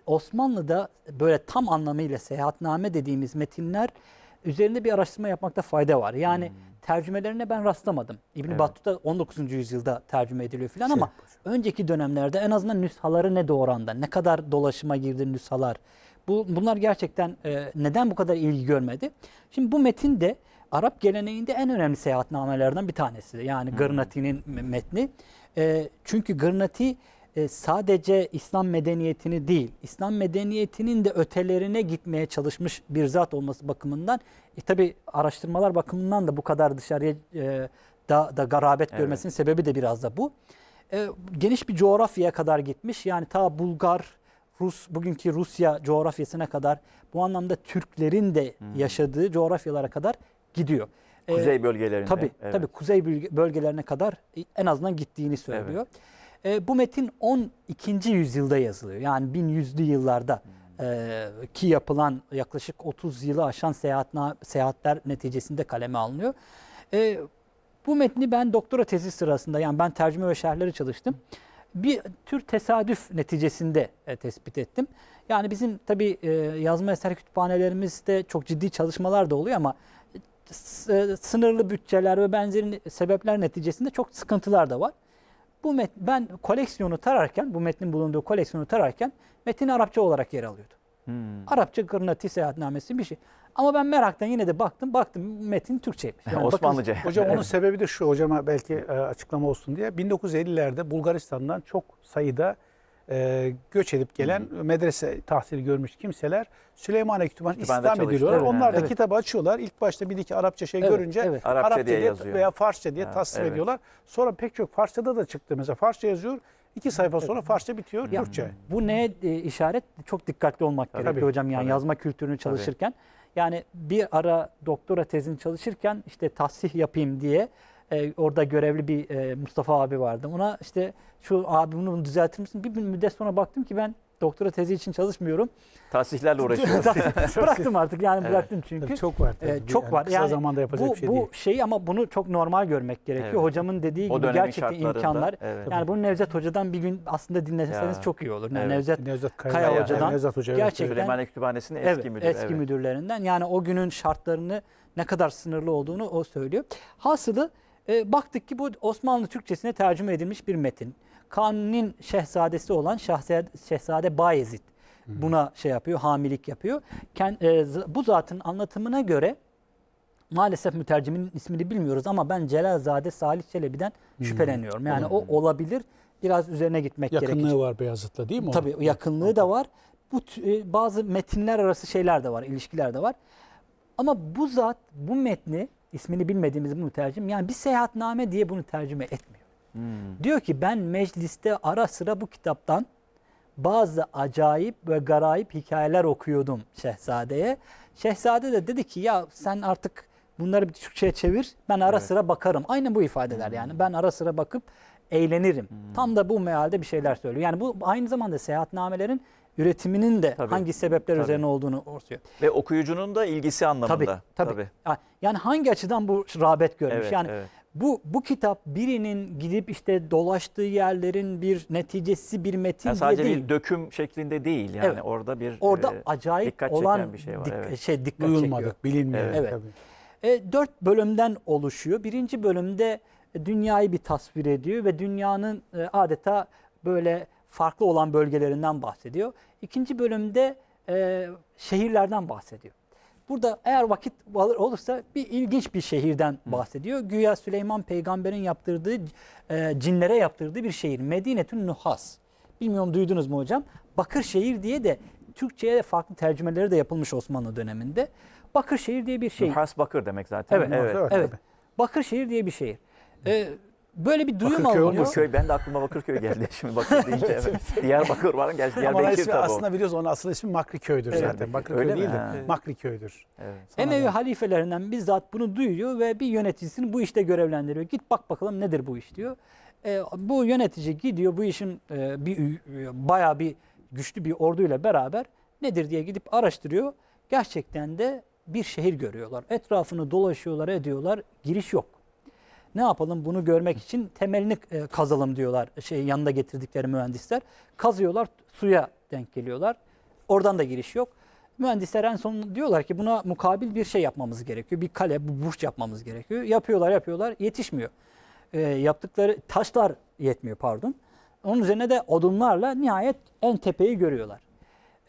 Osmanlı'da böyle tam anlamıyla seyahatname dediğimiz metinler üzerinde bir araştırma yapmakta fayda var. Yani hmm. tercümelerine ben rastlamadım. İbn evet. Battuta 19. yüzyılda tercüme ediliyor filan şey, ama başım. önceki dönemlerde en azından nüshaları ne doğranda, ne kadar dolaşıma girdi nüshalar. Bu bunlar gerçekten e, neden bu kadar ilgi görmedi? Şimdi bu metin de Arap geleneğinde en önemli seyahatnamelerden bir tanesi. Yani hmm. Garnati'nin metni. E, çünkü Garnati e, sadece İslam medeniyetini değil, İslam medeniyetinin de ötelerine gitmeye çalışmış bir zat olması bakımından, e, tabi araştırmalar bakımından da bu kadar dışarıya e, da, da garabet evet. görmesinin sebebi de biraz da bu. E, geniş bir coğrafyaya kadar gitmiş, yani ta Bulgar, Rus, bugünkü Rusya coğrafyasına kadar, bu anlamda Türklerin de hmm. yaşadığı coğrafyalara kadar gidiyor. E, kuzey bölgelerine. Tabi, evet. tabii kuzey bölgelerine kadar e, en azından gittiğini söylüyor. Evet. E, bu metin 12. yüzyılda yazılıyor. Yani 1100'lü yıllarda e, ki yapılan yaklaşık 30 yılı aşan seyahatna, seyahatler neticesinde kaleme alınıyor. E, bu metni ben doktora tezi sırasında yani ben tercüme ve şerhleri çalıştım. Bir tür tesadüf neticesinde e, tespit ettim. Yani bizim tabii e, yazma eser kütüphanelerimizde çok ciddi çalışmalar da oluyor ama e, e sınırlı bütçeler ve benzeri sebepler neticesinde çok sıkıntılar da var. Bu met, ben koleksiyonu tararken, bu metnin bulunduğu koleksiyonu tararken metin Arapça olarak yer alıyordu. Hmm. Arapça Kırnati Seyahatnamesi bir şey. Ama ben meraktan yine de baktım, baktım metin Türkçeymiş. Yani Osmanlıca. Bakın, hocam onun sebebi de şu, hocama belki e, açıklama olsun diye. 1950'lerde Bulgaristan'dan çok sayıda e, göç edip gelen hı hı. medrese tahsili görmüş kimseler Süleymaniye Kütüphanesi İslam ediliyorlar. Onlar da evet. kitabı açıyorlar. İlk başta bir iki Arapça şey evet, görünce evet. Arapça, Arapça diye, diye veya Farsça diye tasvir evet. ediyorlar. Sonra pek çok Farsça'da da çıktı. Mesela Farsça yazıyor. İki sayfa sonra Farsça bitiyor, ya, Türkçe. Bu ne e, işaret? Çok dikkatli olmak tabii, gerekiyor hocam. Yani tabii. yazma kültürünü çalışırken. Tabii. Yani bir ara doktora tezini çalışırken işte tahsih yapayım diye e, orada görevli bir e, Mustafa abi vardı. Ona işte şu abi bunu düzeltir misin? Bir müddet sonra baktım ki ben doktora tezi için çalışmıyorum. Tahsihlerle uğraşıyorum. bıraktım artık yani evet. bıraktım çünkü. Tabii çok var. Tabii. E, çok yani var. Kısa yani zamanda yapacak bu, bir şey bu değil. Bu şeyi ama bunu çok normal görmek gerekiyor. Evet. Hocamın dediği gibi gerçekten imkanlar. Evet. Yani bunu Nevzat Hoca'dan bir gün aslında dinleseniz ya. çok iyi olur. Yani evet. Nevzat, Nevzat Kaya, Kaya Hoca'dan. Evet. Nevzat Hoca, gerçekten. Süleymaniye Kütüphanesi'nin eski evet, müdürü. Eski evet. müdürlerinden. Yani o günün şartlarını ne kadar sınırlı olduğunu o söylüyor. Hasılı e, baktık ki bu Osmanlı Türkçesine tercüme edilmiş bir metin. Kanuni'nin şehzadesi olan Şahzade, Şehzade Bayezid buna şey yapıyor, hamilik yapıyor. Kend, e, bu zatın anlatımına göre maalesef mütercimin ismini bilmiyoruz ama ben Celalzade Salih Çelebi'den şüpheleniyorum. Yani olabilir. o olabilir. Biraz üzerine gitmek yakınlığı gerekir. Yakınlığı var Beyazıt'la değil mi? Tabii yakınlığı da var. Bu e, bazı metinler arası şeyler de var, ilişkiler de var. Ama bu zat bu metni ismini bilmediğimiz bunu mütercim yani bir seyahatname diye bunu tercüme etmiyor. Hmm. Diyor ki ben mecliste ara sıra bu kitaptan bazı acayip ve garayip hikayeler okuyordum Şehzade'ye. Şehzade de dedi ki ya sen artık bunları bir Türkçe'ye çevir ben ara evet. sıra bakarım. Aynı bu ifadeler hmm. yani ben ara sıra bakıp eğlenirim. Hmm. Tam da bu mealde bir şeyler söylüyor. Yani bu aynı zamanda seyahatnamelerin üretiminin de tabii. hangi sebepler tabii. üzerine olduğunu ortaya. Ve okuyucunun da ilgisi anlamında. Tabii. tabii. tabii. Yani hangi açıdan bu rağbet görmüş? Evet, yani evet. Bu, bu kitap birinin gidip işte dolaştığı yerlerin bir neticesi bir metin yani sadece değil. bir döküm şeklinde değil yani evet. orada bir orada e, acayip dikkat olan çeken bir şey var. Dik, evet. şey dikkat Duyulmadık, çekiyor. bilinmiyor. Evet. evet. Tabii. E, dört bölümden oluşuyor. Birinci bölümde dünyayı bir tasvir ediyor ve dünyanın e, adeta böyle farklı olan bölgelerinden bahsediyor. İkinci bölümde e, şehirlerden bahsediyor. Burada eğer vakit olursa bir ilginç bir şehirden bahsediyor. Güya Süleyman peygamberin yaptırdığı, e, cinlere yaptırdığı bir şehir. Medinetün Nuhas. Bilmiyorum duydunuz mu hocam? Bakırşehir diye de Türkçe'ye farklı tercümeleri de yapılmış Osmanlı döneminde. Bakırşehir diye bir şehir. Nuhas Bakır demek zaten. Evet, evet. evet. evet. Bakırşehir diye bir şehir. Ee, Böyle bir duyum Bakırköy alınıyor. Bakırköy, ben de aklıma Bakırköy geldi şimdi Bakır deyince. Evet. Diyarbakır var, gerçi Diyarbakır tabii. Aslında biliyorsun onun asıl ismi Makriköy'dür evet. zaten. Bakırköy Öyle değil mi? de evet. Makriköy'dür. Evet. Emevi halifelerinden bizzat bunu duyuyor ve bir yöneticisini bu işte görevlendiriyor. Git bak bakalım nedir bu iş diyor. E, bu yönetici gidiyor bu işin e, bir e, bayağı bir güçlü bir orduyla beraber nedir diye gidip araştırıyor. Gerçekten de bir şehir görüyorlar. Etrafını dolaşıyorlar, ediyorlar. Giriş yok. Ne yapalım bunu görmek için temelini e, kazalım diyorlar şey yanında getirdikleri mühendisler. Kazıyorlar suya denk geliyorlar. Oradan da giriş yok. Mühendisler en son diyorlar ki buna mukabil bir şey yapmamız gerekiyor. Bir kale, bir burç yapmamız gerekiyor. Yapıyorlar, yapıyorlar, yetişmiyor. E, yaptıkları taşlar yetmiyor pardon. Onun üzerine de odunlarla nihayet en tepeyi görüyorlar.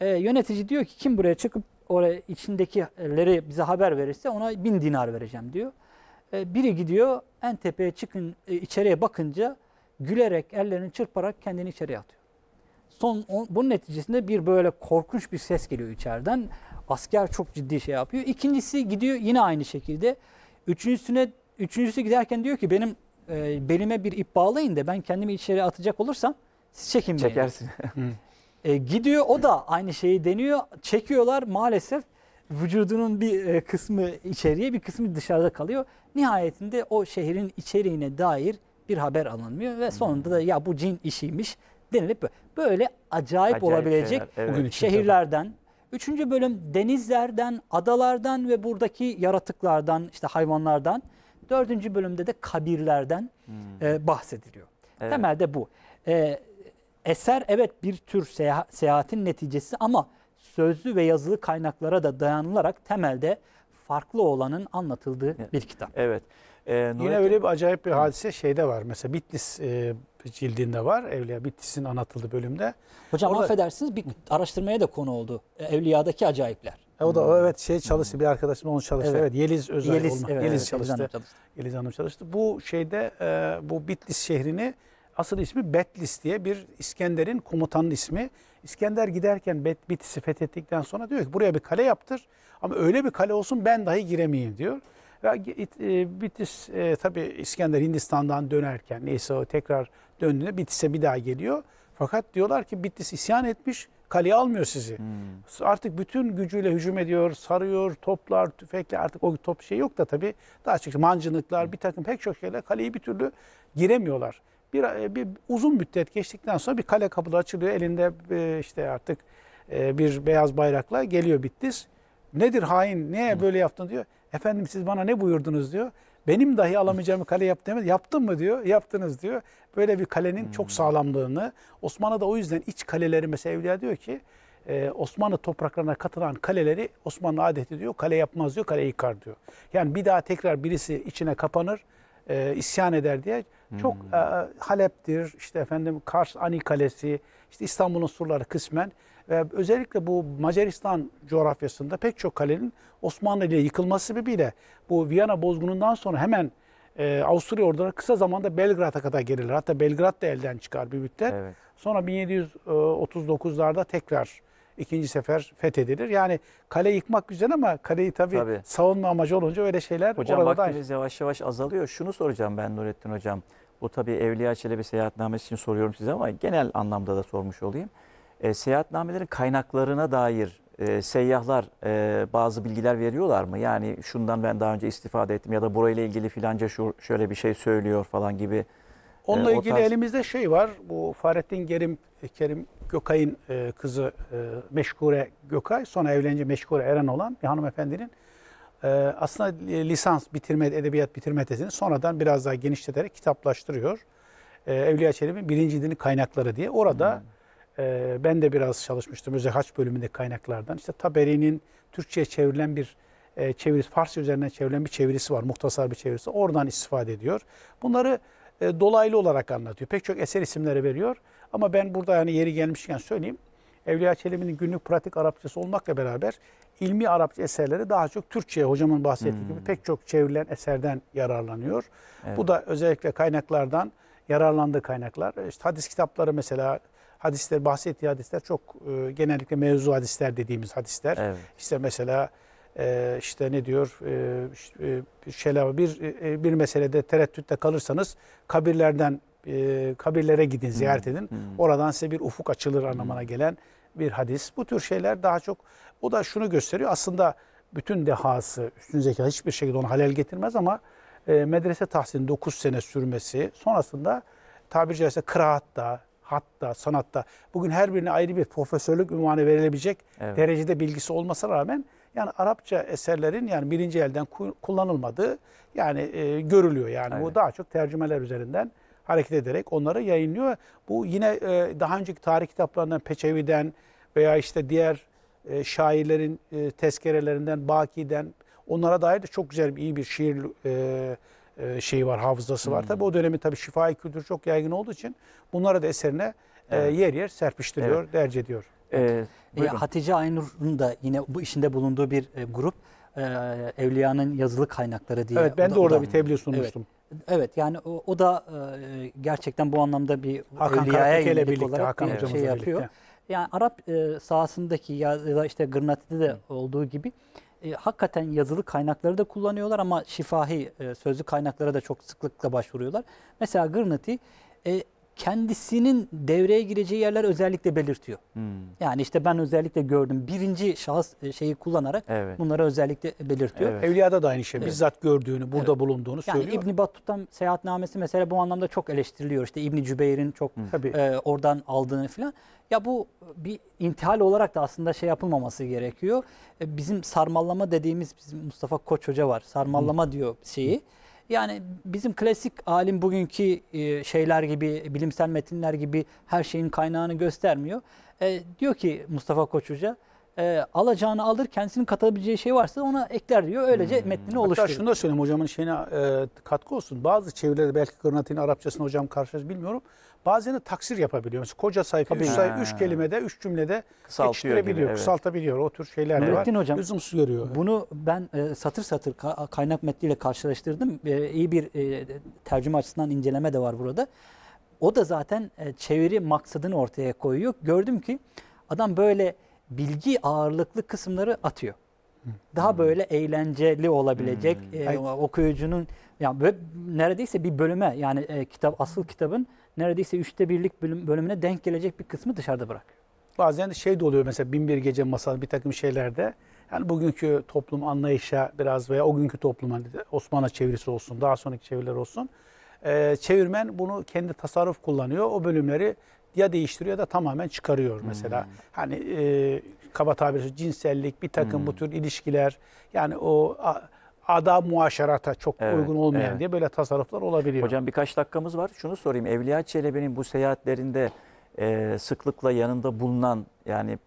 E, yönetici diyor ki kim buraya çıkıp oraya içindekileri bize haber verirse ona bin dinar vereceğim diyor. E, biri gidiyor en tepeye çıkın e, içeriye bakınca gülerek ellerini çırparak kendini içeriye atıyor. Son on, bunun neticesinde bir böyle korkunç bir ses geliyor içeriden. Asker çok ciddi şey yapıyor. İkincisi gidiyor yine aynı şekilde. Üçüncüsüne üçüncüsü giderken diyor ki benim e, belime bir ip bağlayın da ben kendimi içeri atacak olursam siz çekin beni. Çekersin. e, gidiyor o da aynı şeyi deniyor. Çekiyorlar maalesef vücudunun bir e, kısmı içeriye bir kısmı dışarıda kalıyor. Nihayetinde o şehrin içeriğine dair bir haber alınmıyor ve sonunda da hmm. ya bu cin işiymiş denilip böyle, acayip, acayip olabilecek şeyler, evet. şehirlerden. Üçüncü bölüm denizlerden, adalardan ve buradaki yaratıklardan işte hayvanlardan. Dördüncü bölümde de kabirlerden hmm. e, bahsediliyor. Evet. Temelde bu. E, eser evet bir tür seyahat, seyahatin neticesi ama sözlü ve yazılı kaynaklara da dayanılarak temelde farklı olanın anlatıldığı bir kitap. Evet. Ee, Nurettin... Yine öyle bir acayip bir hadise şeyde var. Mesela Bitlis e, cildinde var. Evliya Bitlis'in anlatıldığı bölümde. Hocam Orada... affedersiniz bir araştırmaya da konu oldu. E, evliya'daki acayipler. E, o da o, evet şey çalıştı hmm. bir arkadaşım onu çalıştı. Evet, evet Yeliz Özay Yeliz, olma. Evet, Yeliz evet, çalıştı. Yeliz Hanım çalıştı. Yeliz Hanım çalıştı. Bu şeyde e, bu Bitlis şehrini Asıl ismi Betlis diye bir İskender'in komutanın ismi. İskender giderken Bet Bitis'i fethettikten sonra diyor ki buraya bir kale yaptır ama öyle bir kale olsun ben dahi giremeyeyim diyor. Ve Bitis e, e tabi İskender Hindistan'dan dönerken neyse o tekrar döndüğünde Bitis'e bir daha geliyor. Fakat diyorlar ki Bitlis isyan etmiş kaleyi almıyor sizi. Hmm. Artık bütün gücüyle hücum ediyor, sarıyor, toplar, tüfekle artık o top şey yok da tabii daha açıkçası mancınıklar hmm. bir takım pek çok şeyle kaleyi bir türlü giremiyorlar. Bir, e, bir uzun müddet geçtikten sonra bir kale kapıları açılıyor. Elinde e, işte artık e, bir beyaz bayrakla geliyor Bitlis. Nedir hain? Niye böyle yaptın diyor. Efendim siz bana ne buyurdunuz diyor. Benim dahi alamayacağımı kale yap demedi. Yaptın mı diyor. Yaptınız diyor. Böyle bir kalenin hmm. çok sağlamlığını Osmanlı da o yüzden iç kaleleri mesela Evliya diyor ki Osmanlı topraklarına katılan kaleleri Osmanlı adeti diyor kale yapmaz diyor kale yıkar diyor. Yani bir daha tekrar birisi içine kapanır e, isyan eder diye çok hmm. e, Halep'tir, işte efendim Kars Ani Kalesi, işte İstanbul'un surları kısmen ve özellikle bu Macaristan coğrafyasında pek çok kalenin Osmanlı ile yıkılması sebebiyle bu Viyana bozgunundan sonra hemen e, Avusturya orduları kısa zamanda Belgrad'a kadar gelirler. Hatta Belgrad da elden çıkar bir müddet. Evet. Sonra 1739'larda e, tekrar ikinci sefer fethedilir. Yani kale yıkmak güzel ama kaleyi tabii, tabii. savunma amacı olunca öyle şeyler Hocam orada vaktimiz da... yavaş yavaş azalıyor. Şunu soracağım ben Nurettin Hocam. Bu tabii Evliya Çelebi seyahatnamesi için soruyorum size ama genel anlamda da sormuş olayım. E, seyahatnamelerin kaynaklarına dair e, seyyahlar e, bazı bilgiler veriyorlar mı? Yani şundan ben daha önce istifade ettim ya da burayla ilgili filanca şu, şöyle bir şey söylüyor falan gibi. E, Onunla ilgili tarz... elimizde şey var. Bu Fahrettin Gerim, Kerim Gökay'ın e, kızı e, Meşgure Gökay, sonra evlenince Meşgure Eren olan bir hanımefendinin e, aslında lisans bitirme, edebiyat bitirme tezini sonradan biraz daha genişleterek kitaplaştırıyor. E, Evliya Çelebi'nin birinci dini kaynakları diye. Orada hmm. e, ben de biraz çalışmıştım özel haç bölümünde kaynaklardan. İşte Taberi'nin Türkçe'ye çevrilen bir e, çevirisi, Farsça üzerinden çevrilen bir çevirisi var. Muhtasar bir çevirisi. Oradan istifade ediyor. Bunları e, dolaylı olarak anlatıyor. Pek çok eser isimleri veriyor. Ama ben burada yani yeri gelmişken söyleyeyim. Evliya Çelebi'nin günlük pratik Arapçası olmakla beraber ilmi Arapça eserleri daha çok Türkçe'ye hocamın bahsettiği hmm. gibi pek çok çevrilen eserden yararlanıyor. Evet. Bu da özellikle kaynaklardan yararlandığı kaynaklar. E, işte hadis kitapları mesela hadisler bahsettiği hadisler çok e, genellikle mevzu hadisler dediğimiz hadisler. Evet. İşte mesela e, işte ne diyor e, e şelava bir e, bir meselede tereddütte kalırsanız kabirlerden e, kabirlere gidin, hmm. ziyaret edin. Hmm. Oradan size bir ufuk açılır hmm. anlamına gelen bir hadis. Bu tür şeyler daha çok, o da şunu gösteriyor. Aslında bütün dehası, üstün zeka hiçbir şekilde onu halel getirmez ama e, medrese tahsilinin 9 sene sürmesi sonrasında tabiri caizse kıraatta, hatta, sanatta bugün her birine ayrı bir profesörlük ünvanı verilebilecek evet. derecede bilgisi olmasına rağmen yani Arapça eserlerin yani birinci elden kullanılmadığı yani e, görülüyor. Yani evet. bu daha çok tercümeler üzerinden hareket ederek onları yayınlıyor. Bu yine e, daha önceki tarih kitaplarından Peçevi'den veya işte diğer e, şairlerin e, tezkerelerinden, Baki'den onlara dair de çok güzel bir iyi bir şiir şeyi var, hafızası var. Hmm. tabi o dönemin tabi şifai kültür çok yaygın olduğu için bunları da eserine evet. yer yer serpiştiriyor, evet. derc ediyor. Ee, buyurun. Hatice Aynur'un da yine bu işinde bulunduğu bir grup Evliya'nın yazılı kaynakları diye. Evet ben de orada bir tebliğ sunmuştum. Evet. Evet yani o, o da e, gerçekten bu anlamda bir Hakan evliyaya ile birlikte, olarak Hakan bir şey yapıyor. Birlikte. Yani Arap e, sahasındaki ya da işte Gırnati'de de olduğu gibi e, hakikaten yazılı kaynakları da kullanıyorlar ama şifahi e, sözlü kaynaklara da çok sıklıkla başvuruyorlar. Mesela Gırnati e, kendisinin devreye gireceği yerler özellikle belirtiyor. Hmm. Yani işte ben özellikle gördüm. Birinci şahıs e, şeyi kullanarak evet. bunları özellikle belirtiyor. Evet. Evliyada da aynı şey. Evet. Bizzat gördüğünü, burada evet. bulunduğunu yani söylüyor. İbn Battut'tan seyahatnamesi mesela bu anlamda çok eleştiriliyor. İşte İbn Cübeyr'in çok hmm. e, oradan aldığını filan. Ya bu bir intihal olarak da aslında şey yapılmaması gerekiyor. E, bizim sarmallama dediğimiz bizim Mustafa Koç Hoca var. Sarmallama hmm. diyor şeyi. Hmm yani bizim klasik alim bugünkü e, şeyler gibi, bilimsel metinler gibi her şeyin kaynağını göstermiyor. E, diyor ki Mustafa Koç Hoca, e, alacağını alır kendisinin katabileceği şey varsa ona ekler diyor. Öylece hmm. metnini oluşturuyor. Hatta şunu da söyleyeyim hocamın şeyine e, katkı olsun. Bazı çevirilerde belki Gırnatin Arapçasını hocam karşılaşır bilmiyorum. Bazen de taksir yapabiliyor. Mesela koca sayfa, üç, sayfa, üç kelimede, üç cümlede geçirebiliyor, gibi, evet. kısaltabiliyor. O tür şeyler de var. Hocam, Üzümsüz görüyor. Bunu ben e, satır satır ka kaynak metniyle karşılaştırdım. E, iyi bir e, tercüme açısından inceleme de var burada. O da zaten e, çeviri maksadını ortaya koyuyor. Gördüm ki adam böyle bilgi ağırlıklı kısımları atıyor. Daha böyle eğlenceli olabilecek hmm. e, okuyucunun yani böyle neredeyse bir bölüme yani e, kitap asıl kitabın neredeyse üçte birlik bölüm, bölümüne denk gelecek bir kısmı dışarıda bırak. Bazen de şey de oluyor mesela bin bir gece masal bir takım şeylerde yani bugünkü toplum anlayışa biraz veya o günkü toplum hani Osmanlı çevirisi olsun daha sonraki çeviriler olsun e, çevirmen bunu kendi tasarruf kullanıyor o bölümleri ya değiştiriyor ya da tamamen çıkarıyor mesela. Hmm. Hani e, kaba tabiri cinsellik, bir takım hmm. bu tür ilişkiler yani o ada muaşerata çok evet, uygun olmayan evet. diye böyle tasarruflar olabiliyor. Hocam birkaç dakikamız var. Şunu sorayım. Evliya Çelebi'nin bu seyahatlerinde e, sıklıkla yanında bulunan yani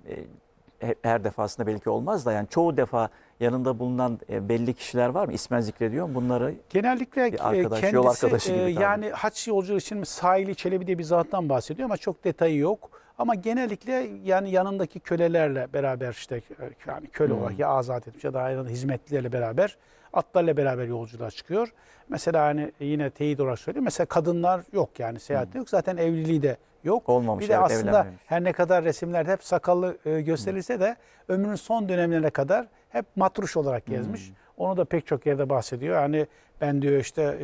e, her defasında belki olmaz da yani çoğu defa yanında bulunan e, belli kişiler var mı? İsmen zikrediyor mu bunları? Genellikle e, arkadaş, kendisi yol arkadaşı gibi, e, yani tabii. haç yolcuları için Sahili Çelebi diye bir zattan bahsediyor ama çok detayı yok. Ama genellikle yani yanındaki kölelerle beraber işte yani köle hmm. ya azat etmiş ya da hizmetlilerle beraber atlarla beraber yolculuğa çıkıyor. Mesela hani yine teyit olarak söyleyeyim. Mesela kadınlar yok yani seyahatte yok. Zaten evliliği de yok. Olmamış. Bir de evet, aslında her ne kadar resimlerde hep sakallı e, gösterilse de ömrünün son dönemlerine kadar hep matruş olarak gezmiş. Hmm. Onu da pek çok yerde bahsediyor. yani ben diyor işte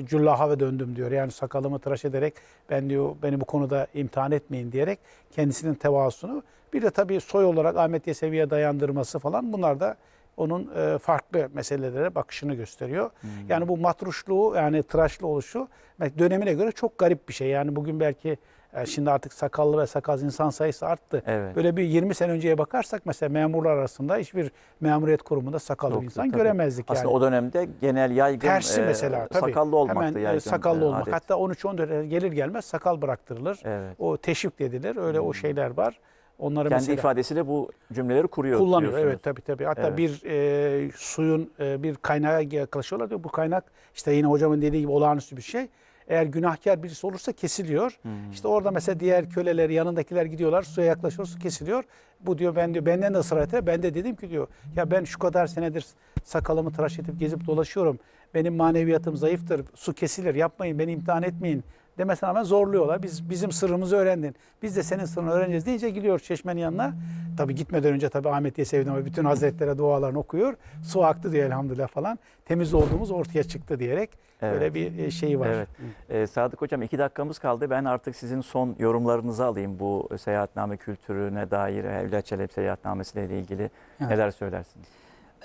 ve döndüm diyor. Yani sakalımı tıraş ederek ben diyor beni bu konuda imtihan etmeyin diyerek kendisinin tevasunu. Bir de tabii soy olarak Ahmet Yesevi'ye dayandırması falan bunlar da onun e, farklı meselelere bakışını gösteriyor. Hmm. Yani bu matruşluğu yani tıraşlı oluşu dönemine göre çok garip bir şey. Yani bugün belki e, şimdi artık sakallı ve sakaz insan sayısı arttı. Evet. Böyle bir 20 sene önceye bakarsak mesela memurlar arasında hiçbir memuriyet kurumunda sakallı Yoktu, insan tabii. göremezdik Aslında yani. o dönemde genel yaygın Tersi e, mesela, tabii. sakallı olmaktı Hemen, e, yaygın. E, sakallı e, olmak. Adet. Hatta 13-14 e, gelir gelmez sakal bıraktırılır. Evet. O teşvik edilir. Öyle hmm. o şeyler var. Onları Kendi ifadesiyle bu cümleleri kuruyor. Kullanıyor evet tabii tabii. Hatta evet. bir e, suyun e, bir kaynağa yaklaşıyorlar diyor. Bu kaynak işte yine hocamın dediği gibi olağanüstü bir şey. Eğer günahkar birisi olursa kesiliyor. Hmm. İşte orada mesela diğer köleler, yanındakiler gidiyorlar, suya yaklaşıyor, su kesiliyor. Bu diyor ben diyor benden ısrar ete, ben de dedim ki diyor ya ben şu kadar senedir sakalımı tıraş edip gezip dolaşıyorum. Benim maneviyatım zayıftır, su kesilir, yapmayın, beni imtihan etmeyin demesine rağmen zorluyorlar. Biz bizim sırrımızı öğrendin. Biz de senin sırrını öğreneceğiz deyince gidiyor çeşmenin yanına. Tabi gitmeden önce tabi Ahmet diye sevdim ama bütün hazretlere dualarını okuyor. Su aktı diyor elhamdülillah falan. Temiz olduğumuz ortaya çıktı diyerek evet. böyle bir e, şey var. Evet. Ee, Sadık Hocam iki dakikamız kaldı. Ben artık sizin son yorumlarınızı alayım bu seyahatname kültürüne dair Evliya Çelebi seyahatnamesiyle ilgili evet. neler söylersiniz?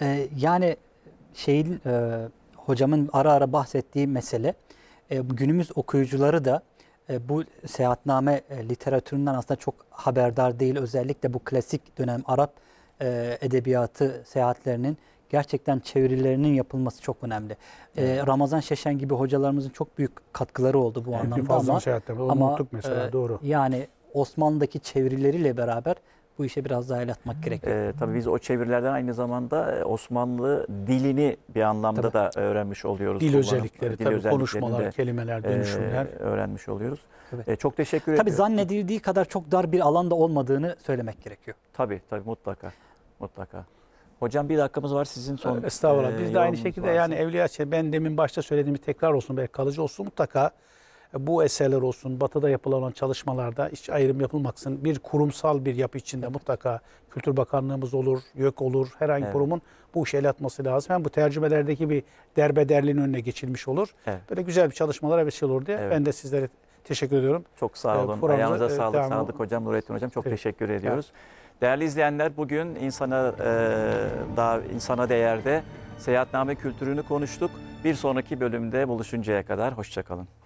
Ee, yani şey e, hocamın ara ara bahsettiği mesele e, günümüz okuyucuları da e, bu seyahatname e, literatüründen aslında çok haberdar değil. Özellikle bu klasik dönem Arap edebiyatı seyahatlerinin gerçekten çevirilerinin yapılması çok önemli. Evet. Ee, Ramazan Şeşen gibi hocalarımızın çok büyük katkıları oldu bu yani anlamda fazla ama, seyahatler, ama mesela, doğru. yani Osmanlı'daki çevirileriyle beraber bu işe biraz daha el atmak gerekiyor. E, tabii biz o çevirilerden aynı zamanda e, Osmanlı dilini bir anlamda tabii. da öğrenmiş oluyoruz. Dil özellikleri, e, dil tabii konuşmalar, kelimeler, e, dönüşümler. E, öğrenmiş oluyoruz. Tabii. E, çok teşekkür ederim. Tabii zannedildiği kadar çok dar bir alanda olmadığını söylemek gerekiyor. Tabii tabii mutlaka, mutlaka. Hocam bir dakikamız var sizin son. Estağfurullah. Biz de aynı şekilde varsa. yani Evliya Çelebi ben demin başta söylediğimi tekrar olsun belki kalıcı olsun mutlaka e, bu eserler olsun, batıda yapılan olan çalışmalarda hiç ayrım yapılmaksın bir kurumsal bir yapı içinde mutlaka Kültür Bakanlığımız olur, YÖK olur, herhangi evet. kurumun bu işi el atması lazım. Hem yani bu tercümelerdeki bir derbederliğin önüne geçilmiş olur. Evet. Böyle güzel bir çalışmalara vesile olur diye evet. ben de sizlere teşekkür ediyorum. Çok sağ e, olun. Ee, Ayağınıza e, sağlık. Devam... Sağlık hocam, Nurettin hocam çok evet. teşekkür ediyoruz. Evet. Değerli izleyenler bugün insana e, daha insana değerde seyahatname kültürünü konuştuk. Bir sonraki bölümde buluşuncaya kadar hoşçakalın.